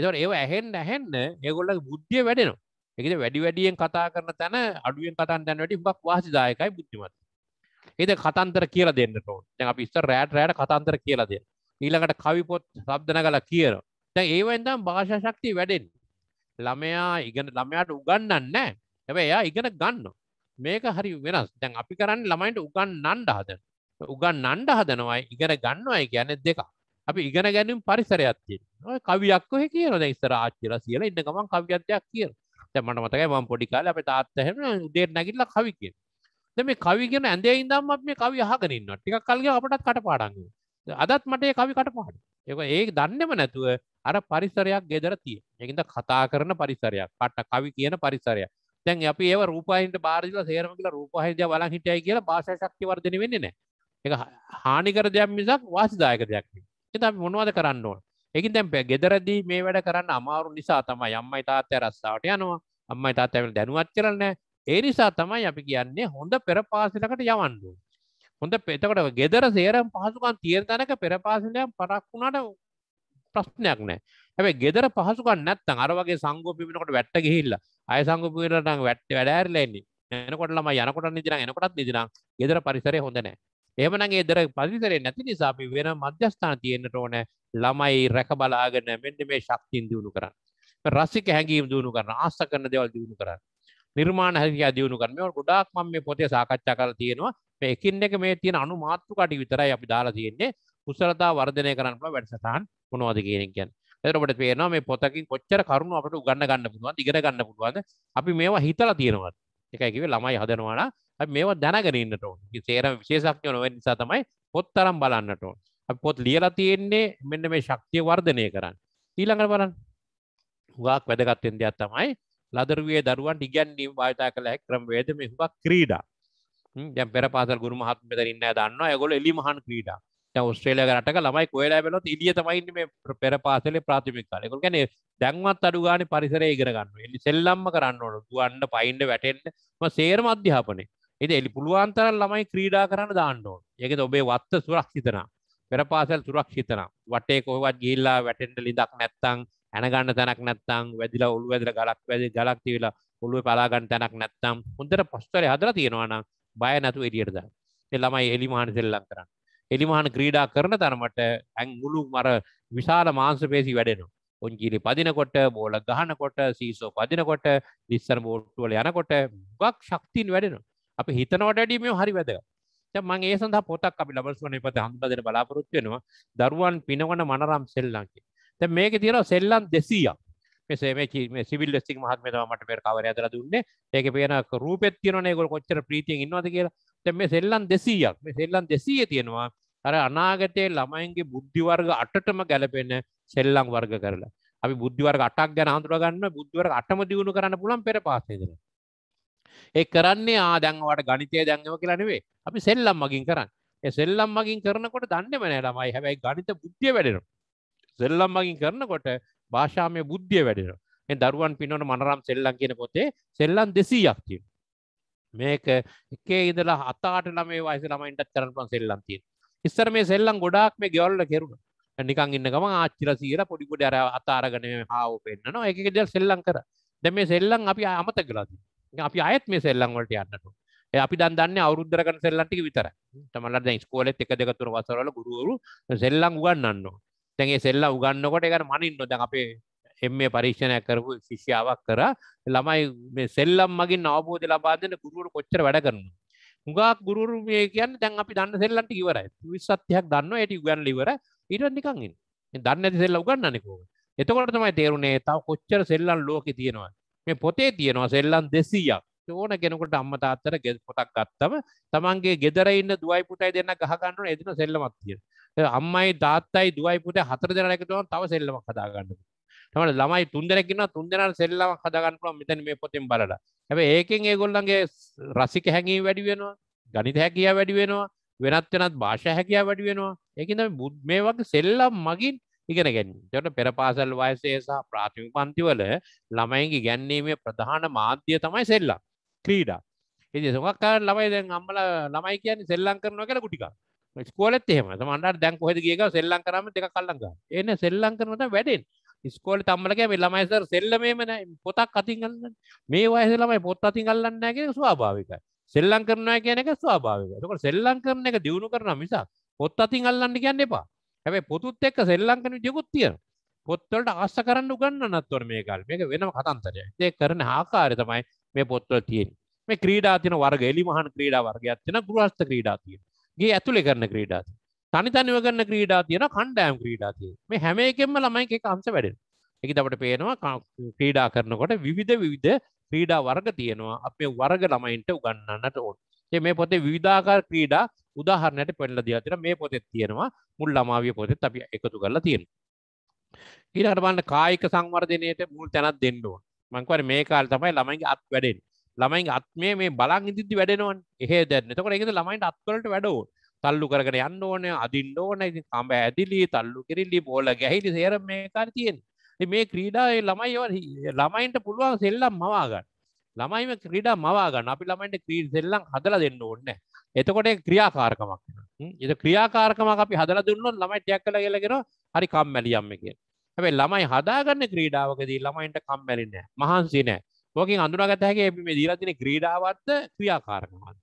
එතවට ඒව ඇහෙන් ඇහෙන්න ඒගොල්ල බුද්ධිය වැඩෙනවා එකද වැඩි වැඩියෙන් කතා කරන තැන අඩුවෙන් කතන් තැන් වැඩි බක් වාසිදායකයි බුද්ධිමත් එද කතන්තර කියලා දෙන්න ටෝන් දැන් අපි ඉස්සර රෑට රෑට කතන්තර කියලා දෙන්න ඊළඟට කවි පොත් ශබ්දන කළා කියනවා දැන් ඒවෙන් තමයි භාෂා ශක්තිය වැඩෙන්නේ ළමයා ඉගෙන ළමයාට උගන්වන්නේ නැහැ හැබැයි එයා ඉගෙන ගන්නවා මේක හරි වෙනස් දැන් අපි කරන්නේ ළමයින්ට උගන්වන්න හදන උගන්වන්න හදනවා ඉගෙන ගන්නවයි කියන්නේ දෙකක් අපි ඉගෙන ගැනීම පරිසරයක් තියෙනවා කවියක් කොහේ කියනවා දැන් ඉස්සර ආච්චිලා කියලා ඉන්න ගමන් කවියක් දෙයක් කියනවා දැ මට මතකයි මම පොඩිකාල අප තාත්තහෙම උදේට නැගිල්ල කවි කිය දෙ මේ කවි කියෙන ඇඳේ ඉදම් මේ කවි හගෙනන්න ටික කල්ගේ අපටත් කට පාඩග අදත් මටේ කවි කට පාඩ ඒක ඒ දන්නෙම නැතුව අර පරිසරයක් ගෙදර තිය එකින්ද කතා කරන පරිසරයක් කට කවි කියන පරිසරයක් තැන් අපි ඒ රූපහින්ට බාරිල සේරම කියලා රූපහින්ද බල හිටයි කියලා භාෂ ශක්ති වර්ධන වෙන්නේ නෑ එක හානිකර දෙයක් මිසක් වාසිදායක දෙයක් එත මොනවද කරන්න ඕන එකින් දැම් ගෙදරදී මේ වැඩ කරන්න අමාරු නිසා තමයි අම්මයි තාත්තය රස්සාාවට යනවා අම්මයි තාත්තඇවල් දැනුවත් කරන්න ඒ නිසා තමයි අපි කියන්නේ හොඳ පෙරපාසිලකට යවන්ඩු හොඳ පෙතකට ගෙදර සේරම් පහසුකන් තියර තැනක පෙරපාසිලයක් පරක් වුණට ප්‍රශ්නයක් නෑ ඇැ ගෙදර පහසුකන් නැත්තන් අරවගේ සංගෝපිමිනකට වැට්ට ගහිල්ල අය සංගපුරට වැට්ට වැඩෑරලෙන්නේ එනකොටලම යනකොට නිදින එනකොටත් නිදින ගෙදර පරිසරය හොඳනෑ එහමනන් ඒදර පරිසරය නැති නිසා අපි වෙන මධ්‍යස්ථාන තියෙන්න්නට ඕන ළමයි රැක බලාගෙන මෙන්න මේ ශක්තින් දියුණු කරන්න. රසික හැඟීම් දියුණු කරන්න ආස කරන දෙවල් දියුණු කරන්න. නිර්මාණ හැකිය දියුණු කරන මෙවට ගොඩාක් මම මේ පොතේ සාකච්ඡා කරලා තියෙනවා මේ එකින් එක මේ තියෙන අනු මාතෘ කටි විතරයි අපි දාලා තියෙන්නේ කුසලතා වර්ධනය කරන්න පුළුවන් වැඩසටහන් මොනවද කියන එක කියන්නේ. එතකොට පේනවා මේ පොතකින් කොච්චර කරුණු අපිට උගන්න ගන්න පුළුවන්ද ඉගෙන ගන්න පුළුවන්ද අපි මේවා හිතලා තියෙනවද එකයිකිව ළමයි හදනවාන අප මේවා දැනගරන්නට සේර විශේෂක්්‍යයන නිසා තමයි පොත් තරම් බලන්නට පොත් ලියලා තියෙන්නේ මෙන්න මේ ශක්තිය වර්ධනය කරන්න ඊළඟට බලන්න හුවක් වැදගත්තෙන් දෙයක් තමයි ලදරුවේ දරුවන් ඉගැන්ඩීම් භාවිතා කළ හැක්‍රම් වේද මේ හුවක් ක්‍රීඩා දැම් පෙර පාසල් ගුරුමහත් මෙතරින්න දන්න ඇගොල එලිමහන් ක්‍රීඩා ඔස්ට්‍රේලයා රට ළමයි කොයලා බලොත් ඉඩිය තමයින්න මේ පෙර පාසලේ ප්‍රාථමික කාලෙකුල් ගැන දැන්වත් අඩුගාන පරිසරය ඉගෙන ගන්න එලි සෙල්ලම්ම කරන්න ඕන දුවන්න පයින්ඩ වැටෙන්ම සේරම අධ්‍යාපනය එද එලි පුළුවන්තර ළමයි ක්‍රීඩා කරන්න දාන්නඕන් ඒක ඔබේ වත්ත සුරක්ෂිතන පෙර පාසල් සුරක්ෂිතන වටේ කොහවත් ගිල්ලා වැටෙන්ට ලිදක් නැත්තං ඇනගන්න තැනක් නැත්තං වැදිලා ඔළු වැදර ගලක් වැදි ගලක් තිවෙලා ඔළුව පලාගන්න තැනක් නැත්තම් හොඳට පස්තරය හදර තියෙනවානම් බය නැතු එඩියටද එල්ලමයි එලි මහනි සෙල්ලම් කරන්න එලිමහන ක්‍රීඩා කරන තරමට ඇන් මුළු මර විශාල මාංශපේසි වැඩෙනවා. ඔංජිලි පදිනකොට බෝල ගහනකොට සීසෝ පදිනකොට නිස්සර බෝට්ටුවල යනකොට ගක් ශක්තින් වැඩෙනවා. අපි හිතනවට වැඩිය මේ හරි වැදගත්. දැන් මම ඒ සඳහා පොතක් අපි ලබන සුවනේ පොත හඳුනා දෙන්න බලාපොරොත්තු වෙනවා. දරුවන් පිනවන මනරම් සෙල්ලම් කියන. දැන් මේකේ තියෙනවා සෙල්ලම් 200ක්. මේ මේ මේ සිවිල් ලෙස්ටික් මහත්මයා තමයි මට මේක කවරේ ඇදලා දුන්නේ. ඒකේ පේන රූපෙත් තියෙනවනේ ඒගොල්ලෝ කොච්චර ප්‍රීතියෙන් ඉන්නවද කියලා. දැ මේ සෙල්ලන් දෙසීයක් මේ සෙල්ලන් දෙසීය තියෙනවා අර අනාගතයේ ළමයින්ගේ බුද්ධිවර්ග අටටම ගැලපෙන සෙල්ලං වර්ග කරලා අපි බුද්ධිවර්ග අටක් ගැන හඳුරගන්න බුද්ධිවර්ග අටම දියුණු කරන්න පුළුවන් පෙර පාසේදෙන ඒ කරන්නේ ආ දැන්වට ගනිතය දැන්ව කියලා නෙවේ අපි සෙල්ලම් මගින් කරන්න ඒ සෙල්ලම් මගින් කරනකොට දන්නෙම නෑ ළමයි හැබැයි ගණිත බුද්ධිය වැඩෙනවා සෙල්ලම් මගින් කරනකොට භාෂාමය බුද්ධිය වැඩෙනවා ඒ දරුවන් පිනවන මනරම් සෙල්ලම් කියන පොතේ සෙල්ලම් 200ක් තියෙනවා මේක එකේ ඉඳලා හතාට ළමේ වයස ළමයින්ටත් කරන්න පුළුවන් සෙල්ලම් තියෙනවා ඉස්සර මේ සෙල්ලම් ගොඩාක් මේ ගෙවල්ල කෙරුණා නිකන් ඉන්න ගම ආච්චිල සීල පොඩි පොඩි අර අතාරගෙන හාව පෙන්නනවා ඒක එක දේවල් සෙල්ලම් කරා දැන් මේ සෙල්ලම් අපි අමතක කරලා තියෙනවා අපි ආයෙත් මේ සෙල්ලම් වලට යන්නට ඒ අපි දැන් දන්නේ අවුරුද්දර කරන සෙල්ලම් ටික විතරයි තමන්ලා දැන් ඉස්කෝලේත් 1 2 3 වසරවල ගුරුවරු සෙල්ලම් උගන්වන්නෝ දැන් ඒ සෙල්ලම් උගන්වනකොට ඒක මනින්න දැන් අපේ එම පරීක්ෂණයක් කරපු ශිෂ්‍යාවක් කර ළමයි සෙල්ලම් මගින් අවබෝධ ලබාදන ගුරුවට කොච්චර වැඩ කරනු. හුඟක් ගුරු මේ කියන්න දැන් අපි දන්න සෙල්ලන්ට ඉවරයි විස්සත්තියක් දන්න ඇයට ගන් ලිවර ඉට නිකංගින් දන්න ඇති සෙල්ල උගන්න නිකෝ එතකොට තමයි තේරුණේ තාව කොච්චර සෙල්ලන් ලෝක තියෙනවා මේ පොතේ තියෙනවා සෙල්ලන් දෙසීයක් ඕන කෙනකට අම්ම තාත්තර ගෙ පොතක් ගත්තම තමන්ගේ ගෙදර ඉන්න දුවයි පුටයි දෙන්න ගහගන්නන එදින සෙල්ලමක් තියෙන අම්මයි තාත්තයි දුවයි පුට හතර දෙන එකතුවන් තව සෙල්ලමක් කදාගන්න තමට ළමයි තුන්දරැකින්න තුන්දෙනට සෙල්ලම හදගන්නපුලම් මෙතැන මේ පොතින් බලට ඇැ ඒකෙන් ඒගොල්ලන්ගේ රසික හැඟී වැඩි වෙනවා ගනිත හැකිය වැඩි වෙනවා වෙනත් වෙනත් භාෂ හැකිය වැඩි වෙනවා ඒකද බුද් මේ වගේ සෙල්ලම් මගින් ඉගෙනගැන් ජොට පෙර පාසල් වයසේ සහ ප්‍රාථමික පන්තිවල ළමයින්ගේ ගැන්නීමේ ප්‍රධාන මාධ්‍ය තමයි සෙල්ලා ක්‍රීඩා ඉති සොකක්කාර ළමයි දැන් අම්මල ළමයි කියන්නේ සෙල්ලම් කරනවා කියලා කුටිකා ස්කෝලත් එහෙම තමන්ට දැන් කොහෙද ගියක සෙල්ලම් කරාම දෙක කල්ලම් ගන්න එන්නේ සෙල්ලම් කරනකොට වැඩෙන්නේ ස්කෝල තම්මලක මේ ළමයිසර සෙල්ලමේමන පොතක් අතිගල්න්න මේ වයස ළමයි පොත් අතින් ගල්ලන්න කියෙන ස්වාභාවිකයි සෙල්ලං කරනවා කියන එක ස්වාභාවික ක සෙල්ලං කරන එක දියුණු කරන මිසා පොත් අතින් අල්ලන්න කියන්න එපා හැබයි පොතුත් එක්ක සෙල්ලං කරන ජෙකුත්තියන පොත්වලට ආස කරන්න උගන්න නත්වර මේ කල් මේක වෙනම කතන්තරය ඒ කරන ආකාරය තමයි මේ පොත්වල තියෙන මේ ක්‍රීඩා තින වර්ග එලි මහන් ක්‍රීඩා වර්ගයක් තින ගෘහස්ත ක්‍රීඩා තියෙන ගේ ඇතුළේ කරන ක්‍රීඩා තනි තනිව කරන ක්‍රීඩා තියෙන කණ්ඩෑම් ක්‍රීඩා තියෙන මේ හැම එකෙම ළමයි එක අංශ වැඩෙන එක අපට පේනවා ක්‍රීඩා කරනකොට විවිධ විවිධ ක්‍රීඩා වර්ග තියෙනවා අපේ වර්ග ළමයින්ට උගන්නන්නට ඕන මේ පොතේ විධාකාර ක්‍රීඩා උදාහරණයට පෙන්ල දියතින මේ පොතෙත් තියෙනවා මුල් ළමාවිය පොතෙත් අපි එකතු කරලා තියෙන. ඊළඟට බලන්න කායික සංවර්ධනයට මුල් තැනක් දෙන්න ඕන. මං කියන්නේ මේ කාලේ තමයි ළමයින්ගේ අත් වැඩෙන්නේ. ළමයින්ගේ අත් මේ මේ බලන් ඉදිද්දි වැඩෙනවනේ. එහෙ දැන්. එතකොට ඒකද ළමයින්ට අත් වලට වැඩ ඕන. තල්ලු කරගෙන යන්න ඕන අදින්න ඕන ඉති කම්බ ඇදිලි තල්ලු කිරිල්ලි බෝල ගැහිලි සේර මේකාර තියෙන් මේ ක්‍රීඩාවේ ළමයි ළමයින්ට පුළුවන් සෙල්ලම් මවාගන්න ළමයිම ක්‍රීඩා මවාගන්න අපි ළමයින්ට ක්‍රී සෙල්ලම් හදලා දෙන්න ඕන්න එතකොට ක්‍රියාකාරකමක් එත ක්‍රියාකාරකමක් අපි හදලා දුන්නොත් ළමයි ටයක් කළ කියලගෙන හරි කම්මැලියම්ම කිය හැබැයි ළමයි හදාගන්න ක්‍රීඩාවකදී ළමයින්ට කම්මැලි නෑ මහන්සි නෑ ඕකින් අඳුනාගත හැකි මේ දීලා තියෙන ක්‍රීඩාවත්ද ක්‍රියාකාරකමක්ද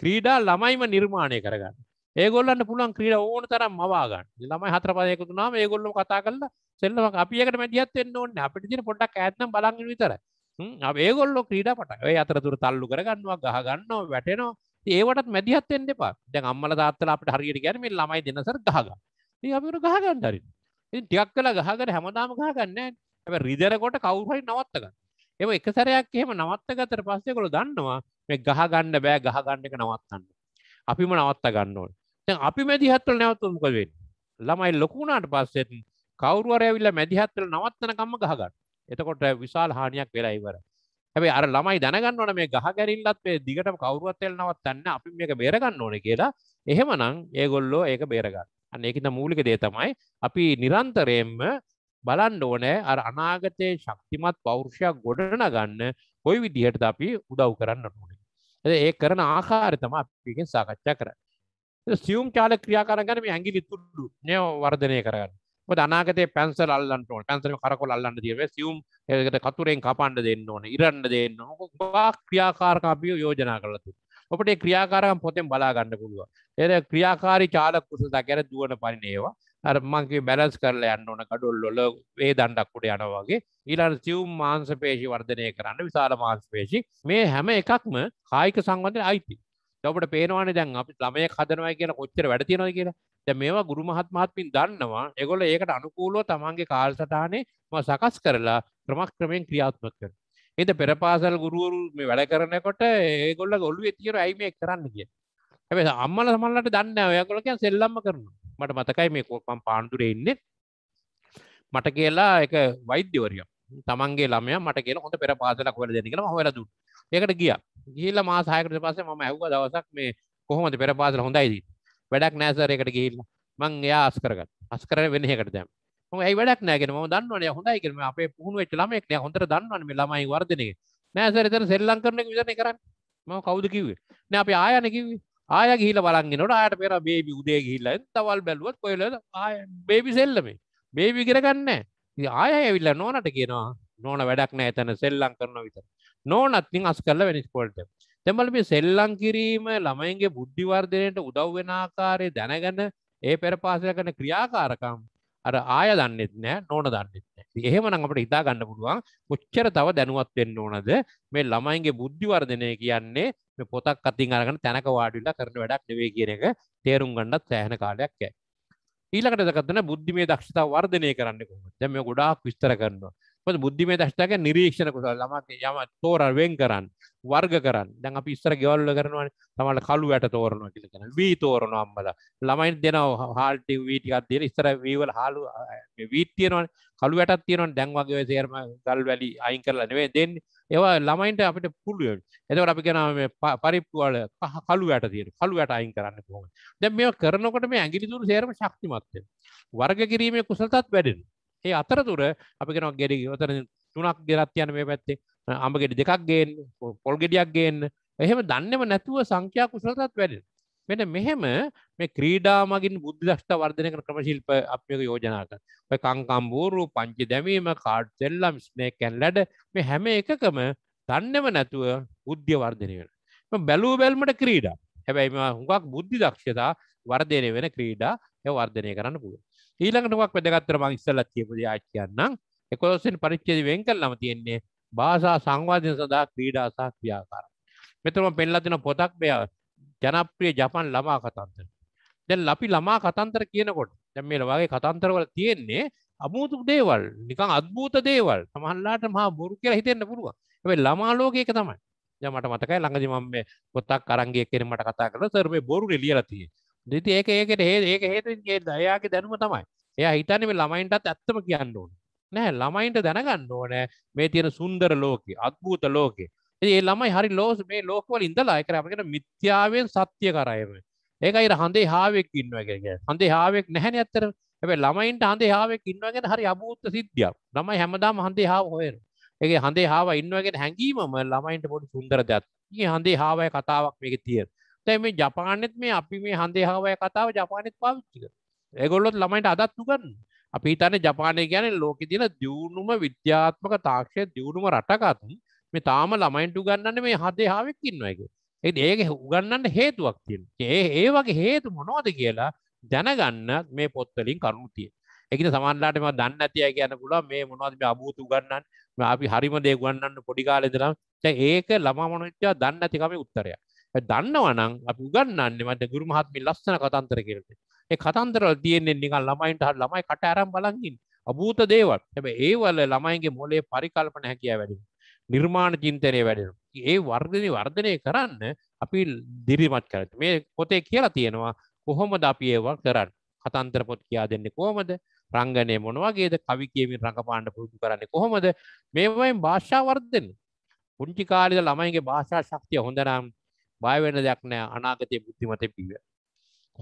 ක්‍රීඩා ළමයිම නිර්මාණය කරගන්න ඒගොල්ලන්න පුළුවන් ක්‍රීඩ ඕන තරම් මවාගන්න ළමයි හතර පදයකුතුනාම ඒගොල්ලොම කතා කරලා සෙල්ලම අපියකට මැටියත් වෙන්න ඕන්න අපිට දින පොඩක් ඇත්නම් බලන්න විතර ඒගොල්ලො ක්‍රීඩ පට ඔය අතරතුර තල්ලු කරගන්නවා ගහගන්නවා වැටෙනවා ඒවටත් මැදිහත් එන්න එපා දැන් අම්මල තාත්තලා අපිට හරියට ගැනීම ළමයි දෙන්නසර ගහගන්න ඉතින් අපිට ගහගන්න හරි ඉතින් ටිකක් කළා ගහගෙන හැමදාම ගහගන්නේ නැහැ හැබැයි රිදෙනකොට කවුරු හරි නවත්ත ගන්න එම එක සැරයක් එහෙම නවත්ත ගතට පස්සේ ඒගොල්ලෝ දන්නවා මේ ගහගන්න බෑ ගහගන්න එක නවත්තන්න අපිම නවත්ත ගන්න ඕනේ දැන් අපි මැදිහත්වල නැවතුම් මොකද වෙන්නේ ළමයි ලොකු වුණාට පස්සෙත් කවුරු හරි ඇවිල්ලා මැදිහත්වල නවත්තන කම්ම ගහ ගන්න එතකොට විශාල හානියක් වෙලා ඉවරයි හැබැයි අර ළමයි දැනගන්න ඕනේ මේ ගහ ගැරිල්ලත් මේ දිගටම කවුරුවත් එල් නවත්තන්න අපි මේක බේරගන්න ඕනේ කියලා එහෙමනම් ඒගොල්ලෝ ඒක බේරගන්න අන්න ඒකින්ද මූලික දේ තමයි අපි නිරන්තරයෙන්ම බලන්න ඕනේ අර අනාගතයේ ශක්තිමත් පෞරුෂයක් ගොඩනගන්න කොයි විදිහටද අපි උදව් කරන්න ඕනේ. ඒ කරන ආකාරය තමයි අපි එකෙන් සාකච්ඡා කරන්නේ. සියුම් චාල ක්‍රියාකරගන මේ ඇගිලි තුඩු නය වර්ධනය කරන්න අනාගතේ පැන්සල් අල්ලන්ටඕන පැන්සල කරකොල් අල්ලන්න දියව සියුම් ඒකට කතුරෙන් කපන්ඩ දෙන්න ඕන ඉරන්න දෙන්න ක්‍රියාකාරකාපිය යෝජනා කරලතු ඔපට ක්‍රියාකාරම් පොතෙන් බලාගන්න පුළුව එද ක්‍රියාකාරි චාලක් කුසද කැර දුවන පරිනේවා අරමංගේ බැලස් කරල යන්න ඕන කඩුල්ලොල වේ දණ්ඩක්කුට යනවාගේ ඊලට සියුම් මාංසපේෂි වර්ධනය කරන්න විශාල මාංස්පේෂි මේ හැම එකක්ම කායික සංවන්ධය අයිති ඔබට පේනවාන දැන් අපි ළමය හදනවයි කියලා කොච්චර වැඩතියෙනද කියලා දැ මේවා ගුරු මහත්මාත්මින් දන්නවා එගොල ඒකට අනුකූලෝ තමන්ගේ කාල්සටානේ ම සකස් කරලා ක්‍රමක් ක්‍රමයෙන් ක්‍රියාත්මක කර එත පෙරපාසල් ගුරුවරු මේ වැඩ කරනකොට ඒගොල්ල ගොල්ලු තිර අයිමේ කරන්න කිය ඇ අම්මල සමල්ලට දන්න ඔයකොලක සෙල්ලම්ම කරන මට මතකයි මේ කෝපම් පාණ්ඩුර එන්නේ මට කියලා එක වෛද්‍යවරියම් තමන්ගේ ළමය මට කියෙන හොඳ පෙරපාසලක් වල දෙනකලා හොලදුට ඒකට ගිය ගිල්ල මා සායකට පස්සේ මම ඇව්ව දවසක් මේ කොහොමද පෙර පාසල හොඳයිද වැඩක් නෑසර එකට ගිහිල්ල මං එයා අස්කරගත් අස්කර වෙන එකට දැම් මම ඇයි වැඩක් නෑගෙන මම දන්නවනේ හොඳයි කියලා මම අපේ පුහුණු වෙච්ච ළමෙක් නෑ හොඳට දන්නවනේ මේ ළමයි වර්ධනය නෑසර එතන සෙල්ලම් කරන එක විතරනේ කරන්නේ මම කවුද කිව්වේ නෑ අපි ආයනේ කිව්වේ ආය ගිහිල්ලා බලන් එනකොට ආයට පෙර බේබි උදේ ගිහිල්ලා තවල් බැලුවත් කොහෙලද ආය බේබි සෙල්ලමේ බේබි ඉගෙන ගන්න නෑ ආය ඇවිල්ලා නෝනට කියනවා නෝන වැඩක් නෑ එතන සෙල්ලම් කරනවා විතර නෝනත්තින් අස් කරල වෙනස්කොට. තැමලි සෙල්ලං කිරීම ළමයින්ගේ බුද්ධිවර්ධනයට උදව්වෙන ආකාරය දැනගන්න ඒ පෙර පාසල කන ක්‍රියාකාරකම් අර ආය දන්නෙත් නෑ නෝන දන්නෙත් එහෙමන අපට ඉතා ගන්න පුළුවන් කොච්චර තව දැනුවත් වෙන්න ඕනද මේ ළමයින්ගේ බුද්ධිවර්ධනය කියන්නේ පොතක් අතින් අරගන තැනක වාඩිල්ලා කරන වැඩක් නෙවේ කියන එක තේරුම් ගන්නත් සෑහන කාලයක් ඇ ඊලකට දකත්න බුද්ධිමේ දක්ෂතා වර්ධනය කරන්න කොම දැම ගොඩාක් විස්තර කරනවා මොකද බුද්ධිමය දක්ෂතාවය කියන්නේ නිරීක්ෂණ කුසල ළමක් යම තෝරා වෙන් කරන්න වර්ග කරන්න දැන් අපි ඉස්සර ගෙවල් වල කරනවානේ තමයිලා කළු වැට තෝරනවා කියලා කියනවා වී තෝරනවා අම්මලා ළමයින් දෙනවා හාල් ටික වී ටිකක් දීලා ඉස්සර වී වල හාලු මේ වීට් තියෙනවානේ කළු වැටක් තියෙනවානේ දැන් වගේ ඔය සේරම ගල් වැලි අයින් කරලා නෙවෙයි දෙන්නේ ඒවා ළමයින්ට අපිට පුළුවන් එතකොට අපි කියනවා මේ පරිප්පු වල කළු වැට තියෙන කළු වැට අයින් කරන්න කොහොමද දැන් මේවා කරනකොට මේ ඇඟිලි දුර සේරම ශක්තිමත් වෙනවා වර්ග කිරීමේ කුසලතාවත් වැඩෙනවා ඒ අතරතුර අපිගෙන ගෙඩි අතර තුනක් ගෙරත් යන මේ පැත්තේ අඹ ගෙඩි දෙකක් ගේන්න පොල් ගෙඩියක් ගේන්න එහෙම දන්නම නැතුව සංඛ්‍යා කුසලතාවත් වැඩෙන මෙන්න මෙහෙම මේ ක්‍රීඩා මගින් බුද්ධි දක්ෂතා වර්ධනය කරන ක්‍රමශිල්ප අපි මේක යෝජනා කරන. ඔය කංකම් බෝරු, පංච දැමීම, කාඩ් සෙල්ලම්, ස්නේක් ඇන් ලැඩ මේ හැම එකකම දන්නව නැතුව බුද්ධිය වර්ධනය වෙනවා. මේ බැලුව බැලමට ක්‍රීඩා. හැබැයි මේ හුඟක් බුද්ධි දක්ෂතා වර්ධනය වෙන ක්‍රීඩා ඒ වර්ධනය කරන්න පුළුවන්. ඊළඟටමක් වැදගත්තර මංස්සලත් කියපු දෙයක් කියන්නම් එකොලොස්සෙන් පරිච්චේද වෙන් කල්ලම තියෙන්නේ භාෂා සංවාධය සඳහා ක්‍රීඩා සහ ක්‍රියාකාර මෙතරම පෙන්ලතින පොතක් මෙය ජනප්‍රිය ජපන් ළමා කතන්තර දැන් ලපි ළමා කතන්තර කියනකොට දැම් මේ වගේ කතන්තරවල තියෙන්නේ අමුතු දේවල් නිකං අත්භූත දේවල් සමහල්ලාට මහා බොරු කියලා හිතෙන්න්න පුළුවන් ඇැයි ළමාලෝකයක තමයි මට මතකයි ළඟදිමම පොත්තක් අරන්ගේ කෙන මට කතා කර සර්ම බොරු ලියලතිය දෙති ඒක ඒකට හේ ඒක හේතුන්ගේ දයාගේ දැනුම තමයි එයා හිතන්න මේ ළමයින්ටත් ඇත්තම කියන්න ඕන නෑ ළමයින්ට දැනගන්න ඕන මේ තියෙන සුන්දර ලෝකේ අත්භූත ලෝකේ ඒ ළමයි හරි ලෝස් මේ ලෝකවල ඉඳලා ඒකර අපිට මිත්‍යාවෙන් සත්‍ය කරයම ඒකයි හඳේ හාවෙක් ඉන්නවා කියන්නේ හඳේ හාවෙක් නැහැනේ ඇත්තටම හැබැයි ළමයින්ට හඳේ හාවෙක් ඉන්නවා කියන්නේ හරි අභූත සිද්ධියක් ළමයි හැමදාම හඳේ හාව හොයන ඒකේ හඳේ හාව ඉන්නවා කියන හැඟීමම ළමයින්ට පොඩි සුන්දර දෙයක්. ඉතින් හඳේ හාවය කතාවක් මේකේ තියෙනවා. තැ මේ ජපානෙත් මේ අපි මේ හන්දේහාවය කතාව ජපානෙත් පාවිච්චික ඒගොල්ලොත් ළමයිට අදත් තුගන්න අපි තන ජපානය ගැන ලෝක තින දියුණුම විද්‍යාත්මක තාක්ෂය දියුණුම රටකත් මේ තාම ළමයින්ට ගන්නන්න මේ හදේහාාවක් ඉන්න එක ඒ ඒක උගන්නන්න හේතුවක් තියෙන ඒ ඒ වගේ හේතු මොනෝද කියලා දැනගන්න මේ පොත්තලින් කරුණුතිය එක සමන්ලාටම දන්න ඇතිය කියන්න පුල මේ මොනවද අබූතු ගන්නන් අපි හරිම දේ ගන්නන්න පොඩිකාලෙදනම් ඒක ළමා මොනච්චා දන්න ඇතිකම උත්තරයක් දන්නවනම් අපි උගන්නන්නේ මට ගුරු මහත්මින් ලස්සන කතන්තර කෙරට ඒ කතන්තරල් තියෙන්නේ නිකන් ළමයින්ට හට ළමයි කට අරම් බලගින් අභූත දේවල් හැබැ ඒවල ළමයින්ගේ මොලේ පරිකල්පන හැකිය වැඩි නිර්මාණ චින්තනය වැඩෙන ඒ වර්ධනය වර්ධනය කරන්න අපි දිරිමත් කරට මේ පොතේ කියලා තියෙනවා කොහොමද අපි ඒවල් කරන්න කතන්තර පොත් කියා දෙන්නේ කොහොමද රංගනය මොනවගේද කවි කියමින් රඟපාණ්ඩ පුරුදු කරන්නේ කොහොමද මේවයින් භාෂා වර්ධන පුංචි කාලෙද ළමයිගේ භාෂා ශක්තිය හොඳනම් බයවෙන දෙයක් නෑ අනාගතය බුද්ධිමත පිව.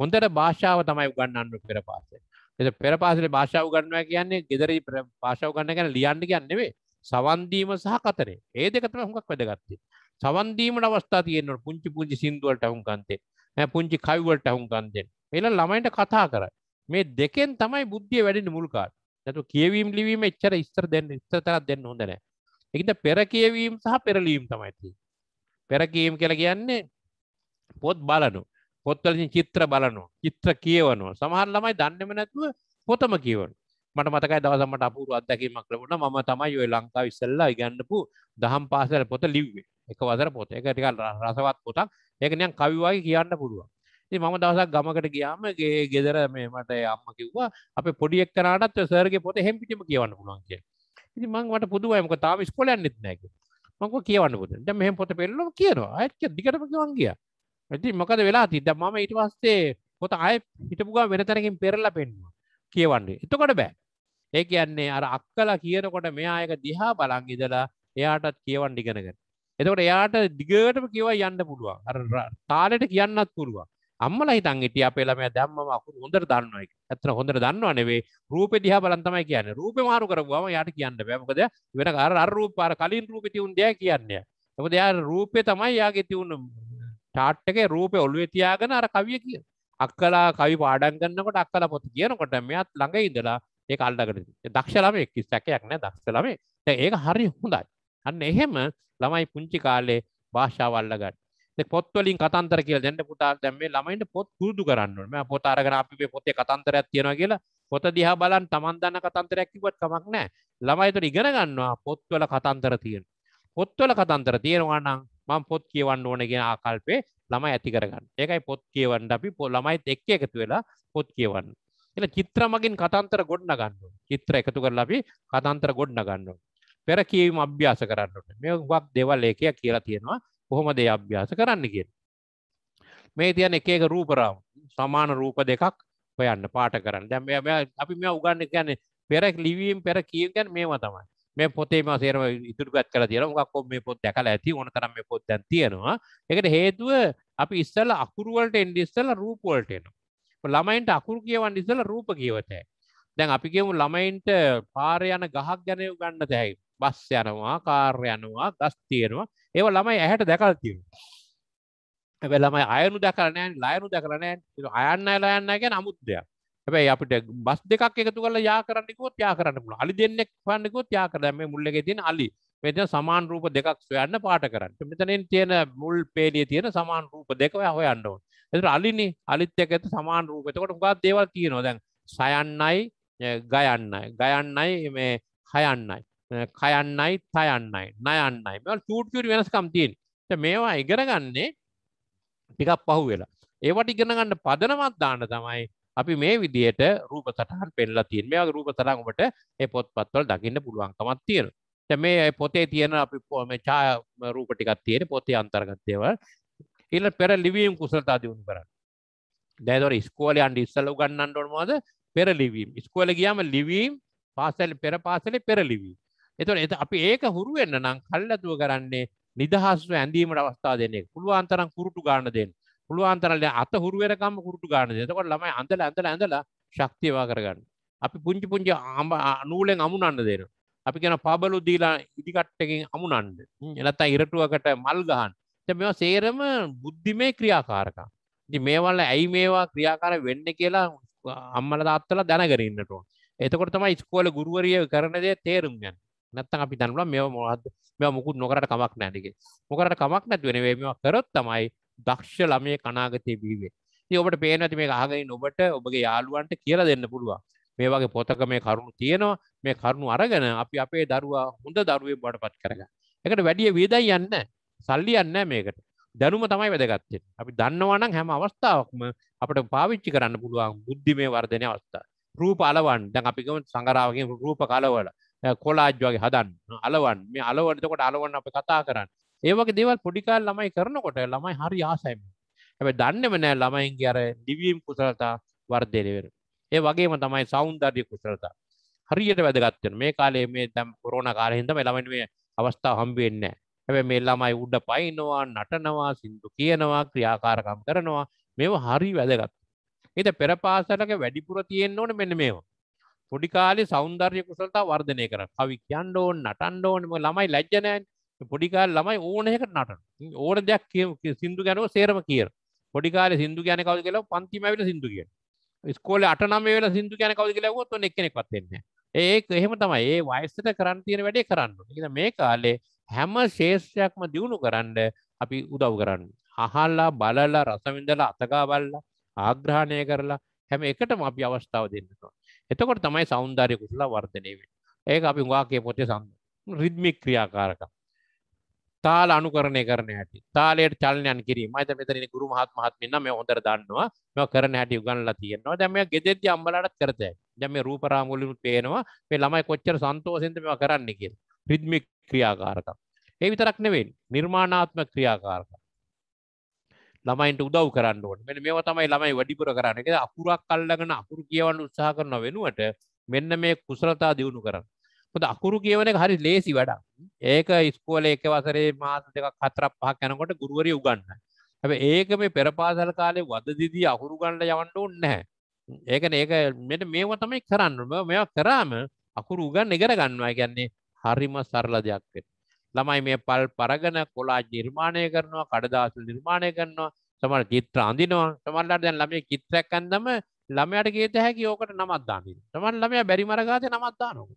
හොඳට භාෂාව තමයි උගන්නන්න පෙර පාසේ. එ පෙර පාසල භාෂාව ගන්නවා කියන්නේ ගෙදරී භාෂාව ගන්න ගැන ලියන්න කියන්නෙවේ සවන්දීම සහ කතරේ ඒ දෙකතම හොඟක් වැදගත්තේ. සවන්දීම අවස්ථා තියෙන්න්නට පුංචි පුංචි සිින්දුවලට හුන්කන්තේ හැ පුංචි කයිවලට හුන්කන්තෙන් එල ළමයිට කතා කර මේ දෙකෙන් තමයි බුද්ධිය වැඩිනි මුල්කාට නැතු කියවීම් ලිවීම එච්චර ස්තර දෙන්න ස්තතර දෙන්න හොඳනෑ එකට පෙර කියවීම් සහ පෙරලීම් තමයිති පෙරකීම් කියල කියන්නේ පොත් බලනු පොත්වලින් චිත්‍ර බලනු චිත්‍ර කියවනු සමහර ළමයි දන්නම නැතුව පොතම කියවනු මට මතකයි දවසමට අපුරු අත්දැකීමක් ලැබුණ මම තමයි ඔය ලංකාව ඉස්සෙල්ලා ඉගන්නපු දහම් පාසල පොත ලිව්වේ එක වදර පොත එක ටිකක් රසවත් පොතක් ඒක නිකන් කවි වගේ කියන්න පුළුවන් ඉතින් මම දවසක් ගමකට ගියාම ගේ ගෙදර මේ මට අම්මා කිව්වා අපේ පොඩි එක්කනටත් ඔය සර්ගේ පොත හැම්පිටිම කියවන්න පුළුවන් කියලා ඉතින් මම මට පුදුමයි මොකද තාම ඉස්කෝලේ යන්නෙත් නැහැ කියලා මක කියවන්න පුද ද මෙහම පොත පෙල්ලො කියනවා අයක දිගටම කිවන් කිය ඇති මොකද වෙලා තිද මම ඉට පස්සේ පොත අය හිටපුගා වෙනතරකින් පෙරල්ල පෙන්වා කියවන්නේ එතකොට බෑ ඒ කියන්නේ අර අක්කලා කියනකොට මෙයායක දිහා බලන් ඉදලා එයාටත් කියවන් ඩිගෙනගෙන එතකොට එයාට දිගටම කියව යන්න පුළුවන් අර තාලට කියන්නත් පුළුවන් අම්මල හිතන් හිටිය අපේ ළමයා දැම්මම අකුරු හොඳට දන්නවා කියලා. ඇත්තට හොඳට දන්නව නෙවෙයි රූපේ දිහා බලන් තමයි කියන්නේ. රූපේ මාරු කරගුවාම යාට කියන්න බෑ. මොකද වෙන අර අර රූප අර කලින් රූපේ තියුණු දෙයක් කියන්නේ. මොකද යා රූපේ තමයි යාගේ තියුණු chart එකේ රූපේ ඔළුවේ තියාගෙන අර කවිය කියන. අක්කලා කවි පාඩම් කරනකොට අක්කලා පොත කියනකොට මෙයාත් ළඟ ඉඳලා ඒක අල්ලගෙන දක්ෂ ළමෙක් කිස්සකයක් නෑ දක්ෂ ළමේ. ඒක හරි හොඳයි. අන්න එහෙම ළමයි පුංචි කාලේ භාෂාව අල්ලගන්න. පොත්වලින් කතන්තර කියල දැට පුතා දැම්මේ ළමයිට පොත් පුරදු කරන්නම පොත අරගෙන අපිේ පොතේ කතන්තරයක් තියෙන කියලා පොත දිහා බලන් තමන්දන්න කතන්තරැක්කිවත් කමක් නෑ ළමයිතුට ඉගෙන ගන්නවා පොත්වල කතන්තර තියෙන පොත්වල කතන්තර තියෙනවා නම් මං පොත් කියවන්න ඕනගෙන ආකල්පේ ළමයි ඇති කරගන්න ඒකයි පොත් කියවන්න අපි පො ළමයිත් එක්ක එකතු වෙලා පොත් කියවන්න එ චිත්‍රමගින් කතන්තර ගොඩ්න ගන්න චිත්‍ර එකතු කර ලබි කතන්තර ගොඩ්න ගන්න පෙර කියවීම අභ්‍යාස කරන්නට මේ වක් දෙවල් ඒකයක් කියලා තියෙනවා කොහොම දෙ අභ්‍යාස කරන්න කියෙන්. මේ තියන එකක රූපරාව සමාන රූප දෙකක් හොයන්න පාට කරන්න දැම් අපි මෙ උගන්න කියන්න පෙරක් ලිවීම් පෙර කියගැන් මේම තමයි මේ පොතේ මාසේරම ඉතුරගත් කර තියෙන මොකක්කො මේ පොත් දැකලා ඇති ඕන තරම් මේ පොත් දැන් තියෙනවා ඒකට හේතුව අපි ඉස්සෙල්ල අකුරු වලට එන්න ඉස්සෙල්ල රූප වලට එනවා ළමයින්ට අකුරු කියවන්න ඉස්සෙල්ල රූප කියවතයි දැන් අපි කියමු ළමයින්ට පාර යන ගහක් ගැන උගන්න තැයි බස් යනවා කාර් යනවා ගස් තියෙනවා ඒව ළමයි ඇහැට දැකල් තිීර ඇබැලමයි අයනු දැකරනෑ ලයනු දැකරනෑ අයන්න අයන්න ගැන අමුත් දෙයක් හැබැයි අපිට බස් දෙකක් එකතු කල යා කරන්නකොත් යා කරන්න පුළ අලි දෙන්නෙක් පන්නකොත් යා කරම මුල්ලෙ තින අලි මෙතන සමාන රූප දෙකක් සොයන්න පාට කරන්න මෙතනින් තියෙන මුල් පේලිය තියෙන සමාන රූප දෙකව හොයන්න ඕන එතන අලිනේ අලිත් එක්ක ඇත්ත සමාන රූප එතකොට හුඟක් දේවල් තියෙනවා දැන් සයන්නයි ගයන්නයි ගයන්නයි මේ හයන්නයි කයන්නයි තයන්නයි නයන්නයි චූට් චුට වෙනස්කම් තියෙන මේවා ඉගරගන්නේ ටිකක් පහු වෙලා ඒවට ඉගෙනගන්න පදනමත් දාන්න තමයි අපි මේ විදියට රූප සටහන් පෙන්ලා තියෙන මේවා රූප සටහන් ඔබට ඒ පොත්පත්වල දකින්න පුළුවන්කමක් තියෙනවා දැන් මේ පොතේ තියෙන අපි මේ ඡායා රූප ටිකක් තියෙන පොතේ අන්තර්ගත දේවල් ඊළඟ පෙර ලිවීම් කුසලතා දියුණු කරන්න දැන් ඒතකොට ඉස්කෝලේ යන්න ඉස්සෙල්ලා උගන්වන්න ඕන මොනවද පෙර ලිවීම් ඉස්කෝලේ ගියාම ලිවීම් පාසල් පෙර පාසලේ පෙර ලිවීම් එතුවට එත අපි ඒක හුරු වෙන්න නම් කල්ලතුව කරන්නේ නිදහස්ව ඇඳීමට අවස්ථා දෙනෙක් පුළුවන්තරම් කුරුටු ගාන දෙන්න පුළුවන්තරල අත හුරුවරකම කුරුටු ගාන දෙතකොට ළමයි අඳල ඇඳල ඇඳල ශක්තියවා කරගන්න අපි පුංචි පුංචි අම නූලෙන් අමුණන්න දෙන අපි කෙන පබලු දීලා ඉදිකට්ටකින් අමුණන්ඩ එලත්තා ඉරටුවකට මල් ගහන් මෙවා සේරම බුද්ධිමේ ක්‍රියාකාරක මේවල්ල ඇයි මේවා ක්‍රියාකාර වෙන්න කියලා අම්මල දාත්තලා දැනගරන්නට එතකොට තමයි ස්කෝල ගුරුවරිය කරනදේ තේරුම් ගැන්න නැත්තම් අපි දන්නවා මේව මොකද්ද මේවා මුකුත් නොකරට කමක් නැහැ දෙක. මොකරට කමක් නැති වෙන මේවා කරොත් තමයි දක්ෂ ළමයේ අනාගතයේ බිහිවේ. ඉතින් ඔබට පේනවා ඉතින් මේක අහගෙන ඔබට ඔබගේ යාළුවන්ට කියලා දෙන්න පුළුවන්. මේ වගේ පොතක මේ කරුණු තියෙනවා. මේ කරුණු අරගෙන අපි අපේ දරුවා හොඳ දරුවෙක් බවට පත් කරගන්න. ඒකට වැඩි වේදයි යන්නේ සල්ලි යන්නේ මේකට. දැනුම තමයි වැදගත් අපි දන්නවා නම් හැම අවස්ථාවකම අපිට පාවිච්චි කරන්න පුළුවන් බුද්ධිමය වර්ධනයේ අවස්ථා. රූප අලවන්න. දැන් අපි ගමු සංගරාවකින් රූප කලවලා කොලාජ් වගේ හදන්න අලවන් මේ අලවනතකොට අලවන්න අප කතා කරන්න ඒවගේ දේවල් පොඩිකාල් ළමයි කරනකොට ළමයි හරි ආසයිම ඇැ දන්නම නෑ ළමයින්ගේ අර දිවීම් කුසලතා වර්ධයලවෙර ඒ වගේම තමයි සෞන්දර්ය කුසලතා හරියට වැදගත්වෙන මේ කාලේ මේ දැම් කොරෝණ කාලහින්දම ළමයිට මේ අවස්ථාව හම්බෙන්න හැබැ මේ ළමයි උඩ පයිනවා නටනවා සිින්දු කියනවා ක්‍රියාකාරකම් කරනවා මෙව හරි වැදගත් එත පෙරපාසලක වැඩිපුර තියෙන් ඕන මෙන්න මේවා පොඩි කාලේ සෞන්දර්ය කුසලතා වර්ධනය කරන කවි කියන්න ඕන නටන්න ඕනම ළමයි ලැජ්ජනෑන් පොඩිකාල් ළමයි ඕන එකට නටන ඕන දෙයක් සිින්දු ගැනව සේරම කියර පොඩිකාල සිින්දු ගැන කවු කියලා පන්තිමවිල සිින්දු කිය ස්කෝල අටනම වෙල සිින්දු ගැන කවු කියලවත් එක්නෙක් පත්වෙන්නේ ඒ එහෙම තමයි ඒ වයිස්සට කරන් තියෙන වැඩේ කරන්න මේ කාලේ හැම ශේෂයක්ම දියුණු කරන්න අපි උදව් කරන්න අහල්ලා බලලා රසවිඳලා අතකා බල්ලා ආග්‍රහණය කරලා හැම එකටම අපි අවස්ථාව දෙන්නවා එතකොට තමයි සෞන්දර්ය කුසල වර්ධනය වෙන්නේ. ඒක අපි උගාකේ පොතේ සම් රිද්මික් ක්‍රියාකාරකම්. තාල අනුකරණය කරන හැටි. තාලයට චලනයන් කිරීම. මම දැන් මෙතන ඉන්නේ ගුරු මහත් මහත්මින්න මේ හොඳට දන්නවා. මේවා කරන හැටි උගන්ලා තියෙනවා. දැන් මේවා ගෙදෙද්දී අම්මලාටත් කරතයි. දැන් මේ රූපරාම වලිනුත් පේනවා මේ ළමයි කොච්චර සන්තෝෂෙන්ද මේවා කරන්නේ කියලා. රිද්මික් ක්‍රියාකාරකම්. ඒ විතරක් නෙවෙයි. නිර්මාණාත්මක ක්‍රියාකාරකම්. ළමයින්ට උදව් කරන්න ඕන මෙ මේවා තමයි ළමයි වැඩිපුර කරන්න එක අකුරක් කල්ලගෙන අකුරු කියවන්න උත්සාහ කරන වෙනුවට මෙන්න මේ කුසලතා දියුණු කරන්න හොද අකුරු කියවන හරි ලේසි වැඩක් ඒක ඉස්කෝල එක වසරේ මාස දෙක කතරක් පහක් යනකොට ගුරුවරය උගන්න හැබ ඒක මේ පෙරපාසල් කාලේ වදදිදී අකුරු ගණඩ යවන්න ඕන්නෑ ඒක ඒක මෙට මේවා තමයි කරන්නම මෙ කරාම අකුරු උගන්න ඉගර ගන්නවා කියන්නේ හරිම සරල දෙයක් වෙන ළමයි මේ පල් පරගන කොලා නිර්මාණය කරනවා කඩදාසල් නිර්මාණය කරනවා සමට චිත්‍ර අඳිනවා සමල්ලට දැන් ළමේ චිත්‍රැක්කන්දම ළමයට ගේත හැකි ඕකට නමත්දාන්න තමන් ළමය බැරි මරගාත නමත්දා නොක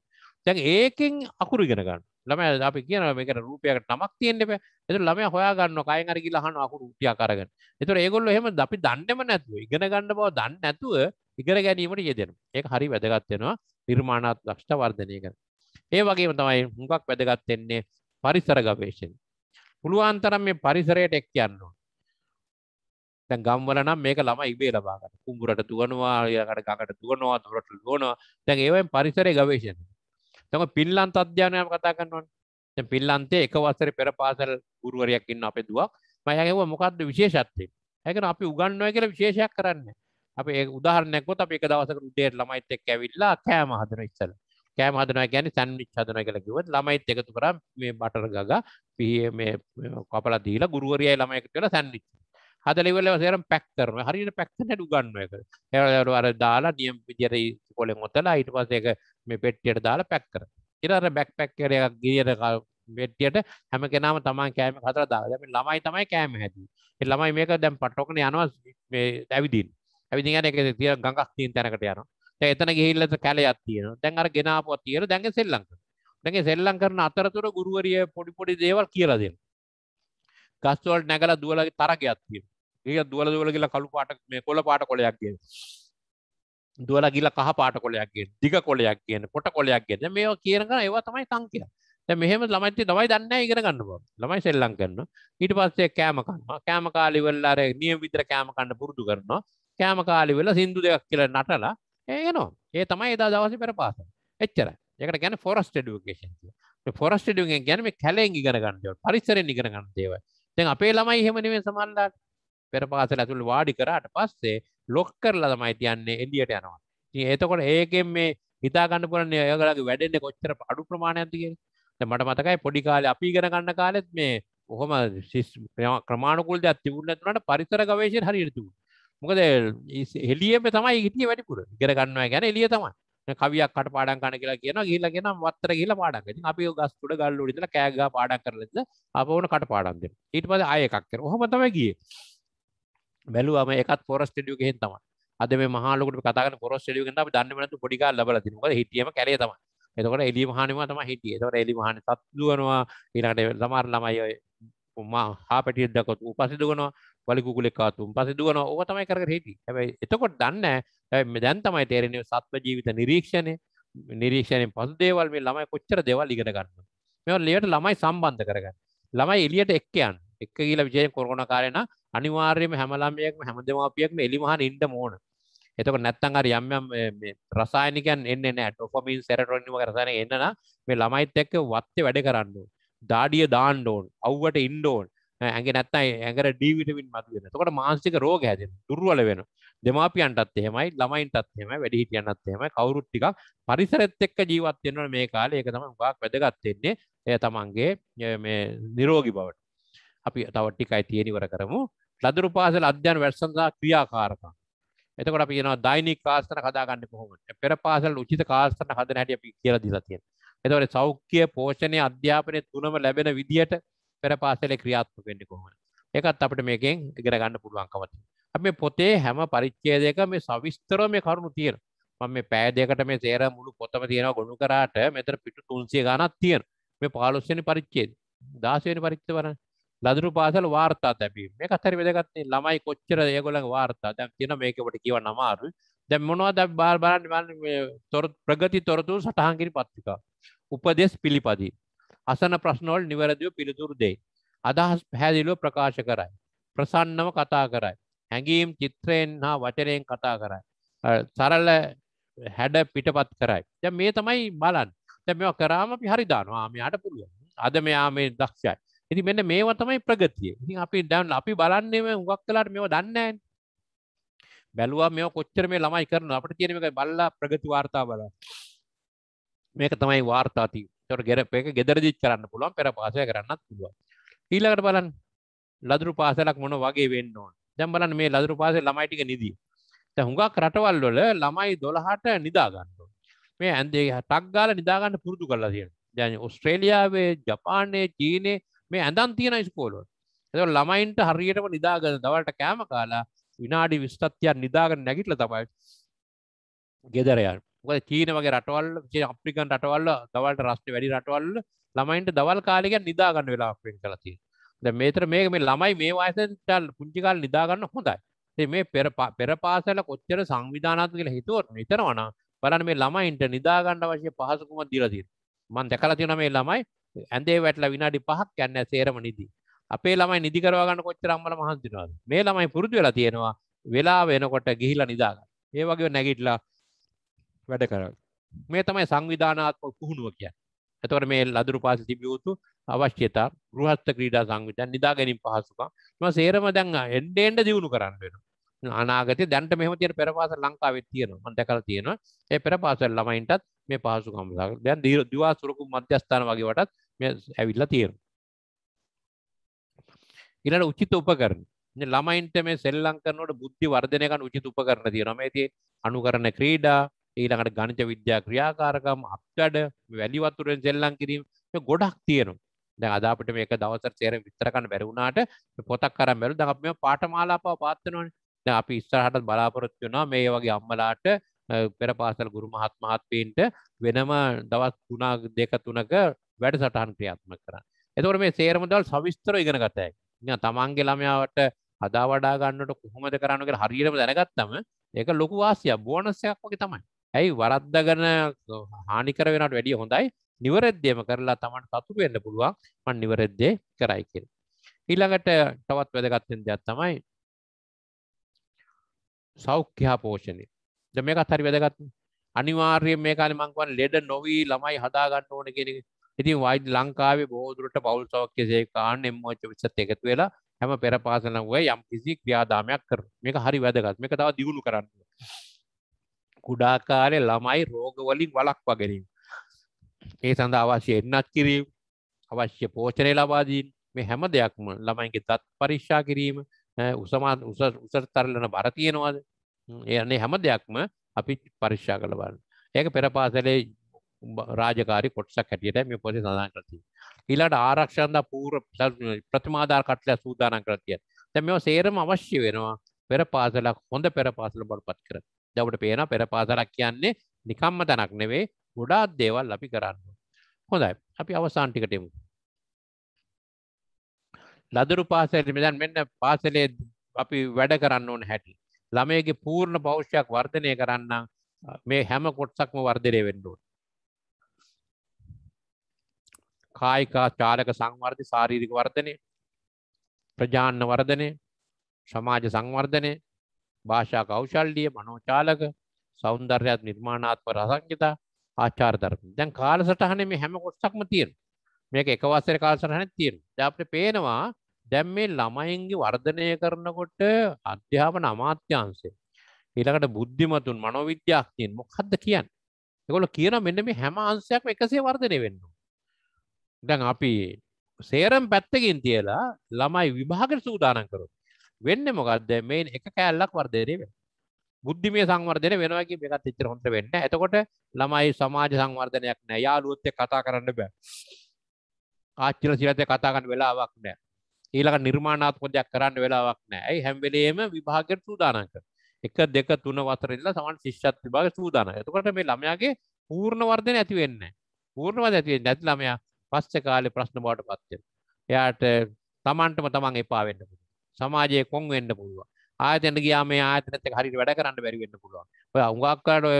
තැන් ඒකෙන් අකුරු ගෙනගන්න ළම අපි කියන මේකට රූපයකට නමක් තියෙන්ෙප එතු ළමය හොයාගන්න කයින් අරගි ලහන අකුරු ටිය කරගන්න එතුර ඒගොල්ල එහෙම අපි දන්නෙම නැතුව ඉගෙන ගන්න බව දන්න නැතුව ඉගර ගැනීමට යෙදෙන ඒ හරි වැදගත්වෙනවා නිර්මාණත් ලක්ෂ්ට වර්ධනය කර ඒ වගේම තමයි හුඟක් වැදගත්වෙන්නේ පරිසර ගවේශණ. පුළුවන්තරම් මේ පරිසරයට එක් යන්න. දැන් ගම්වල නම් මේක ළමයි ඉබේ ලබා ගන්න. කුඹුරට දුවනවා, ඊළඟට ගඟට දුවනවා, දොරට දුවනවා. දැන් ඒවෙන් පරිසරයේ ගවේෂණය. තම පින්ලන්ත අධ්‍යයනය කතා කරනවානේ. දැන් පින්ලන්තේ එක වසරේ පෙර පාසල් ගුරුවරයෙක් ඉන්න අපේ දුවක්. මම ඇහුවා මොකද්ද විශේෂත්වය? ඒකන අපි උගන්වනවා කියලා විශේෂයක් කරන්නේ. අපි ඒ උදාහරණයක් ගොත් අපි එක දවසක උදේට ළමයිත් එක්ක ඇවිල්ලා කෑම හදන ඉස්සලා. කෑම හදනවා ගැන සැන්විච් හදනවා කියලා කිව්වොත් ළමයිත් එකතු කරා මේ බටර් ගගා පිහේ මේ කපලා දීලා ගුරුවරයයි ළමයි එකතු වෙලා සැන්විච් හදලා ඉවරලා සේරම පැක් කරනවා හරියට පැක් කරන හැටි උගන්වන එක ඒවල අර දාලා නියම විදියට කොලෙන් ඔතලා ඊට පස්සේ ඒක මේ පෙට්ටියට දාලා පැක් කරනවා ඊට අර බැක් පැක් එකේ එකක් ගියර වෙට්ටියට හැම කෙනාම තමන් කෑම හතර දාලා දැන් ළමයි තමයි කෑම හැදුවේ. ඒ ළමයි මේක දැන් පටවගෙන යනවා මේ ඇවිදින්. ඇවිදින් යන එක තියන ගඟක් තියෙන තැනකට යනවා. එතන ගිහිල්ලට කැලයක් තියෙනවා. දැන් අර ගෙනාපුවා තියෙන දැන් සෙල්ලම් කරනවා. දැන් සෙල්ලම් කරන අතරතුර ගුරුවරිය පොඩි පොඩි දේවල් කියලා දෙනවා. ගස් වලට නැගලා දුවලා තරගයක් තියෙනවා. ඒක දුවලා දුවලා ගිහලා කළු පාට මේ කොළ පාට කොලයක් ගේනවා. දුවලා ගිහලා කහ පාට කොලයක් ගේනවා. දිග කොලයක් ගේනවා. පොට කොලයක් ගේනවා. මේවා කියන ගමන් ඒවා තමයි සංකේත. දැන් මෙහෙම ළමයි තියෙන ළමයි දන්නේ නැහැ ඉගෙන ගන්න බව. ළමයි සෙල්ලම් කරනවා. ඊට පස්සේ කෑම කනවා. කෑම කාලේ ඉවරලා අර නියම විතර කෑම කන්න පුරුදු කරනවා. කෑම කාලේ වෙලා සින්දු දෙකක් කියලා නටලා ඒනවා ඒ තමයි එදා දවස පෙර පාස එච්චර එකට ගැන ෆොරස්ට ඩුවකේෂන් ෆොරස්ට ඩුවෙන් ගැනම කැලෙන් ඉගෙන ගන්නව පරිසරෙන් ඉගෙන ගන්න දේව දැන් අපේ ළමයි එහෙම නෙමෙයි සමහරලාට පෙර පාසල ඇතුළේ වාඩි කරාට පස්සේ ලොක් කරලා තමයි තියන්නේ එළියට යනවා ඉතින් එතකොට ඒකෙන් මේ හිතා ගන්න පුළුවන් ඔයගලගේ වැඩෙන්නේ කොච්චර අඩු ප්‍රමාණයක්ද කියලා දැන් මට මතකයි පොඩි කාලේ අපි ඉගෙන ගන්න කාලෙත් මේ කොහොම ක්‍රමාණුකූල දෙයක් තිබුණ නැතුනට පරිසර ගවේෂණ හරියට තිබුණා මොකද හෙලියම තමයි ගිටිය වැඩිපුර ඉගර ගන්නවා ගැන එලිය තමයි කවියක් කට පාඩන් කන කියලා කියන ගිල්ලගෙන වත්තර කියලා පාඩක් ඉතින් අපි ගස් උඩ ගල් උඩ ඉඳලා කෑගා පාඩම් කරලා අප ඕන කට පාඩම් දෙන්න ඊට පස්සේ ආයෙ එකක් කරනවා ඔහම තමයි ගියේ බැලුවම එකත් ෆොරස්ට් ස්ටඩියෝ ගෙහින් තමයි අද මේ මහලොකට කතා කරන ෆොරස්ට් ස්ටඩියෝ ගෙන් අපි දන්නේ නැතු පොඩි කාලේ ලැබලා තිනවා මොකද හිටියම කැලේ තමයි එතකොට එලි මහනිම තමයි හිටියේ. එතකොට එලි මහනි සත්තු දුවනවා ඊළඟට සමහර ළමයි ඔය මා හා පැටියක් දැක්කොත් උපසි දුවනවා. වලිකුලෙ කාතුම් පස දුවන ඕක තමයි කර හිටි හැබයි එතකොට දන්න දැන් තමයි තේරෙන සත්ව ජීවිත නිරීක්ෂණය නිරීක්ෂණයෙන් පසු දේවල් මේ ළමයි කොච්චර දෙවල් ඉගෙන ගන්න මෙ ලේට ළමයි සම්බන්ධ කරගන්න ළමයි එලියට එක්කයන් එක් කියලා විජය කොරගුණ කාරයන අනිවාර්යම හැමලාමයෙක්ම හැම දෙමාපියෙක්ම එලිමහන් ඉන්ඩ මෝන එතක නැත්තන් අර යම් යම් රසායනිකන් එන්න නෑ ටොෆමින් සැරටොනිම කරසන එන්නන මේ ළමයිත් එක්ක වත්ත වැඩ කරන්න දාඩිය දාණ්ඩෝන් අව්වට ඉන්ඩෝන් ඇගේ නැත්තයි ඇඟර ඩීවිටමින් මතුවෙන තකොට මාංසික රෝග හැදෙන දුර්වල වෙන දෙමාපියන්ටත් එහෙමයි ළමයින්ටත් එහෙමයි වැඩිහිටියන්ටත් එහෙමයි කවුරුත් ටිකක් පරිසරෙත් එක්ක ජීවත් වෙනවා මේ කාලේ ඒක තමයි හුඟක් වැදගත් වෙන්නේ එය තමන්ගේ මේ නිරෝගී බවට අපි තව ටිකයි තියෙනිවර කරමු ලදරු පාසල අධ්‍යයන වැඩ සඳහා ක්‍රියාකාරකම් එතකොට අපි කියනවා දෛනික ආසන හදා ගන්න කොහොමද පෙර පාසල උචිත ආසන හදන හැටි අපි කියලා දීලා තියෙනවා එතකොට සෞඛ්‍ය පෝෂණය අධ්‍යාපනයේ තුනම ලැබෙන විදියට පෙර පාසලේ ක්‍රියාත්මක වෙන්නේ කොහොමද? ඒකත් අපිට මේකෙන් ඉගෙන ගන්න පුළුවන්කම තියෙනවා. අපි මේ පොතේ හැම පරිච්ඡේදයක මේ සවිස්තරව මේ කරුණු තියෙනවා. මම මේ පෑය දෙකකට මේ තේර මුළු පොතම තියෙනවා ගොනු කරාට මෙතන පිටු 300 ගණක් තියෙනවා. මේ 15 වෙනි පරිච්ඡේදය. 16 වෙනි පරිච්ඡේදය බලන්න. ලදරු පාසල වාර්තා තැබීම මේකත් හරි වැදගත් නේ ළමයි කොච්චර ඒගොල්ලන්ගේ වාර්තා දැන් තියෙන මේක ඔබට කියවන්න අමාරුයි දැන් මොනවද අපි බලන්න බලන්න මේ තොර ප්‍රගති තොරතුරු සටහන් කිරි පත්‍රිකා උපදේශ පිළිපදි අසන ප්‍රශ්නවල නිවැරදිව පිළිතුරු දෙයි. අදහස් පැහැදිලිව ප්‍රකාශ කරයි. ප්‍රසන්නව කතා කරයි. හැඟීම් චිත්‍රයෙන් හා වචනයෙන් කතා කරයි. සරල හැඩ පිටපත් කරයි. දැන් මේ තමයි බලන්න. දැන් මේවා කරාම අපි හරි දානවා. මෙයාට පුළුවන්. අද මෙයා මේ දක්ෂයි. ඉතින් මෙන්න මේවා තමයි ප්‍රගතිය. ඉතින් අපි දැන් අපි බලන්නේ මේ හුඟක් වෙලාට මේවා දන්නේ නැහැනේ. බැලුවා මේ කොච්චර මේ ළමයි කරනවා අපිට තියෙන මේක බල්ලා ප්‍රගති වාර්තා බලන්න මේක තමයි වාර්තා තියෙන්නේ තොට ගෙරප එක ගෙදරදිච් කරන්න පුළුවන් පෙර පාසය කරන්නත් පුළුවන් ඊළඟට බලන් ලදුරු පාසලක් මොන වගේ වෙන්න ඕන දැන් බලන්න මේ ලදුරු පාසේ ළමයිටික නිදී දැන් හුඟක් රටවල් වල ළමයි 12ට නිදා ගන්න මේ ඇන්දේ ටක් ගාලා නිදා ගන්න පුරුදු කරලා තියෙනවා දැන් ඕස්ට්‍රේලියාවේ ජපානයේ චීනයේ මේ ඇඳන් තියෙන ඉස්කෝලවල ඒතකොට ළමයින්ට හරියටම නිදාගෙන දවල්ට කෑම කාලා විනාඩි 20ක් තියක් නිදාගෙන නැගිටලා තමයි ගෙදර යන්නේ මොකද චීන වගේ රටවල් අප්‍රිකන් රටවල්ල දවල්ට රස්ට වැඩි රටවල්ල ළමයින්ට දවල් කාලෙක නිදාගන්න වෙලා පෙන් කලති ද මේතර මේක මේ ළමයි මේ වාසටල් පුංචිකාල් නිදාගන්න හොඳයි මේ පෙර පෙර පාසල කොච්චර සංවිධානත් කියලා හිතුවට නිතරවන බලන්න මේ ළමයින්ට නිදාගන්න වශය පහසුකුම දිලදී මන් දැකලා තියෙන මේ ළමයි ඇඳේ වැටලා විනාඩි පහක් යන්න සේරම නිදී අපේ ළමයි නිදි කරවා ගන්න කොච්චර අම්මලා මහන්සි වෙනවද මේ ළමයි පුරුදු වෙලා තියෙනවා වෙලා වෙනකොට ගිහිලා නිදාගන්න ඒ වගේ නැගිටලා වැඩ කරව. මේ තමයි සංවිධානාත්මක පුහුණුව කියන්නේ. එතකොට මේ ලදරු පාසල තිබිය යුතු අවශ්‍යතා ගෘහස්ත ක්‍රීඩා සංවිධාන නිදා ගැනීම පහසුකම් මේ සේරම දැන් එන්න එන්න දියුණු කරන්න වෙනවා. අනාගතේ දැන්ට මෙහෙම තියෙන පෙර පාසල් ලංකාවේ තියෙනවා. මම දැකලා තියෙනවා. ඒ පෙර පාසල් ළමයින්ටත් මේ පහසුකම් දැන් දිවා සුරකු මධ්‍යස්ථාන වගේ වටත් මේ ඇවිල්ලා තියෙනවා. ඊළඟ උචිත උපකරණ ළමයින්ට මේ සෙල්ලම් කරනකොට බුද්ධි වර්ධනය කරන උචිත උපකරණ තියෙනවා. මේ තියෙන්නේ අනුකරණ ක්‍රීඩා ඊළඟට ගණජ විද්‍යා ක්‍රියාකාරකම් අප්ටඩ වැලිවතුරෙන් සෙල්ලම් කිරීම ගොඩක් තියෙනවා දැන් අද අපිට මේක දවසට සේරම විස්තර කරන්න බැරි වුණාට පොතක් අරන් බැලුවා දැන් අපි මේ පාඨමාලාපව පාත් වෙනවනේ දැන් අපි ඉස්සරහට බලාපොරොත්තු වෙනවා මේ වගේ අම්මලාට පෙර පාසල් ගුරු මහත් මහත්මීන්ට වෙනම දවස් 3 දෙක 3ක වැඩසටහන් ක්‍රියාත්මක කරන්න. එතකොට මේ සේරම දේවල් සවිස්තරව ඉගෙන ගත හැකියි. ඉතින් තමන්ගේ ළමයාට අදා වඩා ගන්නට කොහොමද කරන්න කියලා හරියටම දැනගත්තම ඒක ලොකු වාසියක් බෝනස් එකක් වගේ තමයි. ඇයි වරද්දගන හානිකර වෙනට වැඩිය හොඳයි නිවරද්‍යම කරලා තමන් සතු වෙන්න පුළුවන් මන් නිවරද්දේ කරයි කියල. ඊළඟට තවත් වැදගත්තෙන් දෙයක් තමයි සෞඛ්‍යහා පෝෂණය ද මේ අත්හරි වැදගත් අනිවාර්ය මේ කාල මංකවන් ලෙඩ නොවී ළමයි හදාගන්න ඕන කෙනෙ ඉතින් වයිද ලංකාවේ බෝදුරට පවල් සෞඛ්‍ය සේකාන් එම්මෝච විසත් එකතු වෙලා හැම පෙර පාසනවුව යම් කිසි ක්‍රියාදාමයක් කර මේක හරි වැදගත් මේක තව දියුණු කරන්න කුඩාකාරය ළමයි රෝගවලින් වලක් වගරින් ඒ සඳහා අවශ්‍ය එන්නත් කිරීම අවශ්‍ය පෝචනය ලබාදීන් මේ හැම දෙයක්ම ළමයින්ගේ දත් පරික්ෂා කිරීම උසමා උසර තරලන බරතියෙනවාද එයන්නේ හැම දෙයක්ම අපි පරික්ෂා කළ බලන්න ඒක පෙර පාසලේ රාජකාරි කොටසක් හැටියට මේ පොසේ සඳහන් කරති. ඊළඟ ආරක්ෂණදා පූර්ව ප්‍රතිමාදාර කට්ටල සූදානම් කරතිය. දැන් මේවා සේරම අවශ්‍ය වෙනවා පෙර පාසලක් හොඳ පෙර පාසල බවට පත් කරගන්න. දවට පේන පෙරපාසරක් කියන්නේ නිකම්ම තැනක් නෙවේ ගොඩාත් දේවල් අපි කරන්න. හොඳයි අපි අවසාන්ටිකටමු. ලදරු පාසලට මෙදන් මෙන්න පාසලේ අපි වැඩ කරන්න ඕන හැටි. ළමයගේ පූර්ණ පෞෂ්‍යයක් වර්ධනය කරන්න මේ හැම කොට්සක්ම වර්ධනය වෙන්නුව. කායිකා චාලක සංවර්ධි ශාරීරික වර්ධනය ප්‍රජාන්න වර්ධනය සමාජ සංවර්ධනය භාෂා කෞශල්ලිය මනෝචාලක සෞන්දර්යත් නිර්මාණාත්ම රසංගිතා ආචාර ධර්ම. දැන් කාලසටහනේ මේ හැම කොටසක්ම තියෙනවා. මේක එක වසරේ කාලසටහනක් තියෙනවා. දැන් අපිට පේනවා දැන් මේ ළමයින්ගේ වර්ධනය කරනකොට අධ්‍යාපන අමාත්‍යාංශය ඊළඟට බුද්ධිමතුන් මනෝවිද්‍යාඥයින් මොකද්ද කියන්නේ? ඒගොල්ලෝ කියන මෙන්න මේ හැම අංශයක්ම 100 වර්ධනය වෙන්න දැන් අපි සේරම පැත්තකින් තියලා ළමයි විභාග සූදානම් කරමු. වෙන්න මොකක්ද මේ එක කෑල්ලක් වර්ධනය වෙන බුද්ධිමය සංවර්ධනය වෙනවා කියන එකත් එච්චර හොඳට වෙන්නේ නැහැ. එතකොට ළමයි සමාජ සංවර්ධනයක් නැහැ. යාළුවොත් එක්ක කතා කරන්න බෑ. ආච්චිලා සිරතේ කතා කරන්න වෙලාවක් නැහැ. ඊළඟ නිර්මාණාත්මක දෙයක් කරන්න වෙලාවක් නැහැ. ඇයි හැම වෙලේම විභාගයට සූදානම් කරන. 1 2 3 4 ඉඳලා සමහර ශිෂ්‍යත් විභාගයට සූදානම්. එතකොට මේ ළමයාගේ පූර්ණ වර්ධනය ඇති වෙන්නේ නැහැ. පූර්ණ වර්ධනය ඇති වෙන්නේ නැති ළමයා පස්සේ කාලේ ප්‍රශ්න බවට පත් වෙනවා. එයාට තමන්ටම තමන් එපා වෙන්න පුළුවන්. සමාජයේ කොන් වෙන්න පුළුවන් ආයතනට ගියා මේ ආයතනත් එක්ක හරියට වැඩ කරන්න බැරි වෙන්න පුළුවන් ඔය හුඟක් කාට ඔය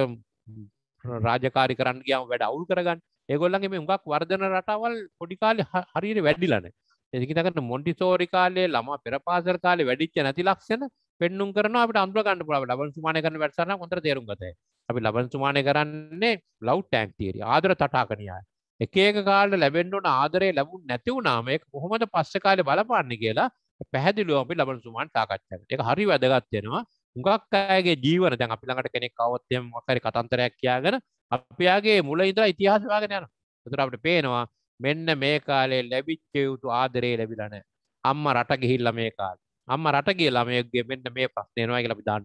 රාජකාරී කරන්න ගියාම වැඩ අවුල් කරගන්න ඒගොල්ලන්ගේ මේ හුඟක් වර්ධන රටාවල් පොඩි කාලේ හරියට වැඩිලා නැහැ ඒක හිතකට මොන්ටිසෝරි කාලේ ළමා පෙරපාසල් කාලේ වැඩිච්ච නැති ලක්ෂණ පෙන්නුම් කරනවා අපිට අඳුර ගන්න පුළුවන් ලබන සුමානය කරන වැඩසටහන හොඳට තේරුම් ගතයි අපි ලබන සුමානය කරන්නේ ලව් ටැන්ක් තියරි ආදර තටාකනියයි එක ඒක කාලට ලැබෙන්න ඕන ආදරේ ලැබුණ නැති වුණාම ඒක කොහොමද පස්සේ කාලේ බලපාන්නේ කියලා පැහැදිලිව අපි ලබන සුමාන් සාකච්ඡා කරනවා. ඒක හරි වැදගත් වෙනවා. හුඟක් අයගේ ජීවන දැන් අපි ළඟට කෙනෙක් આવොත් එහෙම මොකක් හරි කතන්දරයක් කියාගෙන අපි යාගේ මුල ඉඳලා ඉතිහාසය හොයාගෙන යනවා. ඒතර අපිට පේනවා මෙන්න මේ කාලේ ලැබිච්ච යුතු ආදරේ ලැබිලා නැහැ. අම්මා රට ගිහිල්ලා මේ කාලේ. අම්මා රට ගිහිල්ලා ළමයෙක්ගේ මෙන්න මේ ප්‍රශ්නේ එනවා කියලා අපි දාන්න.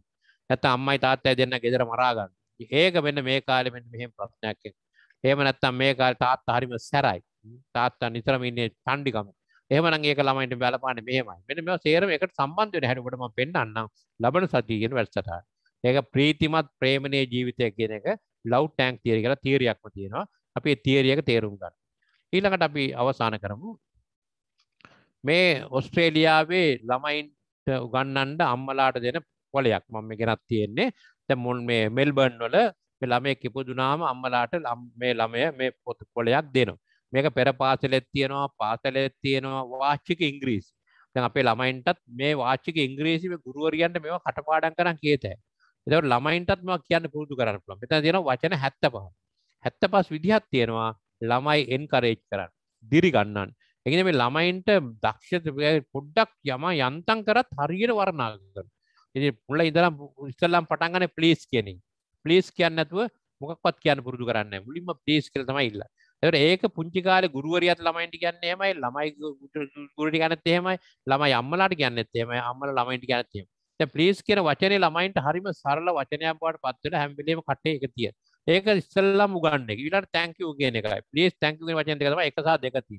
නැත්නම් අම්මයි තාත්තයි දෙන්න ගෙදර මරා ගන්න. ඒක මෙන්න මේ කාලේ මෙන්න මෙහෙම ප්‍රශ්නයක් එනවා. එහෙම නැත්නම් මේ කාලේ තාත්තා හරිම සැරයි. තාත්තා නිතරම ඉන්නේ තණ්ඩිකම. එහමන ඒක ළමයිට බලපාන මේමයි මෙන මෙ සේරම එකට සම්බන්ධ වෙන හැටකටම පෙන්න්නම් ලබන සතිය කියන වැටසට ඒක ප්‍රීතිමත් ප්‍රේමණය ජීවිතයක් කියන එක ලව් ටැන්ක් තිේරි කියලා තීරයක්ම තියෙනවා අපි තීරියක තේරුම් ගන්න ඊළඟට අපි අවසාන කරමු මේ ඔස්ට්‍රේලියාවේ ළමයින්ට උගන්නන්ට අම්මලාට දෙන කොලයක් මම ගෙනත් තියෙන්නේ ත මුන් මේ මෙල්බර්න් වල ළමය කිපුදුනාම අම්මලාට මේ ළමය මේ පොත් කොලයක් දෙනවා මේක පෙර පාසලෙත් තියෙනවා පාසලෙත් තියෙනවා වාච්චික ඉංග්‍රීසි දැන් අපේ ළමයින්ටත් මේ වාච්චික ඉංග්‍රීසි මේ ගුරුවරියන්ට මේවා කටපාඩම් කරන් කියතයි එතකොට ළමයින්ටත් මේවා කියන්න පුරුදු කරන්න පුළුවන් මෙතන තියෙනවා වචන 75 75 විදිහක් තියෙනවා ළමයි එන්කරේජ් කරන්න දිරි ගන්නන්න එකන මේ ළමයින්ට දක්ෂ පොඩ්ඩක් යම යන්තන් කරත් හරියට වරණා කර ඉති පුල ඉදරම් ඉස්සල්ලම් පටන්ගන පලිස් කියනෙ පලිස් කියන්න ඇතුව මොකක්වත් කියන්න පුරුදු කරන්න මුලින්ම පලිස් කර තම ඉල්ලා එට ඒක පුංචි කාලේ ගුරුවරියත් ළමයින්ට කියන්නේ එමයි ළමයි ගුරට ගැනත් එහෙමයි ළමයි අම්මලාට ගැන්නත් එමයි අම්මල ළමයිට ගැනත් එම පලිස් කියන වචනේ ළමයින්ට හරිම සරල වචනයක් බවට පත්වට හැම්බිලීම කටේ එක තිය ඒක ඉස්සල්ලම් උගන්න එක විලට තැංකව කියන එකයි පලිස් තැංකව වචන දෙකම එකසා දෙකති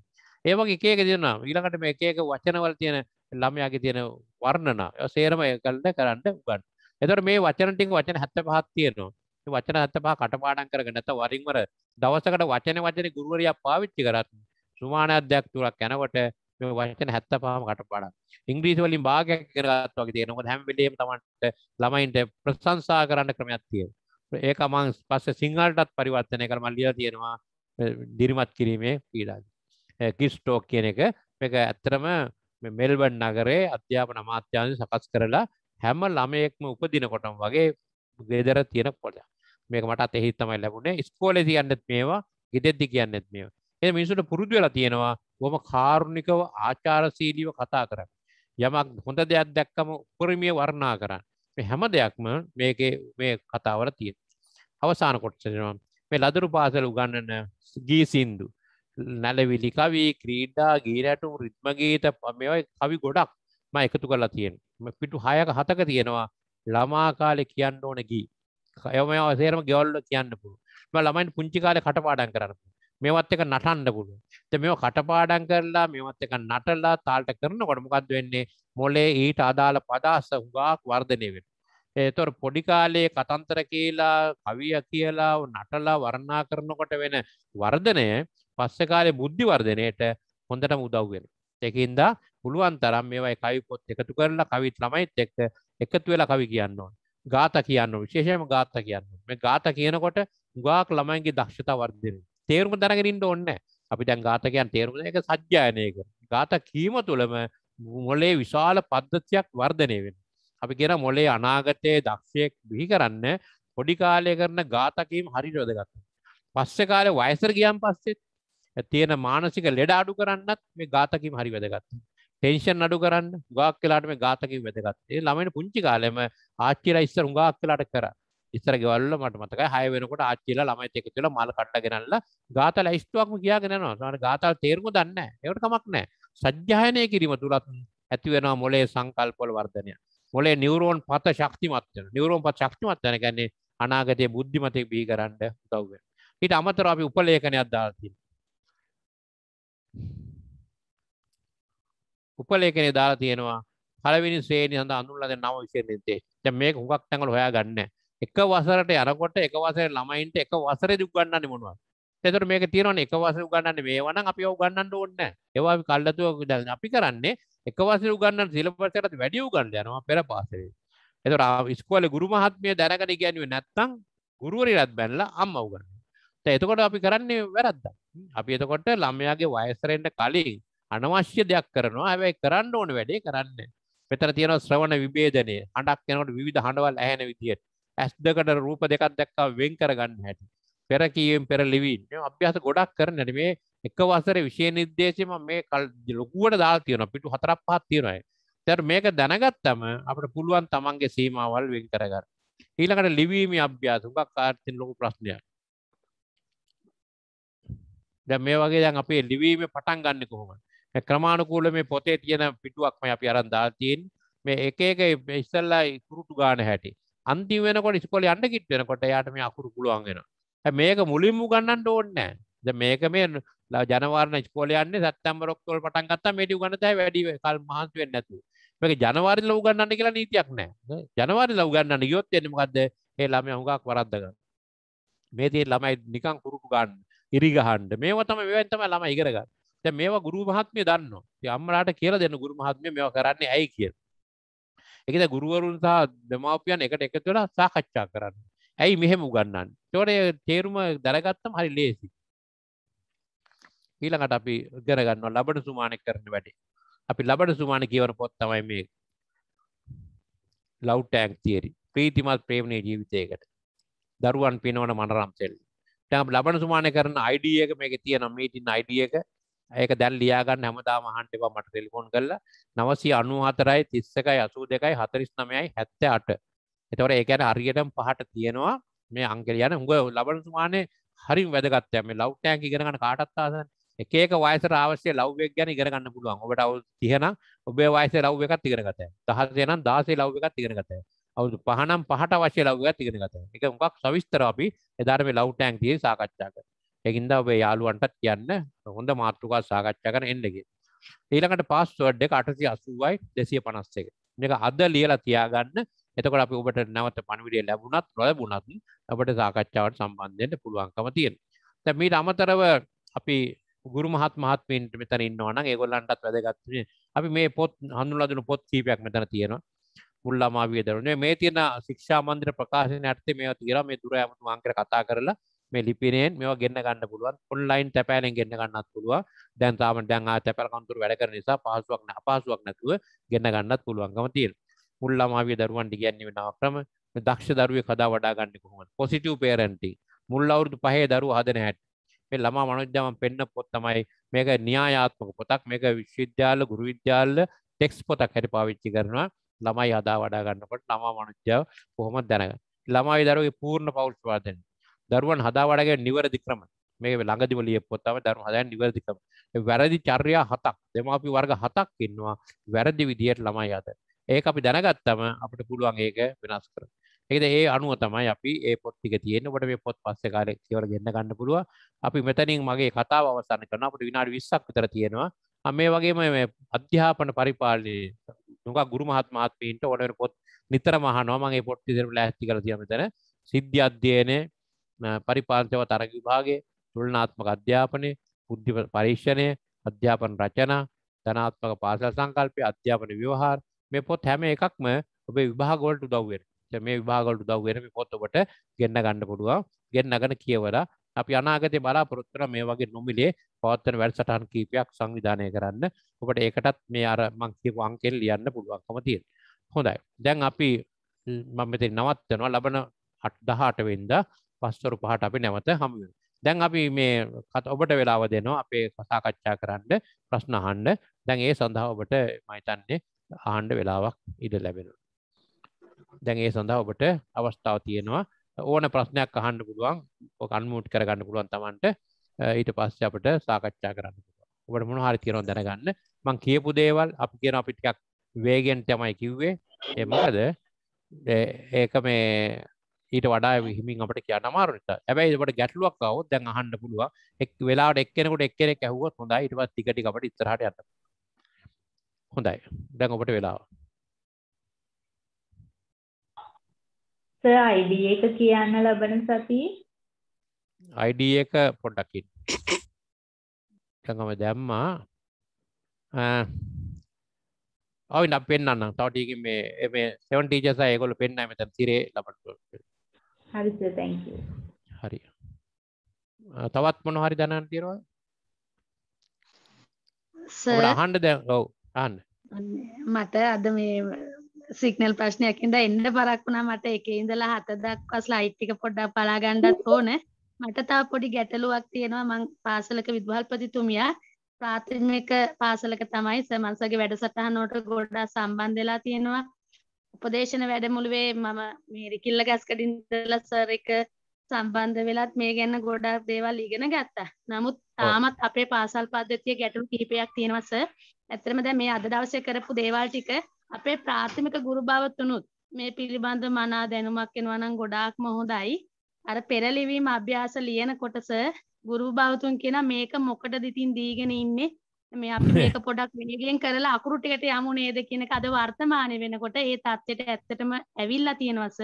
ඒවගේ එකක දෙනවා ඊළඟට මේ එකක වචනවල තියෙන ළමයාගේ තියෙන වර්ණනා සේරම එකල්ට කරන්න උගන්න එතට මේ වචනටින් වචන හැත්ත පහත් තියෙනවා වචන අත්තපා කටපාඩන් කරග නැත වරින්වර දවසකට වචන වචන ගුරුවරයා පාවිච්චි කරත් සුමාන අධ්‍යයක් තුරක් යැනවට මේ වචන හැත්ත පාම කටපාඩන් ඉංග්‍රීසි වලින් භාගයක් කරගත් වගේ තියෙන මොකද හැම වෙලේම තමන්ට ළමයින්ට ප්‍රශංසා කරන්න ක්‍රමයක් තියෙනවා ඒක මම පස්සේ සිංහලටත් පරිවර්තනය කරලා මම ලියලා තියෙනවා දිරිමත් කිරීමේ පීඩාව කිස්ටෝක් කියන එක මේක ඇත්තටම මෙල්බන් නගරේ අධ්‍යාපන අමාත්‍යාංශ සකස් කරලා හැම ළමයෙක්ම උපදිනකොටම වගේ ගෙදර තියෙන පොඩයක් මේක මටත් එහිත් තමයි ලැබුණේ ස්කෝලේ කියන්නෙත් මේවා ගෙදෙද්දි කියන්නෙත් මේවා එහෙනම් මිනිසුන්ට පුරුදු වෙලා තියෙනවා බොහොම කාරුණිකව ආචාරශීලීව කතා කරන්න යමක් හොඳ දෙයක් දැක්කම උපරිමය වර්ණා කරන්න මේ හැම දෙයක්ම මේකේ මේ කතාවල තියෙන අවසාන කොටස දෙනවා මේ ලදරු පාසල උගන්නන ගී සින්දු නැලවිලි කවි ක්‍රීඩා ගී රැටුම් රිද්ම ගීත මේවා කවි ගොඩක් මම එකතු කරලා තියෙනවා පිටු 6ක 7ක තියෙනවා ළමා කාලේ කියන්න ඕන ගී එම සේරම ගෙවල්ල කියන්න පුළුව ළමයින් පුංචි කාල කටපාඩන් කරන්න මෙවත් එක නටන්න පුළුව මෙ කටපාඩන් කරලා මෙවත් එක නටල්ලා තාල්ට කරන ගොඩමකක්ද වෙන්නේ මොලේ ඊට අදාළ පදාස හුගාක් වර්ධනය වෙන ඒතොර පොඩිකාලයේ කතන්තර කියලා කවිය කියලා නටලා වරණා කරනකොට වෙන වර්ධනය පස්ස කාලේ බුද්ධි වර්ධනයට හොඳට මුදව්වෙන එකන්දා පුළුවන් තරම් මේවයි කවි පොත් එකතු කරලා කවිත් ළමයිත් එක්ක එකතු වෙලා කවි කියන්න ඕන ගාත කියන්න විශේෂයම ගාත කියන්න මේ ගාත කියනකොට ගාක් ළමයින්ගේ දක්ෂතා වර්ධන තේරුම දැනගෙනින්ට ඔන්න අපි දැන් ගාතකයන් තේරුම එක සජ්්‍යායනයක ගාත කීම තුළම මොලේ විශාල පද්ධතියක් වර්ධනය වෙන අපි කියෙන මොලේ අනාගතයේ දක්ෂයෙක් බිහි කරන්න පොඩි කාලය කරන ගාතකීම් හරි රෝදගත්ත පස්ස කාලය වයසර ගියම් පස්සෙත් තියෙන මානසික ලෙඩ අඩු කරන්නත් මේ ගාතකීම් හරි වැදගත්තා ටෙන්ෂන් අඩු කරන්න ගාක් කලාට මේ ගාතකින් වැදගත්තේ ළමයිට පුංචි කාලෙම ආච්චිලා ඉස්සර හුඟක් කලාට කර ඉස්සර ගෙවල්ල මට මතකයි හය වෙනකොට ආච්චිලා ළමයිත් එක තුළ මල් කට්ට ගෙනල්ලා ගාත ලයිස්තුවක්ම කියාගෙන යනවා ගාතල් තේරුම දන්න ඒකට කමක් නෑ සජ්්‍යායනය කිරීම තුළත් ඇතිවෙනවා මොලේ සංකල්පොල වර්ධනය මොලේ නිවරෝන් පත ශක්තිමත්වන නිවරෝම් පත් ශක්තිමත් වන ගැන්නේ අනාගතය බුද්ධිමතය බී කරන්න දව්ව. හිට අමතර අපි උපලේකනයක් දාතිී. උපලේකනේ දාලා තියෙනවා පළවෙනි ශ්‍රේණිය සඳහා අඳුන්ලා දෙන නම විශේෂයෙන් දැන් මේක හුඟක් තැන්වල හොයා ගන්න එක වසරට යනකොට එක වසරේ ළමයින්ට එක වසරේදී උගන්වන්නේ මොනවද එතකොට මේක තියෙනවනේ එක වසරේ උගන්වන්නේ මේවා නම් අපි ඒවා උගන්වන්න ඕනේ නැහැ ඒවා අපි කල්ලාතුව අපි කරන්නේ එක වසරේ උගන්වන සිලබස් එකටත් වැඩි උගන්වන්න යනවා පෙර පාසලේ එතකොට ඉස්කෝලේ ගුරු මහත්මිය දැනගෙන ඉගෙනුවේ නැත්නම් ගුරුවරියරත් බැනලා අම්මා උගන්වනවා එතකොට අපි කරන්නේ වැරද්දක් අපි එතකොට ළමයාගේ වයසරෙන්ට කලින් අනවශ්‍ය දෙයක් කරනවා හැබැයි කරන්න ඕන වැඩේ කරන්න මෙතන තියෙන ශ්‍රවණ විභේදනය හඬක් යනකොට විවිධ හඬවල් ඇහෙන විදියට ඇස් දෙකට රූප දෙකක් දැක්කා වෙන් කරගන්න හැටි පෙර කියවෙන් පෙර ලිවින් මේ අභ්‍යාස ගොඩක් කරන හැටි මේ එක වසරේ විෂය නිර්දේශය මම මේ ලොකුවට දාලා තියෙනවා පිටු හතරක් පහක් තියෙනවා ඒතර මේක දැනගත්තම අපිට පුළුවන් තමන්ගේ සීමාවල් වෙන් කරගන්න ඊළඟට ලිවීමේ අභ්‍යාස උගක් ආර්ථික ලොකු ප්‍රශ්නයක් දැන් මේ වගේ දැන් අපේ ලිවීමේ පටන් ගන්න කොහොමද ක්‍රමාණුකූල මේ පොතේ තියෙන පිටුවක්ම අපි අරන් දාතියෙන් මේ එක එක ඉස්සල්ලා ඉකුරුටු ගාන හැටි අන්තිම වෙනකොට ඉස්කොල අන්න කිට් වෙනකොට යාට මේ අකුරු පුළුවන් වෙනවා මේක මුලින්ම ගන්නට ඕන්නේ නැහැ මේක මේ ජනවාරණ ඉස්කෝලේ යන්නේ සැප්තැම්බර් ඔක්තෝබර් පටන් ගත්තා මේටි උගන්න තෑ වැඩි කල් මහන්සි වෙන්නේ නැතුව මේක ජනවාරිල උගන්නන්න කියලා නීතියක් නැහැ ජනවාරිල උගන්නන්න ගියොත් එන්නේ මොකද්ද ඒ ළමයා හුඟක් වරද්ද ගන්න මේ තියෙන ළමයි නිකන් කුරුටු ගන්න ඉරි ගහන්න මේවා තමයි මේවෙන් තමයි ළමයි ඉගෙන ගන්න ද මේවා ගුරු මහත්මය දන්න අම්මලාට කියලා දෙන්න ගුරු මහත්මය මෙවා කරන්නේ ඇයි කිය එකද ගුරුවරුන් සහ දෙමාපියන් එකට එකතුලා සාකච්ඡා කරන්න ඇයි මෙහෙම උගන්නන්න තොට තේරුම දරගත්තම හරි ලේසි ඊළඟට අපි ගරගන්න ලබට සුමානය කරන වැඩේ අපි ලබට සුමාන කියවන පොත් තමයි මේ ලව්ටෑක් තිේරි ප්‍රීතිමත් ප්‍රේමණය ජීවිතයකට දරුවන් පිනවන මනරම් සෙල් ටම් ලබන සුමානය කරන අයිඩිය එක මේක තියෙන මීටින් අයිඩිය එක ඒක දැල් ලියාගන්න හැමදා මහන්ට එපා මට ටෙලිෆෝන් කරලා නවසී අනු හතරයි තිස්සකයි අසූ දෙකයි හතරිස් නමයයි හැත්ත අට එතවට ඒකැන අරියටම පහට තියෙනවා මේ අංකෙල යන හුඟ ලබන සුමානේ හරිම් වැදගත්තය මේ ලව්ටෑන් ඉගෙනගන්න කාටත්තාස එකක වයස රාවශ්‍ය ලව්වෙක් ගැන ඉගෙනගන්න පුළුවන් ඔබට අවු තියන ඔබේ වයස ලව් එකත් ඉගෙනගත දහසය නම් දාසේ ලව් එකත් ඉගෙනගත අවුදු පහනම් පහට වශය ලව්ගත් ඉගෙනගත එක උගක් සවිස්තර අපි එදාරම ලව්ටෑන්ක් තිය සාකච්ඡාක එකින්ද ඔබේ යාලුවන්ටත් කියන්න හොඳ මාතෘකා සාකච්ඡා කන එන්නගේ ඊළඟට පාස්වර්ඩ් එක අටසි අසුවයි දෙසිය පනස්ස එක එක අද ලියලා තියාගන්න එතකොට අපි ඔබට නැවත පණවිඩිය ලැබුණත් නොලැබුණත් අපට සාකච්ඡාවට සම්බන්ධයට පුළුවන්කම තියෙන තැ මීට අමතරව අපි ගුරු මහත් මහත්මීන්ට මෙතන ඉන්නවනම් ඒගොල්ලන්ටත් වැදගත්නේ අපි මේ පොත් හඳුන්ලා පොත් කීපයක් මෙතන තියෙනවා මුල්ලාමාවිය දරුණේ මේ තියෙන ශික්ෂා මන්දිර ප්‍රකාශනයේ යටතේ මේවා තියලා මේ දුර යමුතු මං කතා කරලා මේ ලිපිනයෙන් මෙවා ගෙන්න්න ගන්න පුළුවන් ඔන්ලයින් තැපෑලෙන් ගෙන්න්න ගන්නත් පුළුව දැන් තාම දැන් තැපැල් කන්තුර වැඩකර නිසා පහසුවක් අපාසුවක් නැතුව ගෙන්න්න ගන්නත් පුළුවන්ගම තියෙන මුල්ලමාවිය දරුවන්ට ගැන්නේ වෙන ක්‍රම දක්ෂ දරුවේ කදා වඩා ගන්න කොහොමද පොසිටිව් පේරන්ටි මුල් අවුරුදු පහේ දරුවෝ හදන හැටි මේ ළමා මනෝවිද්‍යාවෙන් පෙන්න පොත් තමයි මේක න්‍යායාත්මක පොතක් මේක විශ්වවිද්‍යාල ගුරු විද්‍යාල ටෙක්ස් පොතක් හැට පාවිච්චි කරනවා ළමයි හදා වඩා ගන්නකොට ළමා මනුෂ්‍යය කොහොමද දැනගන්නේ ළමයි දරුවගේ පූර්ණ පෞරුෂවාදයෙන් දරුවන් හදාවඩගේ නිවැරදි ක්‍රම මේ ළඟදිම ලියපොත්තම දරුවන් හදා නිවැරදි ක්‍රම වැරදි චර්යා හතක් දෙමාපිය වර්ග හතක් ඉන්නවා වැරදි විදියට ළමයි අද ඒක අපි දැනගත්තම අපිට පුළුවන් ඒක වෙනස් කරන්න ඒකද ඒ අනුව තමයි අපි ඒ පොත් ටික තියෙන්නේ. ඔබට මේ පොත් පස්සේ කාලේ කියවලා ගෙන්න ගන්න පුළුවන්. අපි මෙතනින් මගේ කතාව අවසන් කරනවා. අපිට විනාඩි 20ක් විතර තියෙනවා. මේ වගේම මේ අධ්‍යාපන පරිපාලනයේ නුඟා ගුරු මහත් මහත්මීන්ට ඕන වෙන පොත් නිතරම අහනවා. මම මේ පොත් ඉදිරියට ලෑස්ති කරලා තියෙනවා මෙතන. සිද්ධි අධ්‍යයනයේ පරිපාලතව තරග විභාගේ තුළනාත්මක අධ්‍යාපනය පුද්ධි පරීක්ෂණය අධ්‍යාපන රචනා ධනාත්මක පාසල් සංකල්පය අධ්‍යාපන ව්‍යවහාර මේ පොත් හැම එකක්ම ඔබේ විභාගොලට උදව්වෙන මේ විභාගොලට උදව්වෙන මේ පොත් ඔබට ගෙන්න ගන්න පුළුවන් ගෙන්නගෙන කියවලා අපි අනාගතේ බලාපොරොත්තු වෙන මේ වගේ නොමිලේ පවත්වන වැඩසටහන් කීපයක් සංවිධානය කරන්න ඔබට ඒකටත් මේ අර මං කියපු අංකෙන් ලියන්න පුළුවන්කම තියෙනවා හොඳයි දැන් අපි මම මෙතන නවත්වනවා ලබන 18 වෙනිදා පස්වරු පහට අපි නැවත හමුව. දැන් අපි මේ කත ඔබට වෙලාව දෙනවා අපේ කසාකච්ඡා කරන්න ප්‍රශ්න අහන්න දැන් ඒ සඳහා ඔබට මයිතන්නේ ආණ්ඩ වෙලාවක් ඉඩ ලැබෙන. දැන් ඒ සඳහා ඔබට අවස්ථාව තියෙනවා ඕන ප්‍රශ්නයක් අහන්න පුළුවන් කන්මූට් කරගන්න පුළුවන් තමන්ට ඊට පස්ස අපට සාකච්ඡා කරන්න ඔබට මොන හරි තියෙනවා දැනගන්න මං කියපු දේවල් අපි කියන අපි ටිකක් වේගෙන් තමයි කිව්වේ ඒ මොකද ඒක මේ ඊට වඩා හිමින් අපට කිය අමාරුට ඇැයි ට ගැටලුවක් කව දැන් අහන්න පුළුව එක් වෙලා එක්කෙනකට එක්කෙනෙක් ඇහුවත් හොඳ ඉටවත් තිකටි අපට ඉතරහට යන්න හොඳයි දැන් ඔබට වෙලාව අයිඩ එක කියන්න ලබන සති අයිඩ එක පොඩ්ඩකින් ඟම දැම්මා ඔයි නම් පෙන්න්න තවටීක මේ සෙවන්ටීජසය ගොල පෙන්න්න මෙතැ තිරේ ලබට හරිස තැක හරි තවත් මොන හරි දැනන් තිරවා අහන්ඩ දැ ගව් අන්න මට අද මේ සිගනල් ප්‍රශ්නයකින්ද එන්න පරක් වුණා මට එක ඉඳලා හත දක්වස් ලයිට්ටික පොඩ්ඩක් පලාගණ්ඩත් ඕන මට තා පොඩි ගැටලුවක් තියෙනවා මං පාසලක විදවල්පතිතුමියා ප්‍රාථමික පාසලක තමයි සමන්සගේ වැඩසටහනෝට ගොඩා සම්බන්ධලා තියෙනවා උපදේශන වැඩමුළුවේ මම මේ රිකිල්ල ගැස්කඩින් ඉඳලා සර් එක සම්බන්ධ වෙලත් මේ ගැන ගොඩක් දේවල් ඉගෙන ගත්තා. නමුත් තාමත් අපේ පාසල් පද්ධතිය ගැටලු කිහිපයක් තියෙනවා සර්. ඇත්තටම දැන් මේ අද දවසේ කරපු දේවල් ටික අපේ ප්‍රාථමික ගුරු භවතුනුත් මේ පිළිබඳ මනා දැනුමක් එනවා නම් ගොඩාක්ම හොඳයි. අර පෙරලිවීම අභ්‍යාස ලියන කොටස ගුරු භවතුන් කියන මේක මොකටද ඉතින් දීගෙන ඉන්නේ මේ අපි මේක පොඩක් වේගෙන් කරලා අකුරු ටිකට යමු නේද කියන එක අද වර්තමානයේ වෙනකොට ඒ தත්ත්වයට ඇත්තටම ඇවිල්ලා තියෙනවස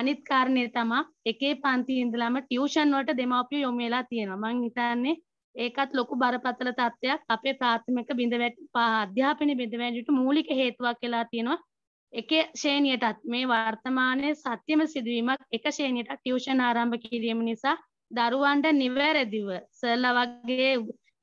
අනිත් කාරණේ තමයි එකේ පන්ති ඉඳලාම ටියුෂන් වලට දෙමාපියෝ යොමු වෙලා තියෙනවා මං හිතන්නේ ඒකත් ලොකු බරපතල තත්ත්වයක් අපේ ප්‍රාථමික බිඳවැටි අධ්‍යාපනයේ බිඳවැටි මූලික හේතුවක් වෙලා තියෙනවා එක ශ්‍රේණියටත් මේ වර්තමානයේ සත්‍යම සිදුවීමක් එක ශ්‍රේණියට ටියුෂන් ආරම්භ කිරීම නිසා දරුවන්ට නිවැරදිව සර්ලා වගේ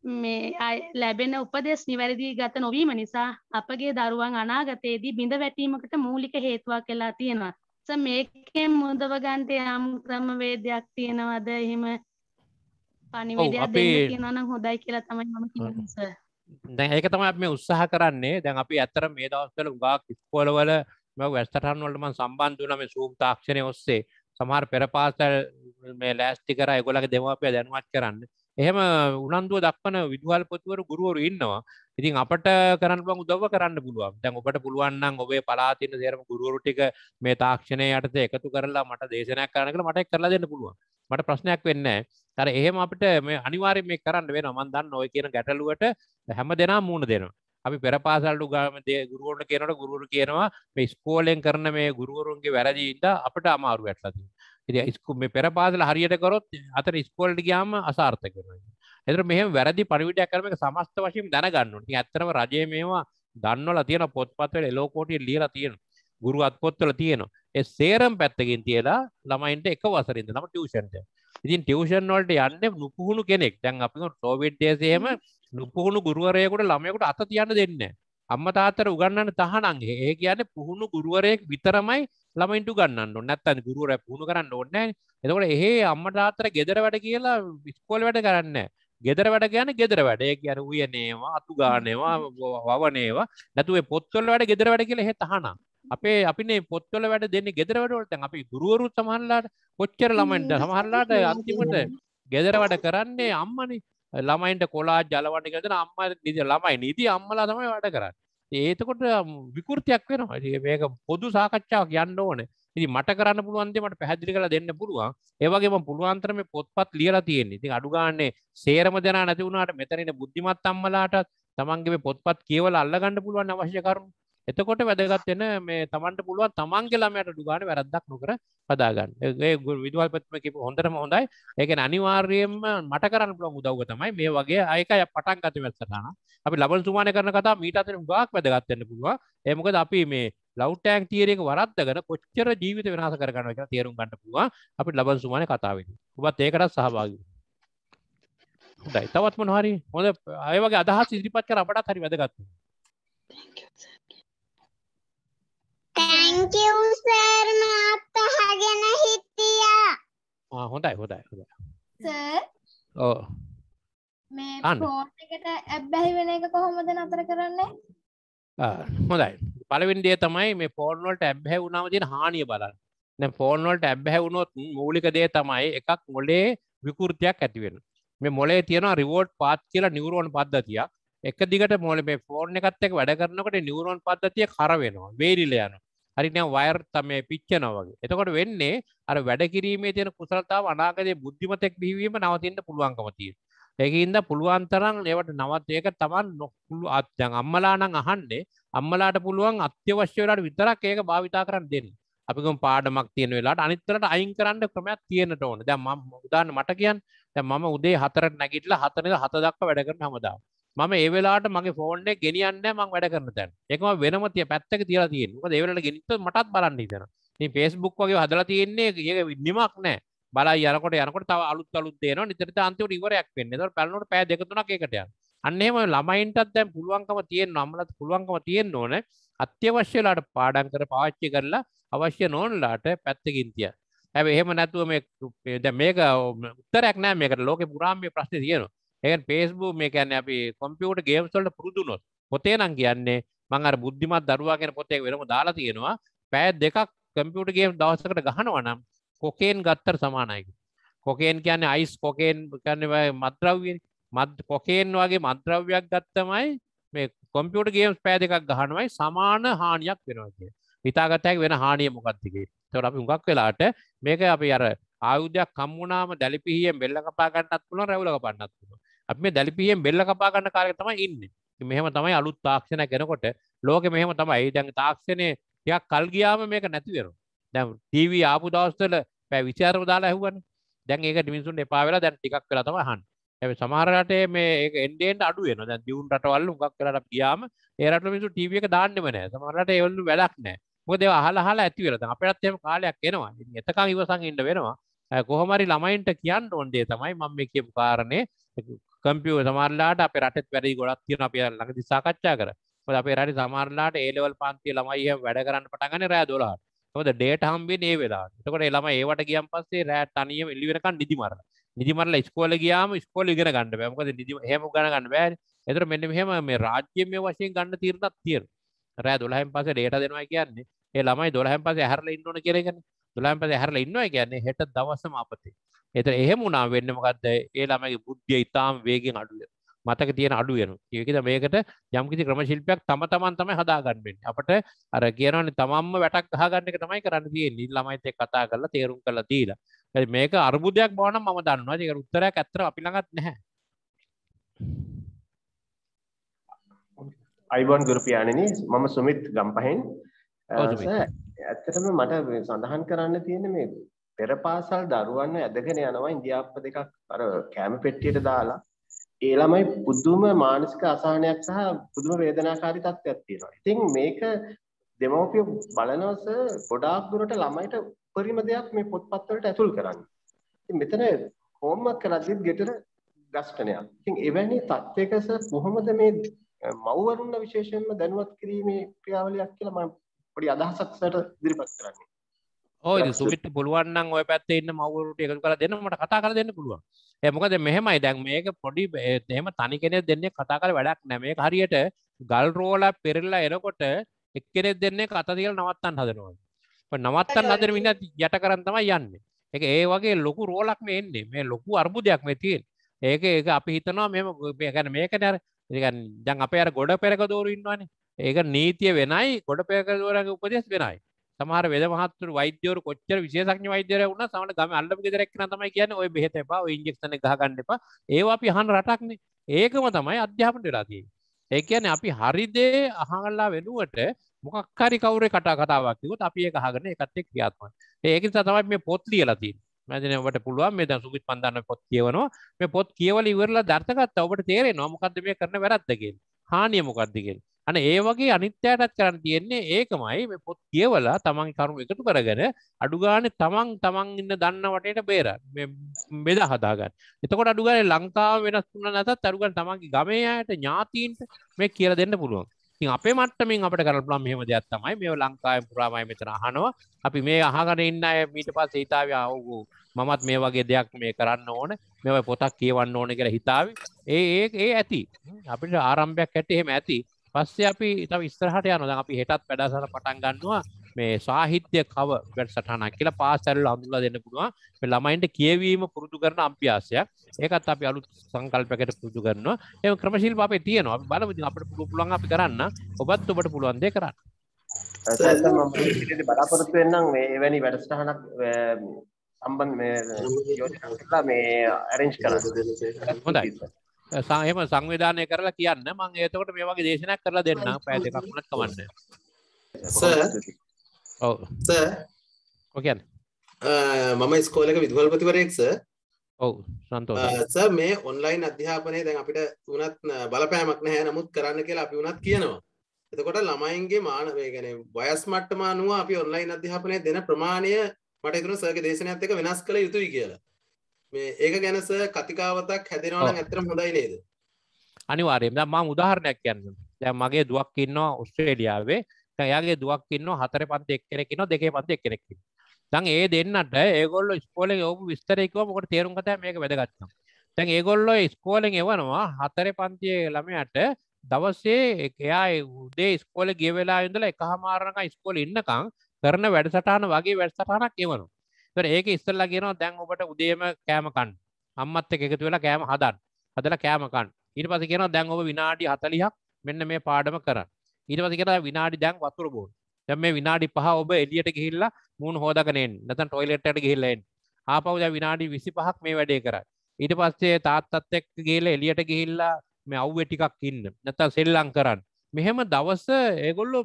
මේ ලැබෙන උපදෙස් නිවැරදි ගත නොවීම නිසා අපගේ දරුවන් අනාගතයේදී බිඳ වැටීමකට මූලික හේතුවක් වෙලා තියෙනවා. ස මේකෙන් මුදව ගන්නට යම් ක්‍රමවේදයක් තියෙනවද? එහෙම පණිවිඩයක් දෙන්න කියනවා නම් හොඳයි කියලා තමයි මම කියන්නේ සර්. දැන් ඒක තමයි අපි මේ උත්සාහ කරන්නේ. දැන් අපි ඇත්තට මේ දවස්වල උගාක් ඉස්කෝලවල මම වැස්ටර්න් වලට මම සම්බන්ධ වුණා මේ Zoom තාක්ෂණය ඔස්සේ. සමහර පෙර පාසල් මේ ලෑස්ති කරා ඒගොල්ලගේ දෙමාපිය දැනුවත් කරන්න. එහෙම උනන්දුව දක්වන විදුහල් පොතුවර ගුරුවරු ඉන්නවා ඉතින් අපට කරන්න බං උදව කරන්න පුළුවන් දැන් ඔබට පුළුවන්නම් ඔබේ පලාතින්න සේරම ගුරුවරු ටික මේ තාක්ෂණය යටතේ එකතු කරලා මට දේශනයක් කරන්න කියලා මට කරලා දෙන්න පුළුවන් මට ප්‍රශ්නයක් වෙන්නේ නැහැ අර එහෙම අපිට මේ අනිවාර්යෙන් මේ කරන්න වෙනවා මම දන්න ඔය කියන ගැටලුවට හැම දෙනා මූණ දෙනවා අපි පෙරපාසල්ලු ගම ගුරුවරුන්ට කියනට ගුරුවරු කියනවා මේ ස්කෝලෙන් කරන මේ ගුරුවරුන්ගේ වැරදිීන්ට අපට අමාරු ඇටලති ඉස්කු මේ පෙරපාසල හරියට කරොත් අතර ඉස්කෝල්ට ගයාම අසාර්ථක එතර මෙහ වැරදි පරිවිටය කරමක සමස්ත වශයෙන් දැනගන්නට ඇත්තරම රජය මේවා දන්නවල තියෙන පොත්පත්වල එලෝකෝටිය ලියල තියෙන ගුරු අත්පොත්වල තියෙන ඒ සේරම් පැත්තකින් තියලා ළමයින්ට එක වසරින්ද නම ටියෂන්ට ඉතින් ටියෂන් වලට යන්න නුපුහුණු කෙනෙක් දැන් අපි සෝවිට් දේශයම නුපුහුණු ගුරුවරයකුට ළමයකුට අත තියන්න දෙන්න අම්ම තාතර උගන්නන්න තහනන්ගේ ඒ කියන්න පුහුණු ගුරුවරයෙක් විතරමයි ළමයින්ට ගන්න නැත්තන් ගුරුවර පුුණු කරන්න ඕන්න එතකොට එහේ අම්මට අත්තර ගෙදර වැඩ කියලා විස්කෝල් වැඩ කරන්න ගෙදර වැඩ ගැන ගෙදර වැඩ ගැන වයනේවා අතු ගානවා වවනේවා නැතුවේ පොත්තොල් වැඩ ගෙදර වැඩ කියලා හෙතහනම් අපේ අපිනේ පොත්තොල වැඩ දෙන්නේ ගෙදරවැඩවලට අපි ගුරුවරු සමහල්ලාට කොච්චර ළමයින්ට සමහල්ලාට අන්තිමට ගෙදර වැඩ කරන්නේ අම්මනි ළමයින්ට කොලා ජලවන්න ගෙදර අම්ම නිදි ළමයි නිදි අම්මලා තමයි වැඩ කරන්න ඒතකොට විකෘතියක් වෙනවා මේක පොදු සාකච්ඡාවක් යන්න ඕන ඉති මට කරන්න පුළුවන්දේමට පැහදිලි කළ දෙන්න පුළුවන් ඒවගේම පුළුවන්තරම පොත්පත් ලියලා තියෙන්නේ ඉතින් අඩුගාන්නේ සේරම දෙනා නැති වුණාට මෙතනින බුද්ධිමත් අම්මලාටත් තමන්ගේ පොත්පත් කියවල අල්ලගන්න පුළුවන් අවශ්‍ය කරුණු එතකොට වැදගත් වෙන මේ තමන්ට පුළුවන් තමන්ගේ ළමයට අඩුගාන වැරද්දක් නොකර පදාගන්න. ඒ විදුහල්පතිතුම කිව්ව හොඳටම හොඳයි. ඒ කියන්නේ අනිවාර්යයෙන්ම මට කරන්න පුළුවන් උදව්ව තමයි මේ වගේ අයකය පටන් ගත වැඩසටහන. අපි ලබන සුමානේ කරන කතාව මීට අතර හුඟක් වැදගත් වෙන්න පුළුවන්. ඒ මොකද අපි මේ ලව් ටෑන්ක් තියරේ එක වරද්දගෙන කොච්චර ජීවිත වෙනස් කරගන්නවා කියලා තේරුම් ගන්න පුළුවන්. අපි ලබන සුමානේ කතාවෙදී. ඔබත් ඒකටත් සහභාගී වෙන්න. හොඳයි තවත් මොනහරි හොඳ අය වගේ අදහස් ඉදිරිපත් කර අපටත් හරි වැදගත්. Thank you. Thank you sir මාත් අහගෙන හිටියා. ආ හොඳයි හොඳයි හොඳයි. සර් ඔව් මේ ෆෝන් එකට ඇබ්බැහි වෙන එක කොහොමද නතර කරන්නේ? හොඳයි පලවින් දේ තමයි මේ ෆෝර්නොල්ට ඇබ්හැ වුණාම තියෙන හානිය බලන්න දැන් ෆෝර්නොල්ට ඇබ්හැ වුණොත් මූලික දේ තමයි එකක් මොලේ විකෘතියක් ඇති වෙන මේ මොලේ තියෙන රිවෝඩ් පාත් කියලා නියුරෝන් පද්ධතියක් එක දිගට මොලේ මේ ෆෝන් එකත් එක්ක වැඩ කරනකොට නියුරෝන් පද්ධතිය කර වෙනවා වේරිල යනවා හරිනෑ වයර් තමයි පිච්චනව වගේ. එතකොට වෙන්නේ අර වැඩ කිරීමේ තියෙන කුසලතාව අනාගතයේ බුද්ධිමතෙක් බිහිවීම නවතින්න පුළුවන්කම තියෙනවා. ඒකින්ද පුළුවන් තරම් ඒවට නවත් ඒක Taman නොකුළු දැන් අම්මලා නම් අහන්නේ අම්මලාට පුළුවන් අත්‍යවශ්‍ය වෙලාවට විතරක් ඒක භාවිතා කරන්න දෙන්න. අපි ගම පාඩමක් තියෙන වෙලාවට අනිත් වෙලාවට අයින් කරන්න ක්‍රමයක් තියෙන්නට ඕනේ. දැන් මම උදාහරණ මට කියන්න. දැන් මම උදේ 4ට නැගිටලා 4 ඉඳලා 7 දක්වා වැඩ කරන හැමදාම. මම ඒ වෙලාට මගේ ෆෝන්නේ ගෙනියන්න මං වැඩ කරන තැන් එකම වෙනම තිය පැත්තක තියලා තියෙන මොකද ඒ වෙලාවට ගෙනිත මටත් බලන්න හිතන මේ Facebook වගේ හදලා තියෙන්නේ ඒක නිමක් නැහැ බලයි යනකොට යනකොට තව අලුත් අලුත් දේනවා නිතරම අන්තිමට ඉවරයක් වෙන්නේ ඒතකොට පැලනකොට පෑ දෙක තුනක් ඒකට යන අන්න එහෙම ළමයින්ටත් දැන් පුළුවන්කම තියෙනවා අම්මලාත් පුළුවන්කම තියෙන්න ඕනේ අත්‍යවශ්‍ය වෙලාට පාඩම් කර පාවිච්චි කරලා අවශ්‍ය නොවනලාට පැත්තකින් තියන්න හැබැයි එහෙම නැතුව මේ දැන් මේක උත්තරයක් නෑ මේකට ලෝකේ පුරාම මේ ප්‍රශ්නේ තියෙනවා ඒ පේස්බූ මේ කියන්න අපි කොම්පියුට ගේම්ස්වලට පුරුදුනොත් පොතේ නම් කියන්නේ මං අර බුද්ධිමත් දරුවා කියන පොතේ වෙනම දාලා තියෙනවා පෑ දෙකක් කම්පියුට ගේම් දවසකට ගහනවා නම් කොකේන් ගත්තර සමානයි කොකේන් කියන්නේ අයිස් කොකේන් කියන්නේ මත්ද්‍රව්‍ය මත් කොකේන් වගේ මත්ද්‍රව්‍යයක් ගත්තමයි මේ කොම්පියුට ගේම්ස් පෑ දෙකක් ගහනවයි සමාන හානියක් වෙනවා කිය හිතාගතයක් වෙන හානිය මොකක්තික තොට අපි උඟක් වෙලාට මේක අපි අර ආයුධයක් කම්මුණාම දැලිපිහියෙන් බෙල්ල කපා ගන්නත් පුළුවන් රැවුල කපන්නත් පුළුවන් අප මේ දැලිපියෙන් බෙල්ල කපා ගන්න කාලෙ තමයි ඉන්නේ. මෙහෙම තමයි අලුත් තාක්ෂණය කරනකොට ලෝකෙ මෙහෙම තමයි. දැන් තාක්ෂණයේ ටිකක් කල් ගියාම මේක නැති වෙනවා. දැන් ටීවී ආපු දවස්වල පැය 24ම දාලා ඇහුවනේ. දැන් ඒක මිනිසුන්ට එපා වෙලා දැන් ටිකක් වෙලා තමයි අහන්නේ. හැබැයි සමහර රටේ මේ ඒක එන්න එන්න අඩු වෙනවා. දැන් දියුණු රටවල් උඟක් වෙලා අපි ගියාම ඒ රටවල මිනිස්සු ටීවී එක දාන්නෙම නැහැ. සමහර රටේ ඒවලු වැඩක් නැහැ. මොකද ඒවා අහලා අහලා ඇති වෙලා. දැන් අපිටත් එහෙම කාලයක් එනවා. ඉතින් එතකන් ඉවසන් ඉන්න වෙනවා. කොහොමරි ළමයින්ට කියන්න ඕන දේ තමයි මම මේ කියපු කාරණේ කම්පිය සමරලාට අප රටත් වැඩි ගොඩක් තියෙන අප ලඟදි සාකච්ඡා කර අපේ රට සමරලාට ඒලවල් පන්තිය ළමයි වැඩ කරන්න පටගන රෑ දොලාට හොද ඩේට හම්බේ ඒ වෙලා තකොට එළම ඒවට ගියම් පස්සේ රෑ තනියම එල්ලිවෙනකන් නිදිමර නිදිමරල ස්කෝල ගයාම ස්කෝල ඉගෙන ගන්නඩ මකද නිදි හෙම ගණගන්න බෑ එතර මෙන්න මෙහෙම මේ රාජ්‍යම වශයෙන් ගන්න තීරණක් තියෙන රෑ දොලහම් පස ඩේට දෙනවා කියන්නේ ඒ ළමයි දොලහම් පස හැරල ඉන්නන කරගෙන තුළන්පද හැරල ඉන්නවා කියන්නේ හෙට දවසම අපතේ එත එහෙම වුණා වෙන්නමකක්ද ඒ ළමගේ බුද්ධිය ඉතාම් වේගෙන් අඩුව මතක තියෙන අඩුවයනු ඒකද මේකට යම්කිසි ක්‍රමශිල්පයක් තම තමන් තමයි හදාගන්නවෙන් අපට අර කියනනි තමම්ම වැටක් හගන්නක තමයි කරන්න තිය නිල් ළමයිතය කතා කරලා තේරුම් කළ දීලා මේක අර්බුදයක් බවන මම දන්නවා ඒක උත්තරයක් ඇත්තර අපිළඟත් නැහැ අයිබෝන් ගුරුපියාණනි මම සුමිත් ගම්පහෙන් ඇත්තටම මට සඳහන් කරන්න තියෙන මේ පෙරපාසල් දරුවන්න ඇදගෙන යනවා ඉන්දියාප්ප දෙකක් අර කෑම පෙට්ටියට දාලා ඒ ළමයි පුදුම මානසික අසහනයක් සහ පුදුම වේදනාකාරී තත්ත්වයක් තියෙනවා. ඉතින් මේක දෙමව්පිය බලනවස ගොඩාක් දුරට ළමයිට උපරිම දෙයක් මේ පොත්පත් වලට ඇතුල් කරන්න. ඉතින් මෙතන හෝම්වර්ක් කරද්දිත් ගෙටර ගස්ටනයක්. ඉතින් එවැනි තත්ත්වයක සර් කොහොමද මේ මව්වරුන්ව විශේෂයෙන්ම දැනුවත් කිරීමේ ක්‍රියාවලියක් කියලා මම පොඩි අදහසක් සට ඉදිරිපත් කරන්නේ ඕ සුමිට පුළුවන්න්න ඔය පැත්ත ඉන්න මවරුට එකතු කර දෙන්න මට කතා කර දෙන්න පුළුවන් එමකද මෙහෙමයි දැන් මේක පොඩි එහෙම තනි කෙනෙ දෙන්නේ කතා කර වැඩක් නැමේ හරියට ගල් රෝලා පෙරල්ලා එනකොට එක්කෙනෙක් දෙන්නේ කතතිකල් නවත්තන් හදනවා නවත්තන් අදර මින්න යට කරන්න තමයි යන්න එක ඒ වගේ ලොකු රෝලක් මේ එන්නේ මේ ලොකු අර්බුදයක් මේ තියෙන ඒක ඒක අපි හිතනවා මෙම ගැන මේක නැර ජන් අප අර ගොඩ පෙරක දෝරු ඉන්නවානේ ඒක නීතිය වෙනයි ගොඩ පෙකලවරගේ උපදෙස් වෙනයි සමහර වෙද මහත්තුරු වෛද්‍යවරු කොච්චර විශේෂඥ වෛද්‍යවරයෙක් වුණා සමහර ගම අල්ලපු ගෙදරක් කෙනා තමයි කියන්නේ ඔය බෙහෙත එපා ඔය ඉන්ජෙක්ෂන් එක ගහ ගන්න එපා ඒවා අපි අහන රටක්නේ ඒකම තමයි අධ්‍යාපනයට වෙලා තියෙන්නේ ඒ කියන්නේ අපි හරි දේ අහගලා වෙනුවට මොකක් හරි කවුරේ කතා කතාවක් කිව්වොත් අපි ඒක අහගෙන ඒකත් එක්ක ක්‍රියාත්මක ඒක නිසා තමයි මේ පොත් ලියලා තියෙන්නේ මැදනවට පුළුවන් මේ දැන් සුගිත් පන්දාන පොත් කියවනවා මේ පොත් කියවල ඉවරලා දර්ථකත්ත ඔබට තේරෙනවා මොකද්ද මේ කරන වැරද්ද කියලා හානිය මොකද්ද කියලා අන ඒ වගේ අනිත්‍යයටත් කරන්න තියෙන්නේ ඒකමයි මේ පොත් කියවලා තමන් කරුණු එකතු කරගෙන අඩුගානේ තමන් තමන් ඉන්න දන්න වටේට බේර බෙදා හදාගන්න. එතකොට අඩුගානේ ලංකාව වෙනස් වුණා නැතත් අඩුගානේ තමන්ගේ ගමේ අයට ඥාතීන්ට මේ කියලා දෙන්න පුළුවන්. ඉතින් අපේ මට්ටමින් අපිට කරන්න පුළුවන් මෙහෙම දෙයක් තමයි මේ ලංකාවේ පුරාමයි මෙතන අහනවා. අපි මේ අහගෙන ඉන්න අය ඊට පස්සේ හිතාවි ආවෝ මමත් මේ වගේ දෙයක් මේ කරන්න ඕන මෙවයි පොතක් කියවන්න ඕන කියලා හිතාවි. ඒ ඒ ඒ ඇති. අපිට ආරම්භයක් ඇටි එහෙම ඇති. පස්සේ අපි තව ඉස්තරහට යනවා දැන් අපි හෙටත් වැඩසටහන පටන් ගන්නවා මේ සාහිත්‍ය කව වැඩසටහනක් කියලා පාසල් හඳුන්වලා දෙන්න පුළුවන් මේ ළමයින්ට කියවීම පුරුදු කරන අභ්‍යාසයක් ඒකත් අපි අලුත් සංකල්පයකට පුරුදු කරනවා ඒ ක්‍රමශීලීව අපේ තියෙනවා අපි බලමු ඉතින් අපිට පුළුවන් අපි කරන්න ඔබත් ඔබට පුළුවන් දේ කරන්න බලාපොරොත්තු වෙන්නම් මේ එවැනි වැඩසටහනක් සම්බන්ධ මේ යෝජනා කරලා මේ arrange කරන්න හොඳයි සංහෙම සංවිධානය කරලා කියන්න මං ඒතකොට මේ වගේ දේශනයක් කරලා දෙන්න පැය දෙකක් වුණත් කමන්න ඔව් සර් ඔකයන් මම ස්කෝලක විදුහල්පතිවරයෙක් සර් ඔව් සන්තෝෂ සර් මේ ඔන්ලයින් අධ්‍යාපනය දැන් අපිට උනත් බලපෑමක් නැහැ නමුත් කරන්න කියලා අපි උනත් කියනවා එතකොට ළමයින්ගේ මාන මේ කියන්නේ වයස් මට්ටම අනුව අපි ඔන්ලයින් අධ්‍යාපනය දෙන ප්‍රමාණය මට හිතෙනවා සර්ගේ දේශනයත් එක්ක වෙනස් කළ යුතුයි කියලා මේ ඒක ගැනස කතිකාවතක් හැදෙනවා ඇතරම් හොඳයි නේද අනිවාරයම ම උදාහරණයක් යන්න දැ මගේ දුවක් ඉන්නවා ඔස්ට්‍රේලියාවේ යාගේ දුවක් ඉන්න හතර පන්ත එක් කෙනෙක් න දෙක පන්ත එක් කෙනෙක් තන් ඒ දෙන්නට ඒගොල්ල ස්කෝල ඔබු විස්තරයකව මොකට තේරුම් කත මේක වැදගත්න තැන් ඒගොල්ලො ස්කෝලෙන් එවනවා හතර පන්තිය ළමයට දවස්සේ එකයා උදේ ස්කෝල ගෙවෙලා ඉඳල එකහමාරණක ස්කෝල ඉන්නකං කරන වැඩසටහන වගේ වැඩසටහනක් එවනවා තර ඒක ඉස්සල්ලා කියනවා දැන් ඔබට උදේම කෑමකන් අම්මත් එක එකතු වෙලා කෑම හදන් හදලා කෑමකන් ඊට පස්සේ කියනවා දැන් ඔබ විනාඩි 40ක් මෙන්න මේ පාඩම කරන්න ඊට පස්සේ කියනවා විනාඩි දැන් වතුර බොන්න දැන් මේ විනාඩි 5 ඔබ එළියට ගිහිල්ලා මූණ හොදාගෙන එන්න නැත්නම් ටොයිලට් එකට ගිහිල්ලා එන්න ආපහු දැන් විනාඩි 25ක් මේ වැඩේ කරා ඊට පස්සේ තාත්තත් එක්ක ගිහිල්ලා එළියට ගිහිල්ලා මේ අව්වේ ටිකක් ඉන්න නැත්නම් සෙල්ලම් කරන්න මෙහෙම දවස ඒගොල්ලෝ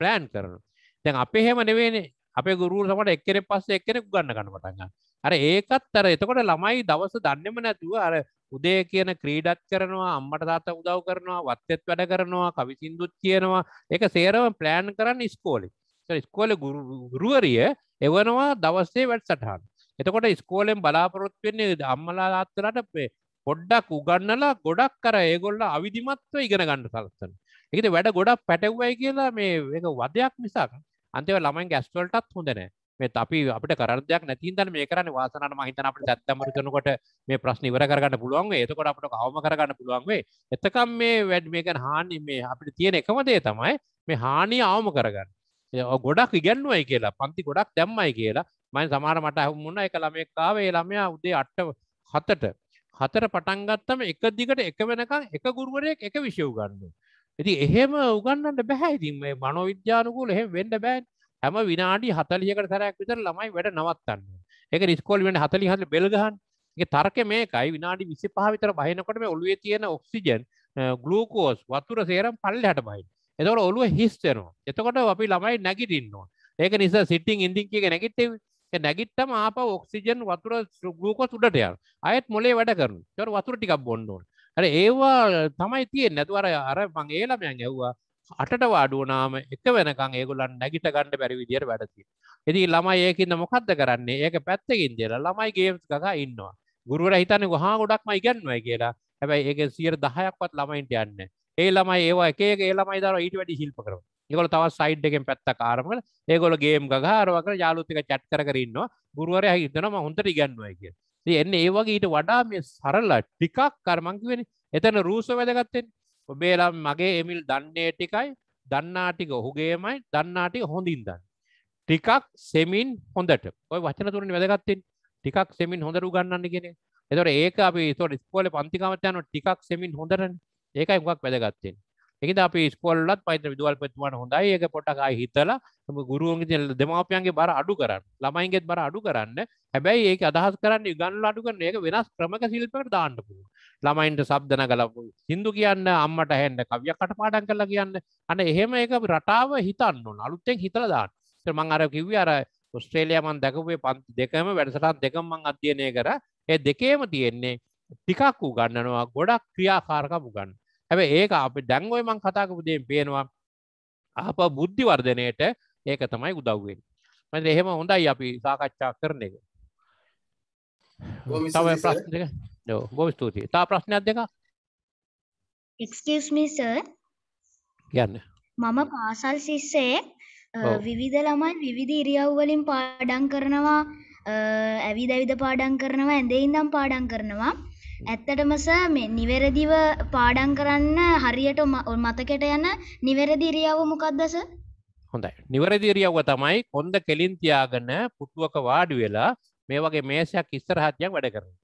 ප්ලෑන් කරනවා දැන් අපේ හැම නෙවෙයිනේ අපේ ගුරුවරමට එක්කෙනෙ පස්සේ එක්කෙනෙක් ගන්න ගන්න පටන් ගන්න. අර ඒකත් අර එතකොට ළමයි දවස දන්නෙම නැතුව අර උදේ කියන ක්‍රීඩත් කරනවා අම්මට තාත්තා උදව් කරනවා වත්තෙත් වැඩ කරනවා කවි සින්දුත් කියනවා ඒක සේරම ප්ලෑන් කරන්න ඉස්කෝලේ. ඉස්කෝලේ ගුරුවරිය එවනවා දවසේ වැඩසටහන. එතකොට ඉස්කෝලෙන් බලාපොරොත්තු වෙන්නේ අම්මලා තාත්තලාට පොඩ්ඩක් උගන්නලා ගොඩක් කර ඒගොල්ල අවිධිමත්ව ඉගෙන ගන්න සලස්සන. ඒකද වැඩ ගොඩක් පැටව්වයි කියලා මේ ඒක වදයක් මිසක් අන්තිව ළමයින් ගැස්වලටත් හොඳනෑ මේ අපි අපට කරදයක් නැතින්දන්න මේ කරන්න වාසනට මහිතන අපට දැත්තමර කරනකොට මේ ප්‍රශ්න ඉවර කරගන්න පුළුවන් එතකොට අපට කවම කරගන්න පුළුවන් වේ එතකම් මේ වැඩ් මේකන හානි මේ අපිට තියෙන එකම දේ තමයි මේ හානිය අවම කරගන්න ගොඩක් ඉගැන්නුවයි කියලා පන්ති ගොඩක් දැම්මයි කියලා මයින් සමහර මට ඇහුමුණ එක ළමෙක් කාවේ ළමයා උදේ අට්ට හතට හතර පටන්ගත්තම එක දිගට එක වෙනකම් එක ගුරුවරයෙක් එක විෂයව ගන්නවා ඇති එහෙම උගන්නට බැහැයිතින් මේ මනොවිද්‍යානකූල එහෙම වෙන්ඩ බෑන් හැම විනාඩි හතලියකට සරයක් විතර ළමයි වැඩ නවත්තන්න එක ස්කෝල් වෙන හතලි හට බෙල්ගහන් තර්ක මේකයි විනාඩි විසි පහවිතර බහිනකොට මේ ඔලුවේ තියෙන ඔක්සිජන් ගලූකෝස් වතුර සේරම් පල්ල හට බයි එතවට ඔලුව හිස්තෙනවා එතකොට අපි ළමයි නැගිටින්නවා ඒක නිසා සිටිං ඉඳින් කිය නැගිටේ නැගිත්තම අප ඔක්සිජන් වතුර ගලූකෝස් උඩට යන අයත් මොලේ වැඩ කරන තොර වතුර ටිකක් බොන්නෝන් ඇ ඒවා තමයි තියෙන් නැතුවර අර මං ඒලමයන් ඇව්වා අටට වාඩුවනාම එක වෙනකං ඒගුලන් නැගිට ගණඩ බැරි විදිර වැඩති එති ළමයි ඒකන්න මොකක්ද කරන්නේ ඒක පැත්තකින් දෙලා ළමයි ගේම්ස් ගහ ඉන්නවා ගුරුවර හිතන ගොහා ගොඩක්ම ඉගන්නවා කියලා හැබැයි ඒක සියර දහයක්වත් ළමයින්ට යන්න ඒ ළමයි ඒවා එක ඒ ළමයි දර ඊට වැඩි ශිල්ප කරව ඒගොල තවත් සයිඩ් එකෙන් පැත්ත කාරමල ඒගොල ගේම් ගහාරවක යාලුත්තික චැට් කරන්නවා ගුරුවරය හිතනම හොඳට ඉගන්නවා කිය එන්න ඒ වගේට වඩා මේ සරල්ල ටිකක් කර්මංකිවෙන එතන රූස වැදගත්තෙන් ඔබේලා මගේ එමිල් දන්නේ ටිකයි දන්නාටික ඔහුගේමයි දන්නාටික හොඳින් දන්න ටිකක් සෙමින් හොඳට ඔය වචන තුරන වැදගත්තෙන් ටිකක් සෙමින් හොඳරු ගන්නන්න කෙනෙ එතොට ඒක අපි තොට ස්කෝල පන්තිකමතයන ටිකක් සෙමින් හොඳරන ඒකයි මොක් වැදගත්තෙන් එකද අපි ස්කොල්ලත් පයිත විදුවල් පැත්තුවට හොඳයි ඒක පොටකයි හිතලා ගුරුවන්ගේ දෙමාපියන්ගේ බර අඩු කරන්න ළමයින්ගෙත් බර අඩු කරන්න හැබැයි ඒක අදහස් කරන්න ඉගන්න අඩු කරන ඒක වෙනස් ක්‍රමක ශිල්පකට දාන්න පුළුවන් ළමයින්ට සබ්දන කලපු සිින්දු කියන්න අම්මට හැන්ඩ කවිය කටපාඩන් කරලා කියන්න අන එහෙම එක රටාව හිතන්න අලුත්තෙන් හිතල දාන්න මං අර කිව්ව අර ඔස්ට්‍රේලියමන් දැකපුේ පන්ති දෙකම වැඩසටන් දෙකම්මං අධ්‍යයනය කර ඒ දෙකේම තියෙන්නේ ටිකක් වූ ගන්නනවා ගොඩක් ක්‍රියාකාරකපු ගන්න ඇැ ඒක අප දැන්ගොයමං කතාකපුදයෙන් පේනවා අප බුද්ධිවර්ධනයට ඒක තමයි උදව්වෙන් මද එහෙම හොඳයි අපි සාකච්ඡා කරන එක තව ප්‍රශ්ක ගොම ස්තුතියි තා ප්‍රශ්නයක් දෙක එක්ස්මිස කියන්න මම පාසල් සිස්සේ විවිධ ළමයි විවිධ ඉරියව්වලින් පාඩන් කරනවා ඇවි දැවිද පාඩන් කරනවා ඇඳෙයින්දම් පාඩන් කරනවා ඇත්තටම සර් මේ නිවැරදිව පාඩම් කරන්න හරියට මතකෙට යන නිවැරදි ඉරියව්ව මොකක්ද සර්? හොඳයි. නිවැරදි ඉරියව්ව තමයි කොන්ද කෙලින් තියාගෙන පුටුවක වාඩි වෙලා මේ වගේ මේසයක් ඉස්සරහට යන් වැඩ කරන්නේ.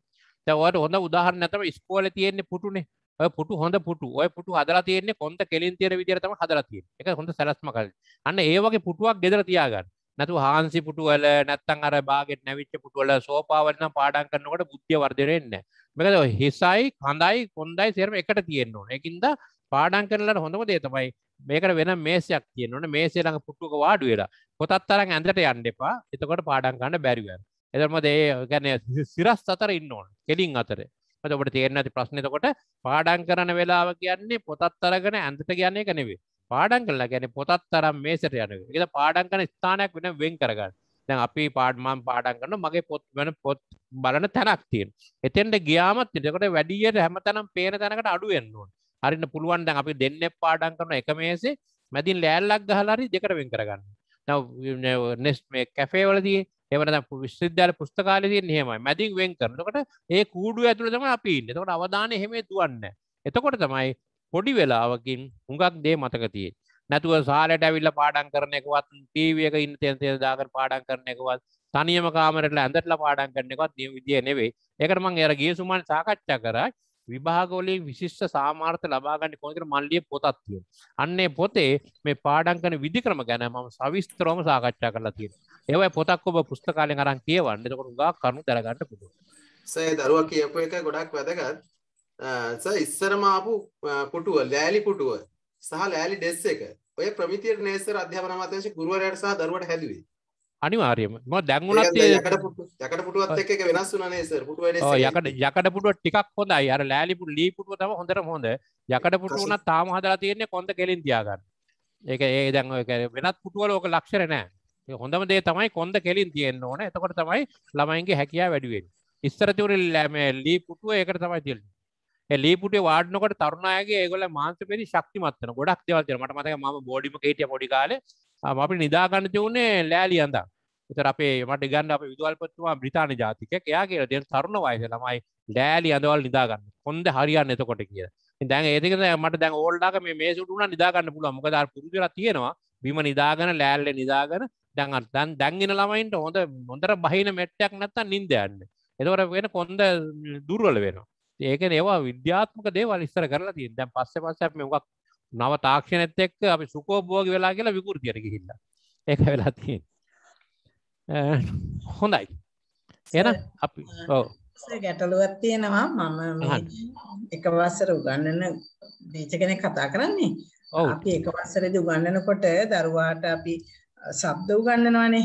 දැන් ඔයාලට හොඳ උදාහරණයක් තමයි ඉස්කෝලේ තියෙන පුටුනේ. ඔය පුටු හොඳ පුටු. ඔය පුටු හදලා තියෙන්නේ කොන්ද කෙලින් තියෙන විදියට තමයි හදලා තියෙන්නේ. ඒක හොඳ සැලැස්මක්. අන්න ඒ වගේ පුටුවක් ගෙදර තියාගන්න. නැතු හාන්සි පුටුවල නැත්තම් අර බාගෙට නැවිච්ච පුටුවල සෝපාවල නම් පාඩම් කරනකොට බුද්ධිය වර්ධනය වෙන්නේ නැහැ. මොකද හිසයි කඳයි කොණ්ඩයි සේරම එකට තියෙන්න ඕනේ. ඒකින්ද පාඩම් කරනලාට හොඳම දේ තමයි මේකට වෙන මේසයක් තියෙන්න ඕනේ. මේසේ ළඟ පුට්ටුවක වාඩි වෙලා පොතත් තරම් ඇඳට යන්න එපා. එතකොට පාඩම් ගන්න බැරි වෙනවා. එතකොට මොකද ඒ කියන්නේ සිරස් අතර ඉන්න ඕනේ. කෙලින් අතර. මොකද ඔබට තේරෙන්නේ නැති ප්‍රශ්නේ එතකොට පාඩම් කරන වෙලාව කියන්නේ පොතත් අරගෙන ඇඳට කියන්නේ එක නෙවෙයි. පාඩම් කළා කියන්නේ පොතත් තරම් මේසට යනවා. ඒක පාඩම් කරන ස්ථානයක් වෙන වෙන් කරගන්න. දැන් අපි පාඩ්මම් පාඩන් කරන මගේ පොත් වන පොත් බලන තැනක් තියෙන එතෙන්ට ගියාමත් එතකොට වැඩියට හැම තැනම් පේන තැනකට අඩුවෙන්න්නුවන් හරින්න පුළුවන් දැන් අපි දෙන්න පාඩන් කරන එක මේසේ මැතින් ලෑල්ලක් ගහලාරි දෙකට වෙන් කරගන්න නෙස් මේ කැෆේවලදී එවන විශ්විද්‍යාල පුස්තකාලදී නහෙමයි මැතින් වෙන් කරනකට ඒ කූඩු ඇතුළ තම අපි එතකොට අවධානය හෙමේ දුවන්න එතකොට තමයි පොඩි වෙලාවකින් හුඟක් දේ මතකතියේ නැතුව සාලට ඇවිල්ල පාඩන් කරන එකවත් ටීවියක ඉන්න තේන්තේ දාකර පාඩන් කරන එකවත් තනියම කාමරට ඇඳටලා පාඩන් කරන එකවත් නිය විදිය නෙවෙයි ඒකට මං එර ගිය සුමාන සාකච්ඡා කරා විභාගවලින් විශිෂ්ට සාමාර්ථ ලබා ගන්න කොහොමද මල්ලිය පොතක් තියෙනවා අන්නේ පොතේ මේ පාඩම් කරන විධික්‍රම ගැන මම සවිස්තරවම සාකච්ඡා කරලා තියෙනවා ඒවයි පොතක් ඔබ පුස්තකාලෙන් අරන් කියවන්න එතකොට උගා කරුණු දරගන්න පුළුවන් සේ දරුවා කියපු එක ගොඩක් වැදගත් ඉස්සරම ආපු පුටුව ලෑලි පුටුව සහ ලෑලි ඩෙස් එක ඔය ප්‍රමිතියට නේසර අධ්‍යාපන අමාත්‍යංශ ගුරුවරයාට සහ දරුවට හැදුවේ. අනිවාර්යයෙන්ම. මම දැන් උනත් යකඩ පුටුවත් එක්ක ඒක වෙනස් වුණා නේ සර්. පුටුව වැඩේ. ඔව් යකඩ යකඩ පුටුව ටිකක් හොඳයි. අර ලෑලි පුටු ලී පුටුව තමයි හොඳටම හොඳ. යකඩ පුටුව උනත් තාම හදලා තියෙන්නේ කොන්ද කෙලින් තියාගන්න. ඒක ඒ දැන් ඔය වෙනත් පුටුවල ඕක ලක්ෂණ නැහැ. ඒ හොඳම දේ තමයි කොන්ද කෙලින් තියෙන්න ඕන. එතකොට තමයි ළමයින්ගේ හැකියාව වැඩි වෙන්නේ. ඉස්සර තිබුණේ මේ ලී පුටුව ඒකට තමයි තියෙන්නේ. ලීපුට වාඩනකට තරුණයගේ ගොල මාන්සපෙරි ශක්තිමත්වන ගොඩක් දෙවල්තෙන මට මතක ම බොඩිම කේටිය පොඩිකාල අපි නිදාගන්න තිවුණේ ලෑලි අඳ තර අපේ මට ගන්න අප විදවල්පත්තුවා බ්‍රතාාන ජාතික එයා කියල දෙ තරුණ වයිස ළමයි ලෑලි අඳවල් නිදාගන්න කොන්ද හරියන්න එතකොට කිය දැන් ඒක මට දැන් ඕල්ඩාක මේ සුටුන නිදාගන්න පුළුව මොකදර පුරුදුර තියෙනවා බිම නිදාගන ලෑල්ල නිදාගන දැන් අත්තන් දැන්ගෙන ළමයින්ට හොඳ මොඳර බහින මෙට්ටයක් නැත්තන් නින්දයන්න එතවට වෙන කොන්ද දුර්වල වෙනවා ඒක ඒවා විද්‍යාත්මක දේවල් ඉස්සර කරලා තියෙන දැන් පස්සේ පස්සේ අපි මොකක් නව තාක්ෂණෙත් එක්ක අපි සුකෝභෝගී වෙලා කියලා විකෘතියට ගිහිල්ලා ඒක වෙලා තියෙන්නේ හොඳයි එහෙනම් අපි ඔව් ගැටලුවක් තියෙනවා මම එක වසර උගන්නන දීච කෙනෙක් කතා කරන්නේ අපි එක වසරේදී උගන්නනකොට දරුවාට අපි ශබ්ද උගන්නනවානේ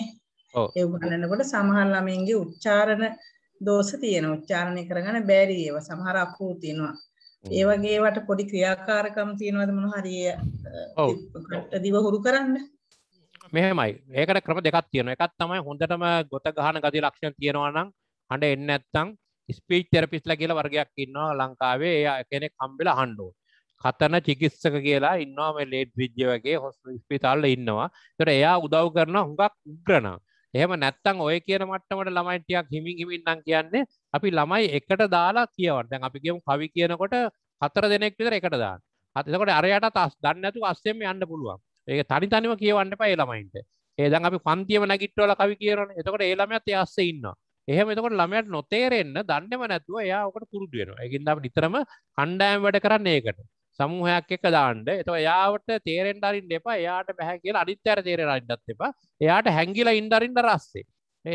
ඒ උගන්නනකොට සමහර ළමයින්ගේ උච්චාරණ දෝෂ තියෙන උච්චාරණය කරගන්න බැරි ඒවා සමහර අකුරු තියෙනවා. ඒ වගේ වට පොඩි ක්‍රියාකාරකම් තියෙනවද මොන හරි දිව හුරු කරන්න? මෙහෙමයි. ඒකට ක්‍රම දෙකක් තියෙනවා. එකක් තමයි හොඳටම ගොත ගහන ගතිය ලක්ෂණ තියෙනවා නම් හඬ එන්නේ නැත්නම් ස්පීච් තෙරපිස්ට්ලා කියලා වර්ගයක් ඉන්නවා ලංකාවේ. ඒ කෙනෙක් හම්බෙලා අහන්න ඕනේ. කතන චිකිත්සක කියලා ඉන්නවා මේ ලේඩ් විද්‍ය වගේ හොස්පිටල් වල ඉන්නවා. ඒතර එයා උදව් කරන හුඟක් උග්‍රනා. එහෙම නැත්තං ඔය කියන මට්ටමට ළමයිටියක් හිමින් හිමින්නම් කියන්නේ අපි ළමයි එකට දාලා කියවට දැන් අපි කියමු කවි කියනකොට හතර දෙනෙක් විතර එකට දාන්න හතකොට අරයටත් අස් දන්න නැතුව අස්සෙම යන්න පුළුවන් ඒක තනි තනිව කියවන්න එපා ඒ ළමයින්ට ඒ දැන් අපි පන්තියම නැගිට්ටවලා කවි කියනවනේ එතකොට ඒ ළමයාත් ඒ අස්සේ ඉන්නවා එහෙම එතකොට ළමයට නොතේරෙන්න දන්නම නැතුව එයා ඔකට පුරුදු වෙනවා ඒකින්ද අපි නිතරම කණ්ඩායම් වැඩ කරන්නේ ඒකට සමූහයක් එක දාන්ඩ එත එයාට තේරෙන් අරින් එපා එයාට බැහැ කියලා අනිත්තර තේරෙන අඩත් එපා එයාට හැංගිලා ඉන්ඩරින්ට රස්සේ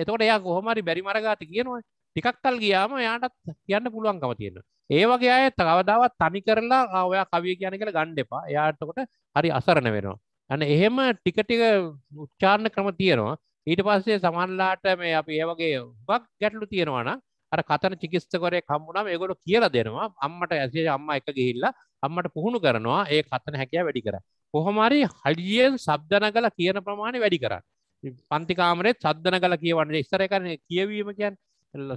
එතකොට එයා කොහොමරි බැරි මරගාති කියනවා ටිකක්තල් ගියාම එයාටත් කියන්න පුළුවන්කම තියෙන ඒවගේ අය කවදාවත් තනි කරලා ඔයා කවිය කියන කළ ගණ්ඩ එපා එයාටකොට හරි අසරණ වෙනවා ඇන එහෙම ටිකටික උච්චාරණ ක්‍රම තියෙනවා ඊට පස්සේ සමන්ලාට මේ අපි ඒවගේ බක් ගැටලු තියෙනවාන අර කතන චිකිස්තකරය කම්මුණම ඒගොඩ කියලා දෙනවා අම්මට ඇසේ අම්ම එක ගිහිල්ලා අම්මට පුහුණු කරනවා ඒ කතන හැකිය වැඩි කර කොහොමරි හඩියෙන් සබ්දන කල කියන ප්‍රමාණය වැඩි කරන්න පන්තිකාමරෙත් සද්ධන කල කියවන්න ඉස්සර කරන කියවීම කියන්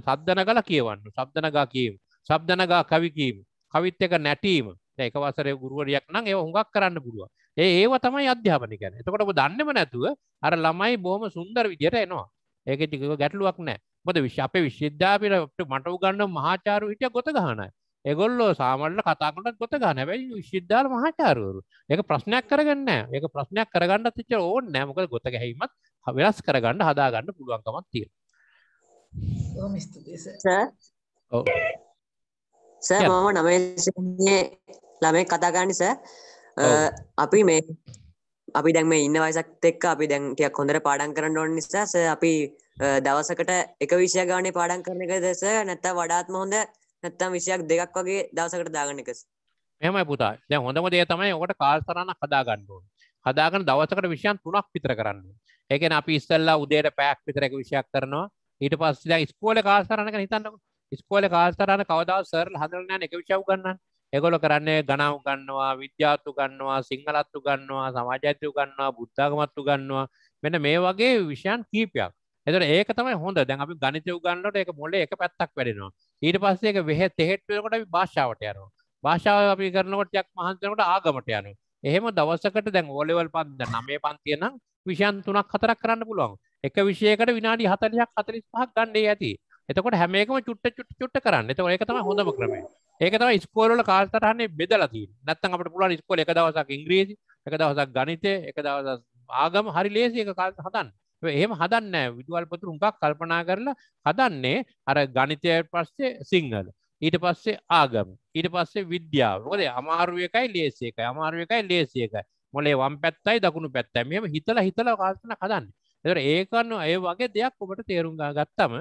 සද්ධන කල කියවන්න සබ්දනගා කියීම සබ්දනගා කවිකීම කවිත් එක නැටීම ඒක වසර ගුරුවරයක් නම් ඒ හුඟක් කරන්න පුළුව ඒ ඒව තමයි අධ්‍යාපනි කැන එතකොට දන්නම නැතුව අර ළමයි බොහම සුන්දර විදියට එනවා ඒක ටික ගැටලුවක් නෑ මොද විශ අපේ විශ්ද්‍යාපිට මට උගන්න මහාචාරු හිටිය ගොත ගහනයි එගොල්ලෝ සාමල්ල කතාකට ගොත ගන්න හැබැයි ශිද්ධාර මහාචාරවරු ඒක ප්‍රශ්නයක් කරගන්න ඒක ප්‍රශ්නයක් කරගන්න තිච්ච ඕන නෑමක ගොත ගැහීමත් වෙනස් කරගන්න හදාගන්න පුළුවන්කමක් තියෙන ස මම නමේ ළමේ කතාගන්නස අපි මේ අපි දැන් මේ ඉන්න වයිසක් එක්ක අපි දැන්ටයක් හොඳර පාඩන් කරන්න ඕන්න නිසාස අපි දවසකට එක විෂය ගානේ පාඩන් කරන එක දෙස නැත්ත වඩාත්ම හොඳ නැත්තම් 22ක් දෙකක් වගේ දවසකට දාගන්න එක. එහෙමයි පුතා. දැන් හොඳම දේ තමයි ඔකට කාල් සරණක් හදා ගන්න ඕනේ. හදාගෙන දවසකට විෂයන් තුනක් විතර කරන්න ඕනේ. ඒ කියන්නේ අපි ඉස්සෙල්ලා උදේට පැයක් විතර එක විෂයක් කරනවා. ඊට පස්සේ දැන් ඉස්කෝලේ කාල් සරණ ගැන හිතන්නකෝ. ඉස්කෝලේ කාල් සරණ කවදාවත් සර්ලා හදලා නැහැ එක විෂය උගන්වන්න. ඒගොල්ලෝ කරන්නේ ගණන් උගන්වනවා, විද්‍යාත් උගන්වනවා, සිංහලත් උගන්වනවා, සමාජයත් උගන්වනවා, බුද්ධාගමත් උගන්වනවා. මෙන්න මේ වගේ විෂයන් කීපයක්. එතකොට ඒක තමයි හොඳ. දැන් අපි ගණිතය උගන්වනකොට ඒක මොලේ එක පැත්තක් වැඩෙනවා. ඊට පස්සේක වෙහ තෙහෙට්වෙනකොට අපි භාෂාවට යනවා භාෂාව අපි කරනකොට යක් මහන්සනකොට ආගමට යනු එහෙම දවසකට දැන් ඕලෙවල් පන්ද නමේ පන්තිය නම් විෂයන් තුනක් හතරක් කරන්න පුළුවන් එක විෂයකට විනාඩි හතලියක් හතලිස් පහක් ගන්නේ ඇති එතකොට හැමේකම චුට්ට චුට්ට චුට්ට කරන්න එතකොට ඒක තමයි හොඳම ක්‍රමය ඒක තමයි ඉස්කෝල වල කාලතරහනේ බෙදලා තියෙන්නේ නැත්නම් අපිට පුළුවන් ඉස්කෝලේ එක දවසක් ඉංග්‍රීසි එක දවසක් ගණිතය එක දවසක් ආගම හරි ලේසි එක කාලේ හදන්න එහෙම හදන්න විදුවල් පතුරු හුඟක් කල්පනා කරලා හදන්නේ අර ගණිතය පස්සේ සිංහල ඊට පස්සේ ආගම ඊට පස්සේ විද්‍යාව මොකද අමාරුව එකයි ලේසි එකයි අමාරුව එකයි ලේසි එකයි මොලේ වම් පැත්තයි දකුණු පැත්තයි මෙහෙම හිතලා හිතලා කල්පනා හදන්නේ එතකොට ඒකන ඒ වගේ දෙයක් ඔබට තේරුම් ගත්තම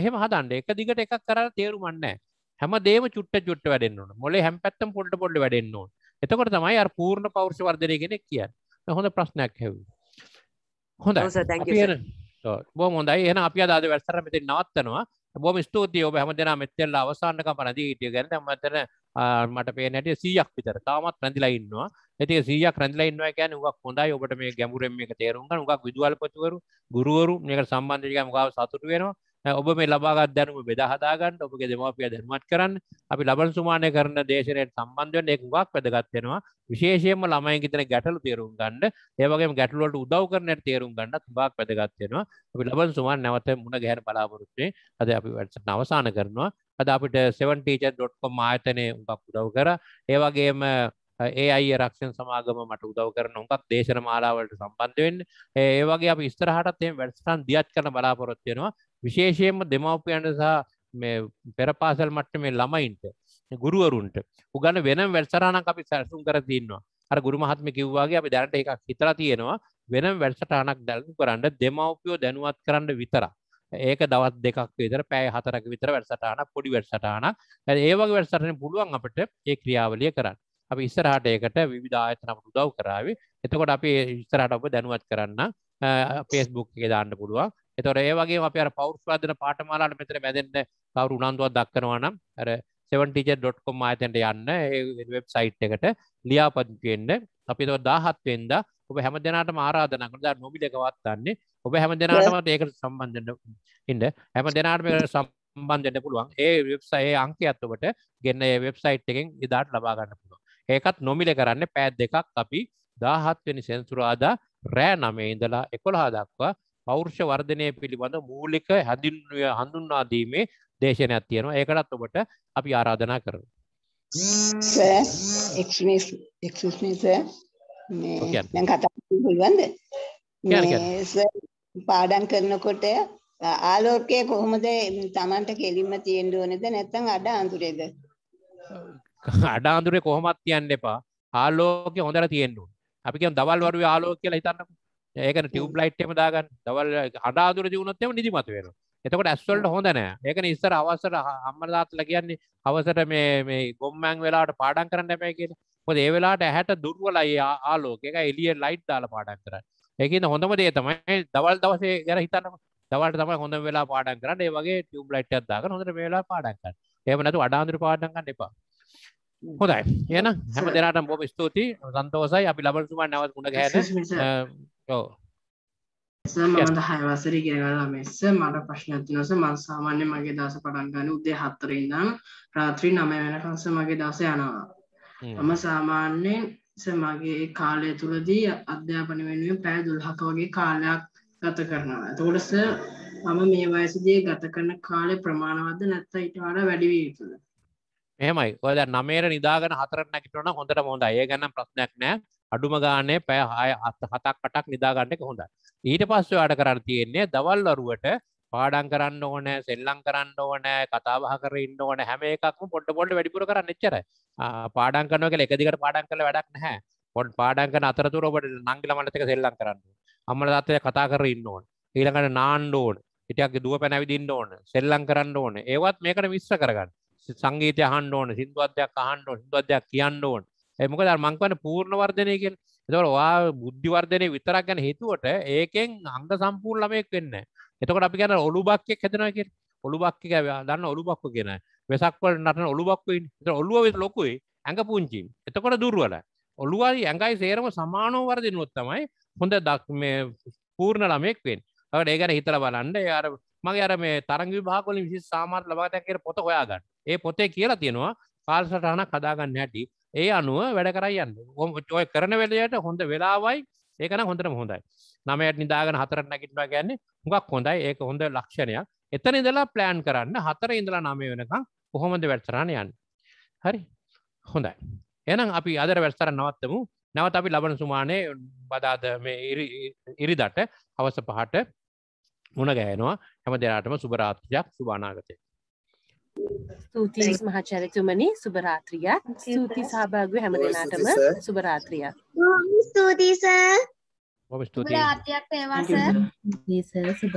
එහෙම හදන්න එක දිගට එකක් කරලා තේරුම් නැහැ හැම දේම චුට්ට චුට්ට වැඩෙන්න ඕන මොලේ හැම පැත්තම පොඩ පොඩ වැඩෙන්න ඕන එතකොට තමයි අර පූර්ණ පෞරුෂ වර්ධනය කෙනෙක් කියන්නේ හොඳ ප්‍රශ්නයක් හැවුවේ හොඳයි බො හොඳයි එන අපි අද වැස්සර මෙති නවත්තනවා බොම ස්තුතියි ඔබ හැම දෙනා මෙත්තෙල්ල අවසාන්නක පනදී හිටිය ගැන මතන මට පේ නැටිය සීයක් විතර තාමත් රැඳිලා ඉන්නවා ඇති සීයක් රැඳිලා ඉන්නවා කියන උගක් හොඳයි ඔබට මේ ගැඹුරෙන් මේක තේරුම් ගන්න උගක් විදුහල්පතිවරු ගුරුවරු මේකට සම්බන්ධ වෙලා මගාව සතුටු වෙනවා ඔබ මේ ලබාගත් දැනුම බෙදා හදාගන්න ඔබගේ දෙමාපිය දැනුවත් කරන්න අපි ලබන සුමානය කරන දේශනයට සම්බන්ධවෙන්න එක හුඟක් වැදගත් වෙනවා විශේෂයෙන්ම ළමයින් කියන ගැටලු තේරුම් ගන්න ඒ වගේම ගැටලු වලට උදව් කරන්නට තේරුම් ගන්නත් හුඟක් වැදගත් වෙනවා අපි ලබන සුමාන නැවත මුණ ගැහෙන බලාපොරොත්තු වෙන්නේ අද අපි වැඩසටහන අවසන් කරනවා අද අපිට 7teacher.com ආයතනය උඟක් උදව් කරා ඒ වගේම ඒ අයි රක්ෂන් සමාගම මට උදව කරන උකක් දේශන මාලාවලට සම්බන්ධවෙන් ඒවගේ අප ස්තරහටත් එම වැඩස්ටන් දියත් කරන බලාපොරොත්වයෙනවා විශේෂයෙන්ම දෙමවපියන්ට සහ මේ පෙරපාසල් මට්ට මේ ළමයින්ට ගුරුවරුන්ට උගන්න වෙනම් වැල්සරහනක් අපි සැරසුම් කර තින්නවා අර ගුරුමහත්ම කිව්වාගේ අපි දැනට එකක් හිතලා තියෙනවා වෙනම් වැල්සටහනක් දැල්ු කරන්න දෙමවපියෝ දැනුවත් කරන්න විතර ඒක දවත් දෙකක් විතර පෑ හතරක විතර වැටසටාන පොඩි වැටසටාන ඒවගේ වැටසටන පුළුවන් අපට ඒ ක්‍රියාවලිය කරන්න අපි ඉස්සරහට ඒකට විධායතන අපට උදව් කරාවේ එතකොට අපි ඉස්සරහට ඔබ දැනුවත් කරන්න පේස්බුක් එක දාන්න පුළුවන් එතොර ඒවගේ අප අර පෞරුස්වාදන පාටමාලාට මෙතර මැදෙන්න්න කවරු උනන්දුවක් දක්කනවානම් ඇර සෙවන්ටීජ.කොම් අතන්ට යන්න වෙබ් සයිට් එකට ලියාපත්වෙන්න අපි තො දාහත්වෙන්ද ඔබ හැම දෙනට ආරාධනකට නොමිලකවත්තන්නේ ඔබ හැම දෙනාටම ඒකට සම්බන්ධන්න ඉන්න හැම දෙනාට සම්බන්ධන්න පුළුවන් ඒ වෙබ්සයේ අංකයත් ඔබට ගෙන්න වෙබ්සයිට් එකෙන් ඉදාට ලබාගන්න පුළුවන් ඒකත් නොමිල කරන්න පෑත් දෙකක් අපි දාහත්වනි සෙන්සුරාදා රෑ නමේ ඉඳලා එකොළහා දක්වා පෞර්ෂ වර්ධනය පිළිබඳ මූලික හැඳින්ුව හඳුන්වාදීමේ දේශනයක් තියෙනවා ඒකටත් ඔබට අපි ආරාධනා කරන ල්ුවන්ද පාඩන් කරනකොට ආලෝකය කොහොමද තමන්ට කෙලින්ම තියෙන්ඩුවනෙද නැත්තන් අඩ අන්තුරේද අඩාන්දුරේ කොහොමත් තියන්න එපා ආලෝකය හොඳට තියෙන්න ඕන. අපි කියමු දවල් වරුවේ ආලෝක කියලා හිතන්නකෝ. ඒකනේ ටියුබ් ලයිට් එකම දාගන්න. දවල් අඩාන්දුර දිනුනොත් එහෙම නිදිමත වෙනවා. එතකොට ඇස් වලට හොඳ නෑ. ඒකනේ ඉස්සර අවසර අම්මලා තාත්තලා කියන්නේ අවසර මේ මේ ගොම්මන් වෙලාවට පාඩම් කරන්න එපා කියලා. මොකද ඒ වෙලාවට ඇහැට දුර්වලයි ආලෝකය. ඒක එළිය ලයිට් දාලා පාඩම් කරන්නේ. ඒකනේ හොඳම දේ තමයි දවල් දවසේ ගැන හිතන්නකෝ. දවල්ට තමයි හොඳ වෙලා පාඩම් කරන්න. ඒ වගේ ටියුබ් ලයිට් එකක් දාගෙන හොඳට මේ වෙලාවට පාඩම් කරන්න. එහෙම නැතු අඩාන්දුර පාඩම් ගන්න එපා. හොඳයි යන හැම දෙනට බොම ස්තුති සන්තෝසයි අපි ලබරතුමන් නවත් ගුණ ගැන මද හයවසර ගෙනගලා මෙස්ස මට ප්‍රශ්නතිනස මල් සාමාන්‍ය මගේ දස පටන් ගන්න උදේ හත්තරඉදම් රාත්‍රී නම වෙන කන්ස මගේ දස යනවා මම සාමාන්‍යෙන් මගේ කාලය තුළදී අධ්‍යාපන වෙනුවෙන් පෑ දුල්හක වගේ කාලයක් ගත කරනවා ඇතකොටස මම මේ වයසදේ ගත කරන කාලය ප්‍රමාණවද නැත්ත ඉටවාට වැඩිවී යුතුද මෙහමයි ඔොද නමේර නිදාගන හතරට නැකිටවන හොඳට හොඳ ඒ ගන්න ප්‍රශ්නයක් නෑ අඩුම ගානේ පෑ හය අත් හතක් කටක් නිදාගන්නක හොඳ ඊට පස්සේ අඩ කරන්න තියෙන්නේ දවල්වරුවට පාඩන් කරන්න ඕන සෙල්ලං කරන්න ඕන කතාබහ කරන්න ඕන හැම එකක්ම පොඩ්ඩ පොඩ්ඩ වැඩිපුර කරන්න එච්චර පාඩන් කරනවා කියලා එක දිගට පාඩම් කරලා වැඩක් නැහැ පොඩ් පාඩම් කරන අතරතුර ඔබට නංගිලා මලත් එක සෙල්ලම් කරන්න අම්මලා තාත්තලා කතා කරගෙන ඉන්න ඕන ඊළඟට නාන්න ඕන පිටියක් දුව පැනවිදින්න ඕන සෙල්ලම් කරන්න ඕන ඒවත් මේකට මිශ්‍ර කරගන්න සංගීතය අහන්න ඕන සින්දුවත්යක් අහන්න ඕන සින්දුවත්යක් කියන්න ඕන ඒ මොකද අර මං කියන්නේ පූර්ණ වර්ධනය කියන්නේ එතකොට ඔයා බුද්ධි වර්ධනය විතරක් ගැන හිතුවට ඒකෙන් අංග සම්පූර්ණ ළමයෙක් වෙන්නේ නැහැ එතකොට අපි කියන්නේ ඔලු බක්කෙක් හදනවා කියන්නේ ඔලු බක්කෙක් දන්න ඔලු බක්ක කියන වෙසක් වල නටන ඔලු බක්ක ඉන්නේ එතකොට ඔලුව විතර ලොකුයි ඇඟ පුංචි එතකොට දුර්වලයි ඔලුවයි ඇඟයි සේරම සමානව වර්ධිනුවොත් තමයි හොඳ දක් මේ පූර්ණ ළමයෙක් වෙන්නේ ඒකට ඒ ගැන හිතලා බලන්න ඒ අර මගේ අර මේ තරංග විභාග වලින් විශේෂ සාමාර්ථ ලබා ගන්න පොත හොයාගන්න ඒ පොතේ කියලා තියෙනවා පාල්සටහනක් හදාගන්න හැටි ඒ අනුව වැඩ කරයන්න ඔය කරන වෙලයට හොඳ වෙලාවයි ඒකන හොඳටම හොඳයි නමයට නිදාගන හතරට නැකිටවා ගැන්නේ හුඟක් හොඳයි ඒක හොඳ ලක්ෂණයක් එතන ඉඳලා ප්ලෑන් කරන්න හතර ඉඳලා නමය වෙනකම් කොහොමද වැටසරණ යන්න හරි හොඳයි එනම් අපි අදර වැස්තර නවත්තමු නැවත අපි ලබන සුමානය බදාද මේ ඉරිදට හවස පහට මුණ ගෑනවා හැම දෙනාටම සුභරාත්‍රයක් සුභානාගතය ස්තුතියි මහාචාර්යතුමනි සුබ රාත්‍රියක්. ස්තුති සහභාගී හැම දිනාටම සුබ රාත්‍රියක්. ස්තුතියි සර්. ඔබ ස්තුතියි. සුබ රාත්‍රියක් වේවා සර්. සර් සුබ